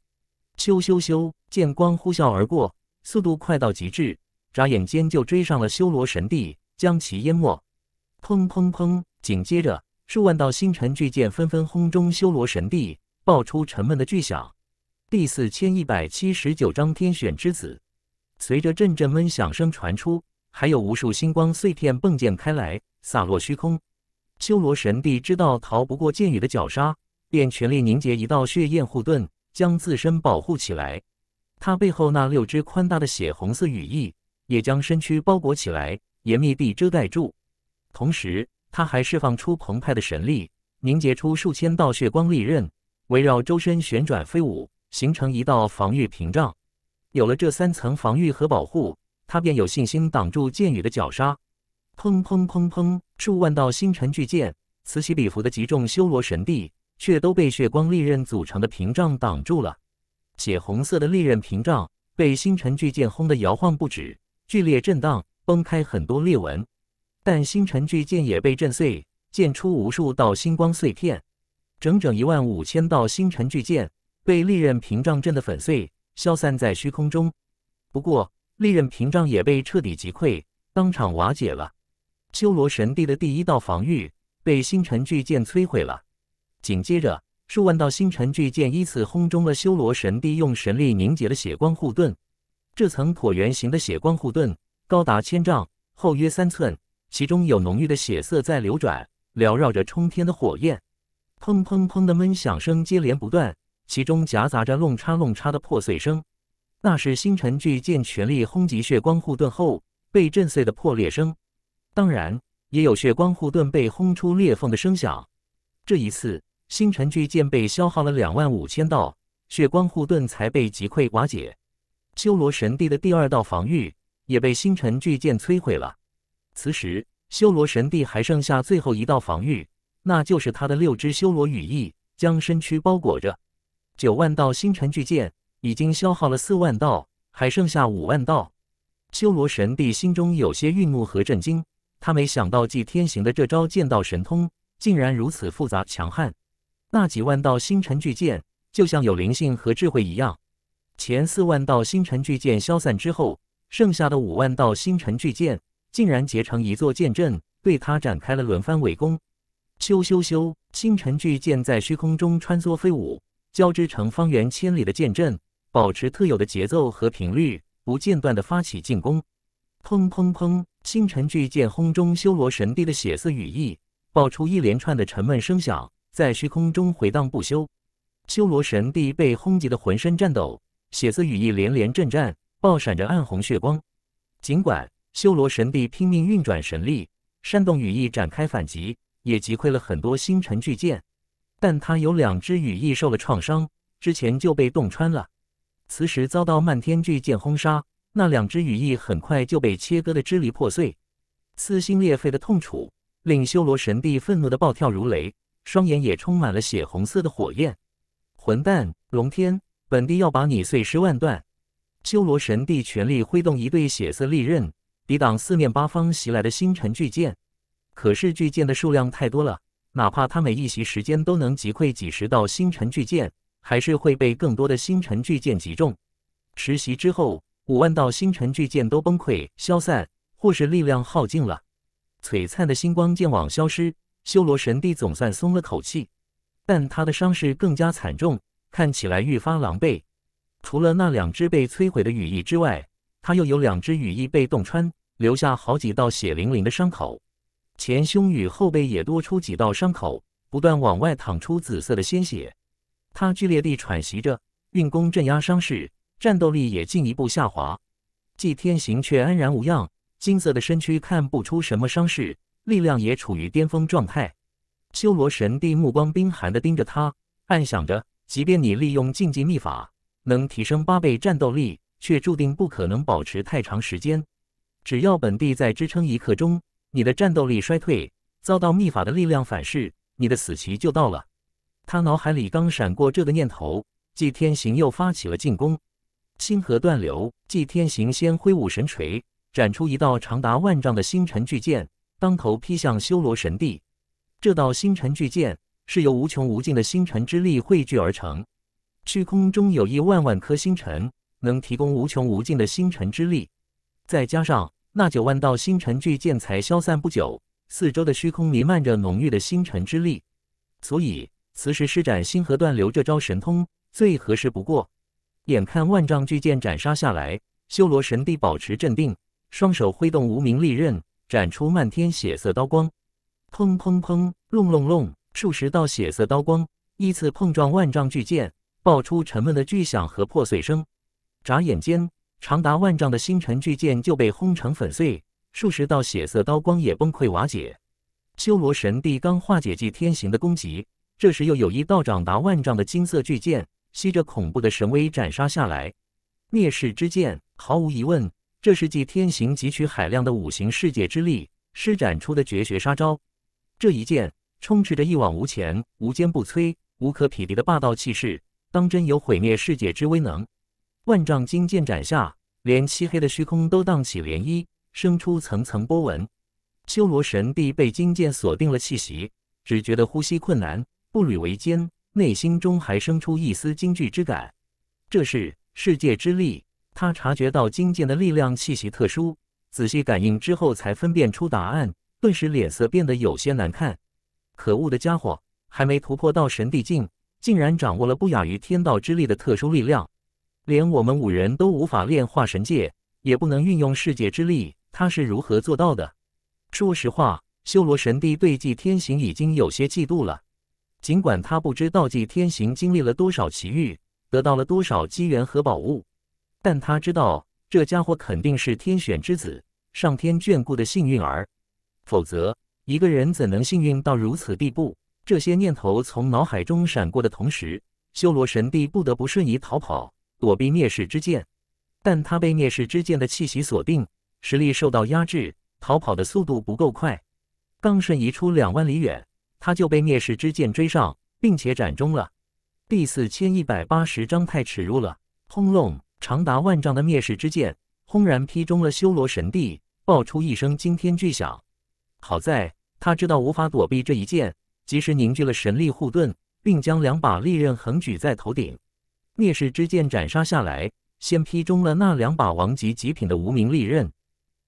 咻咻咻，剑光呼啸而过，速度快到极致，眨眼间就追上了修罗神帝，将其淹没。砰砰砰，紧接着数万道星辰巨剑纷纷轰中修罗神帝，爆出沉闷的巨响。第四千一百七十九章天选之子。随着阵阵闷响声传出，还有无数星光碎片迸溅开来，洒落虚空。修罗神帝知道逃不过剑雨的绞杀，便全力凝结一道血焰护盾，将自身保护起来。他背后那六只宽大的血红色羽翼，也将身躯包裹起来，严密地遮盖住。同时，他还释放出澎湃的神力，凝结出数千道血光利刃，围绕周身旋转飞舞，形成一道防御屏障。有了这三层防御和保护，他便有信心挡住剑雨的绞杀。砰砰砰砰，数万道星辰巨剑此起彼伏的击中修罗神帝，却都被血光利刃组成的屏障挡住了。血红色的利刃屏障被星辰巨剑轰得摇晃不止，剧烈震荡崩开很多裂纹。但星辰巨剑也被震碎，溅出无数道星光碎片。整整一万五千道星辰巨剑被利刃屏障震得粉碎。消散在虚空中，不过利刃屏障也被彻底击溃，当场瓦解了。修罗神帝的第一道防御被星辰巨剑摧毁了。紧接着，数万道星辰巨剑依次轰中了修罗神帝用神力凝结的血光护盾。这层椭圆形的血光护盾高达千丈，厚约三寸，其中有浓郁的血色在流转，缭绕着冲天的火焰。砰砰砰的闷响声接连不断。其中夹杂着弄叉弄叉的破碎声，那是星辰巨剑全力轰击血光护盾后被震碎的破裂声。当然，也有血光护盾被轰出裂缝的声响。这一次，星辰巨剑被消耗了两万五千道血光护盾才被击溃瓦解。修罗神帝的第二道防御也被星辰巨剑摧毁了。此时，修罗神帝还剩下最后一道防御，那就是他的六只修罗羽翼将身躯包裹着。九万道星辰巨剑已经消耗了四万道，还剩下五万道。修罗神帝心中有些愠怒和震惊，他没想到祭天行的这招剑道神通竟然如此复杂强悍。那几万道星辰巨剑就像有灵性和智慧一样，前四万道星辰巨剑消散之后，剩下的五万道星辰巨剑竟然结成一座剑阵，对他展开了轮番围攻。咻咻咻！星辰巨剑在虚空中穿梭飞舞。交织成方圆千里的剑阵，保持特有的节奏和频率，不间断地发起进攻。砰砰砰！星辰巨剑轰中修罗神帝的血色羽翼，爆出一连串的沉闷声响，在虚空中回荡不休。修罗神帝被轰击的浑身颤抖，血色羽翼连连震颤，爆闪着暗红血光。尽管修罗神帝拼命运转神力，煽动羽翼展开反击，也击溃了很多星辰巨剑。但他有两只羽翼受了创伤，之前就被洞穿了。此时遭到漫天巨剑轰杀，那两只羽翼很快就被切割的支离破碎。撕心裂肺的痛楚令修罗神帝愤怒的暴跳如雷，双眼也充满了血红色的火焰。混蛋，龙天，本帝要把你碎尸万段！修罗神帝全力挥动一对血色利刃，抵挡四面八方袭来的星辰巨剑。可是巨剑的数量太多了。哪怕他每一席时间都能击溃几十道星辰巨剑，还是会被更多的星辰巨剑击中。十袭之后，五万道星辰巨剑都崩溃消散，或是力量耗尽了，璀璨的星光剑网消失。修罗神帝总算松了口气，但他的伤势更加惨重，看起来愈发狼狈。除了那两只被摧毁的羽翼之外，他又有两只羽翼被洞穿，留下好几道血淋淋的伤口。前胸与后背也多出几道伤口，不断往外淌出紫色的鲜血。他剧烈地喘息着，运功镇压伤势，战斗力也进一步下滑。祭天行却安然无恙，金色的身躯看不出什么伤势，力量也处于巅峰状态。修罗神帝目光冰寒地盯着他，暗想着：即便你利用禁忌秘法能提升八倍战斗力，却注定不可能保持太长时间。只要本帝再支撑一刻钟。你的战斗力衰退，遭到秘法的力量反噬，你的死期就到了。他脑海里刚闪过这个念头，祭天行又发起了进攻。星河断流，祭天行先挥舞神锤，斩出一道长达万丈的星辰巨剑，当头劈向修罗神帝。这道星辰巨剑是由无穷无尽的星辰之力汇聚而成，虚空中有一万万颗星辰，能提供无穷无尽的星辰之力，再加上。那九万道星辰巨剑才消散不久，四周的虚空弥漫着浓郁的星辰之力，所以此时施展星河断流这招神通最合适不过。眼看万丈巨剑斩杀下来，修罗神帝保持镇定，双手挥动无名利刃，斩出漫天血色刀光。砰砰砰，隆隆隆，数十道血色刀光依次碰撞万丈巨剑，爆出沉闷的巨响和破碎声。眨眼间。长达万丈的星辰巨剑就被轰成粉碎，数十道血色刀光也崩溃瓦解。修罗神帝刚化解祭天行的攻击，这时又有一道长达万丈的金色巨剑，吸着恐怖的神威斩杀下来。灭世之剑，毫无疑问，这是祭天行汲取海量的五行世界之力，施展出的绝学杀招。这一剑充斥着一往无前、无坚不摧、无可匹敌的霸道气势，当真有毁灭世界之威能。万丈金剑斩下，连漆黑的虚空都荡起涟漪，生出层层波纹。修罗神帝被金剑锁定了气息，只觉得呼吸困难，步履维艰，内心中还生出一丝惊惧之感。这是世界之力。他察觉到金剑的力量气息特殊，仔细感应之后才分辨出答案，顿时脸色变得有些难看。可恶的家伙，还没突破到神帝境，竟然掌握了不亚于天道之力的特殊力量！连我们五人都无法炼化神界，也不能运用世界之力，他是如何做到的？说实话，修罗神帝对纪天行已经有些嫉妒了。尽管他不知道纪天行经历了多少奇遇，得到了多少机缘和宝物，但他知道这家伙肯定是天选之子，上天眷顾的幸运儿。否则，一个人怎能幸运到如此地步？这些念头从脑海中闪过的同时，修罗神帝不得不瞬移逃跑。躲避灭世之剑，但他被灭世之剑的气息锁定，实力受到压制，逃跑的速度不够快。刚瞬移出两万里远，他就被灭世之剑追上，并且斩中了。第四千一百八十章太耻辱了！轰隆，长达万丈的灭世之剑轰然劈中了修罗神帝，爆出一声惊天巨响。好在他知道无法躲避这一剑，及时凝聚了神力护盾，并将两把利刃横举在头顶。灭世之剑斩杀下来，先劈中了那两把王级极品的无名利刃，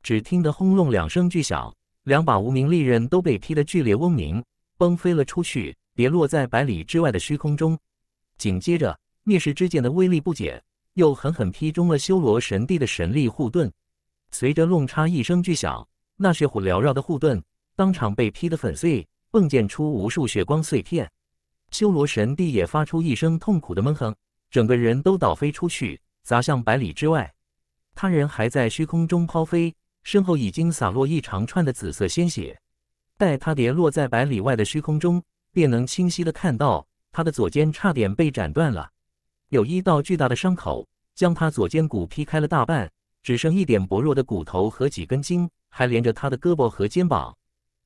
只听得轰隆两声巨响，两把无名利刃都被劈得剧烈嗡鸣，崩飞了出去，跌落在百里之外的虚空中。紧接着，灭世之剑的威力不减，又狠狠劈中了修罗神帝的神力护盾。随着弄差一声巨响，那血火缭绕的护盾当场被劈得粉碎，迸溅出无数血光碎片。修罗神帝也发出一声痛苦的闷哼。整个人都倒飞出去，砸向百里之外。他人还在虚空中抛飞，身后已经洒落一长串的紫色鲜血。待他跌落在百里外的虚空中，便能清晰的看到他的左肩差点被斩断了，有一道巨大的伤口将他左肩骨劈开了大半，只剩一点薄弱的骨头和几根筋还连着他的胳膊和肩膀。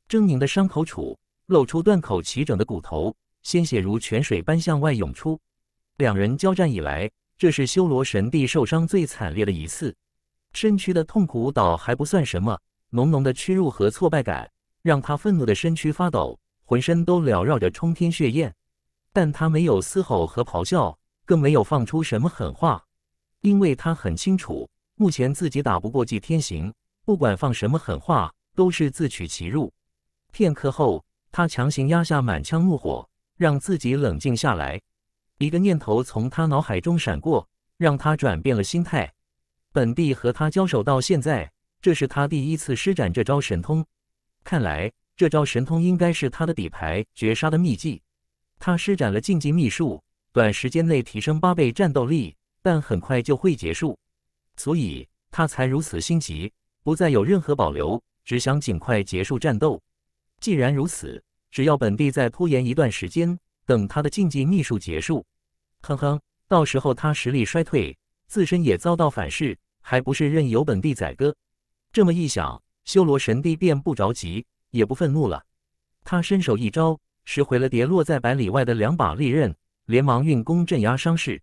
狰狞的伤口处露出断口齐整的骨头，鲜血如泉水般向外涌出。两人交战以来，这是修罗神帝受伤最惨烈的一次。身躯的痛苦倒还不算什么，浓浓的屈辱和挫败感让他愤怒的身躯发抖，浑身都缭绕着冲天血焰。但他没有嘶吼和咆哮，更没有放出什么狠话，因为他很清楚，目前自己打不过祭天行，不管放什么狠话都是自取其辱。片刻后，他强行压下满腔怒火，让自己冷静下来。一个念头从他脑海中闪过，让他转变了心态。本帝和他交手到现在，这是他第一次施展这招神通。看来这招神通应该是他的底牌、绝杀的秘技。他施展了禁忌秘术，短时间内提升八倍战斗力，但很快就会结束，所以他才如此心急，不再有任何保留，只想尽快结束战斗。既然如此，只要本帝再拖延一段时间。等他的禁忌秘术结束，哼哼，到时候他实力衰退，自身也遭到反噬，还不是任由本地宰割？这么一想，修罗神帝便不着急，也不愤怒了。他伸手一招，拾回了跌落在百里外的两把利刃，连忙运功镇压伤势。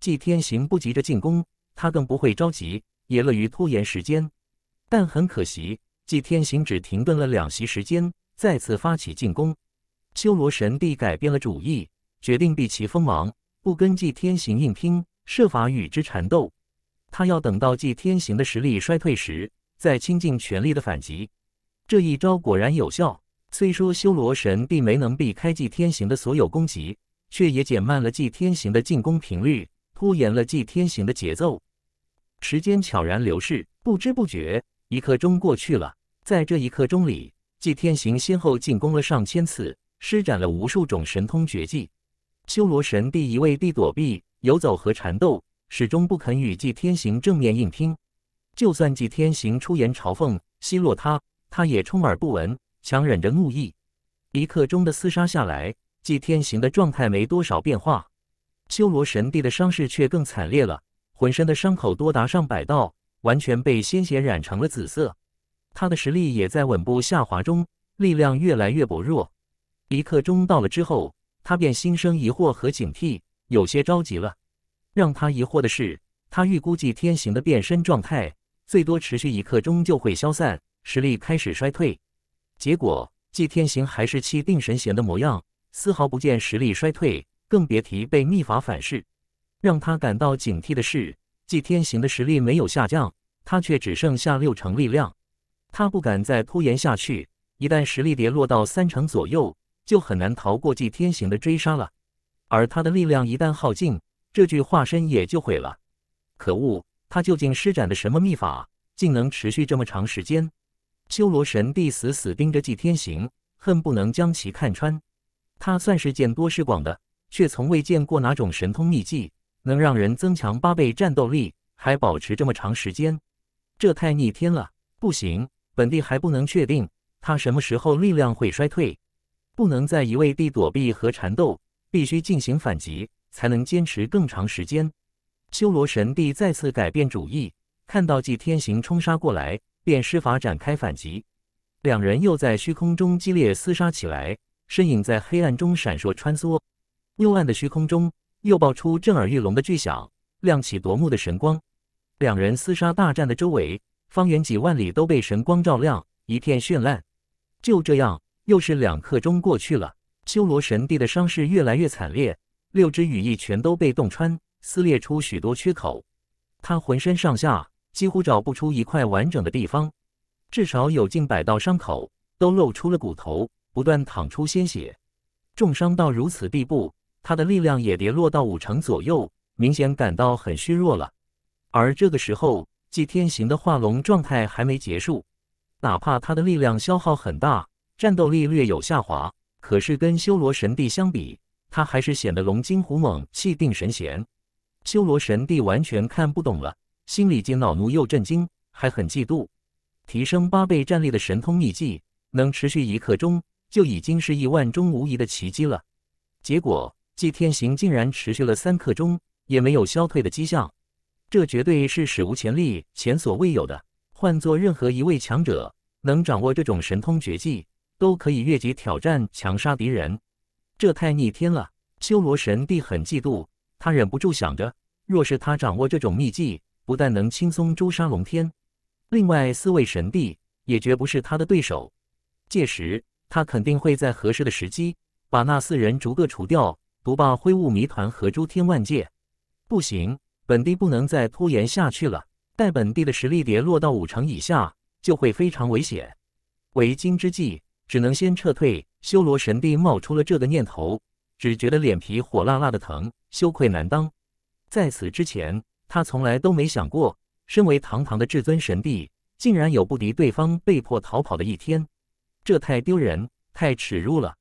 祭天行不急着进攻，他更不会着急，也乐于拖延时间。但很可惜，祭天行只停顿了两席时间，再次发起进攻。修罗神帝改变了主意，决定避其锋芒，不跟祭天行硬拼，设法与之缠斗。他要等到祭天行的实力衰退时，再倾尽全力的反击。这一招果然有效，虽说修罗神帝没能避开祭天行的所有攻击，却也减慢了祭天行的进攻频率，拖延了祭天行的节奏。时间悄然流逝，不知不觉一刻钟过去了。在这一刻钟里，祭天行先后进攻了上千次。施展了无数种神通绝技，修罗神帝一味地躲避、游走和缠斗，始终不肯与祭天行正面硬拼。就算祭天行出言嘲讽、奚落他，他也充耳不闻，强忍着怒意。一刻钟的厮杀下来，祭天行的状态没多少变化，修罗神帝的伤势却更惨烈了，浑身的伤口多达上百道，完全被鲜血染成了紫色。他的实力也在稳步下滑中，力量越来越薄弱。一刻钟到了之后，他便心生疑惑和警惕，有些着急了。让他疑惑的是，他预估计天行的变身状态最多持续一刻钟就会消散，实力开始衰退。结果，季天行还是气定神闲的模样，丝毫不见实力衰退，更别提被秘法反噬。让他感到警惕的是，季天行的实力没有下降，他却只剩下六成力量。他不敢再拖延下去，一旦实力跌落到三成左右，就很难逃过祭天行的追杀了，而他的力量一旦耗尽，这具化身也就毁了。可恶，他究竟施展的什么秘法，竟能持续这么长时间？修罗神帝死死盯着祭天行，恨不能将其看穿。他算是见多识广的，却从未见过哪种神通秘技能让人增强八倍战斗力，还保持这么长时间。这太逆天了！不行，本帝还不能确定他什么时候力量会衰退。不能在一味地躲避和缠斗，必须进行反击，才能坚持更长时间。修罗神帝再次改变主意，看到祭天行冲杀过来，便施法展开反击。两人又在虚空中激烈厮杀起来，身影在黑暗中闪烁穿梭。幽暗的虚空中又爆出震耳欲聋的巨响，亮起夺目的神光。两人厮杀大战的周围，方圆几万里都被神光照亮，一片绚烂。就这样。又是两刻钟过去了，修罗神帝的伤势越来越惨烈，六只羽翼全都被洞穿，撕裂出许多缺口。他浑身上下几乎找不出一块完整的地方，至少有近百道伤口都露出了骨头，不断淌出鲜血。重伤到如此地步，他的力量也跌落到五成左右，明显感到很虚弱了。而这个时候，祭天行的化龙状态还没结束，哪怕他的力量消耗很大。战斗力略有下滑，可是跟修罗神帝相比，他还是显得龙精虎猛、气定神闲。修罗神帝完全看不懂了，心里既恼怒又震惊，还很嫉妒。提升八倍战力的神通秘技能持续一刻钟，就已经是亿万中无疑的奇迹了。结果祭天行竟然持续了三刻钟，也没有消退的迹象，这绝对是史无前例、前所未有的。换做任何一位强者，能掌握这种神通绝技。都可以越级挑战、强杀敌人，这太逆天了！修罗神帝很嫉妒，他忍不住想着：若是他掌握这种秘技，不但能轻松诛杀龙天，另外四位神帝也绝不是他的对手。届时，他肯定会在合适的时机把那四人逐个除掉，独霸灰雾谜团和诸天万界。不行，本帝不能再拖延下去了。待本帝的实力跌落到五成以下，就会非常危险。为今之计。只能先撤退。修罗神帝冒出了这个念头，只觉得脸皮火辣辣的疼，羞愧难当。在此之前，他从来都没想过，身为堂堂的至尊神帝，竟然有不敌对方、被迫逃跑的一天，这太丢人，太耻辱了。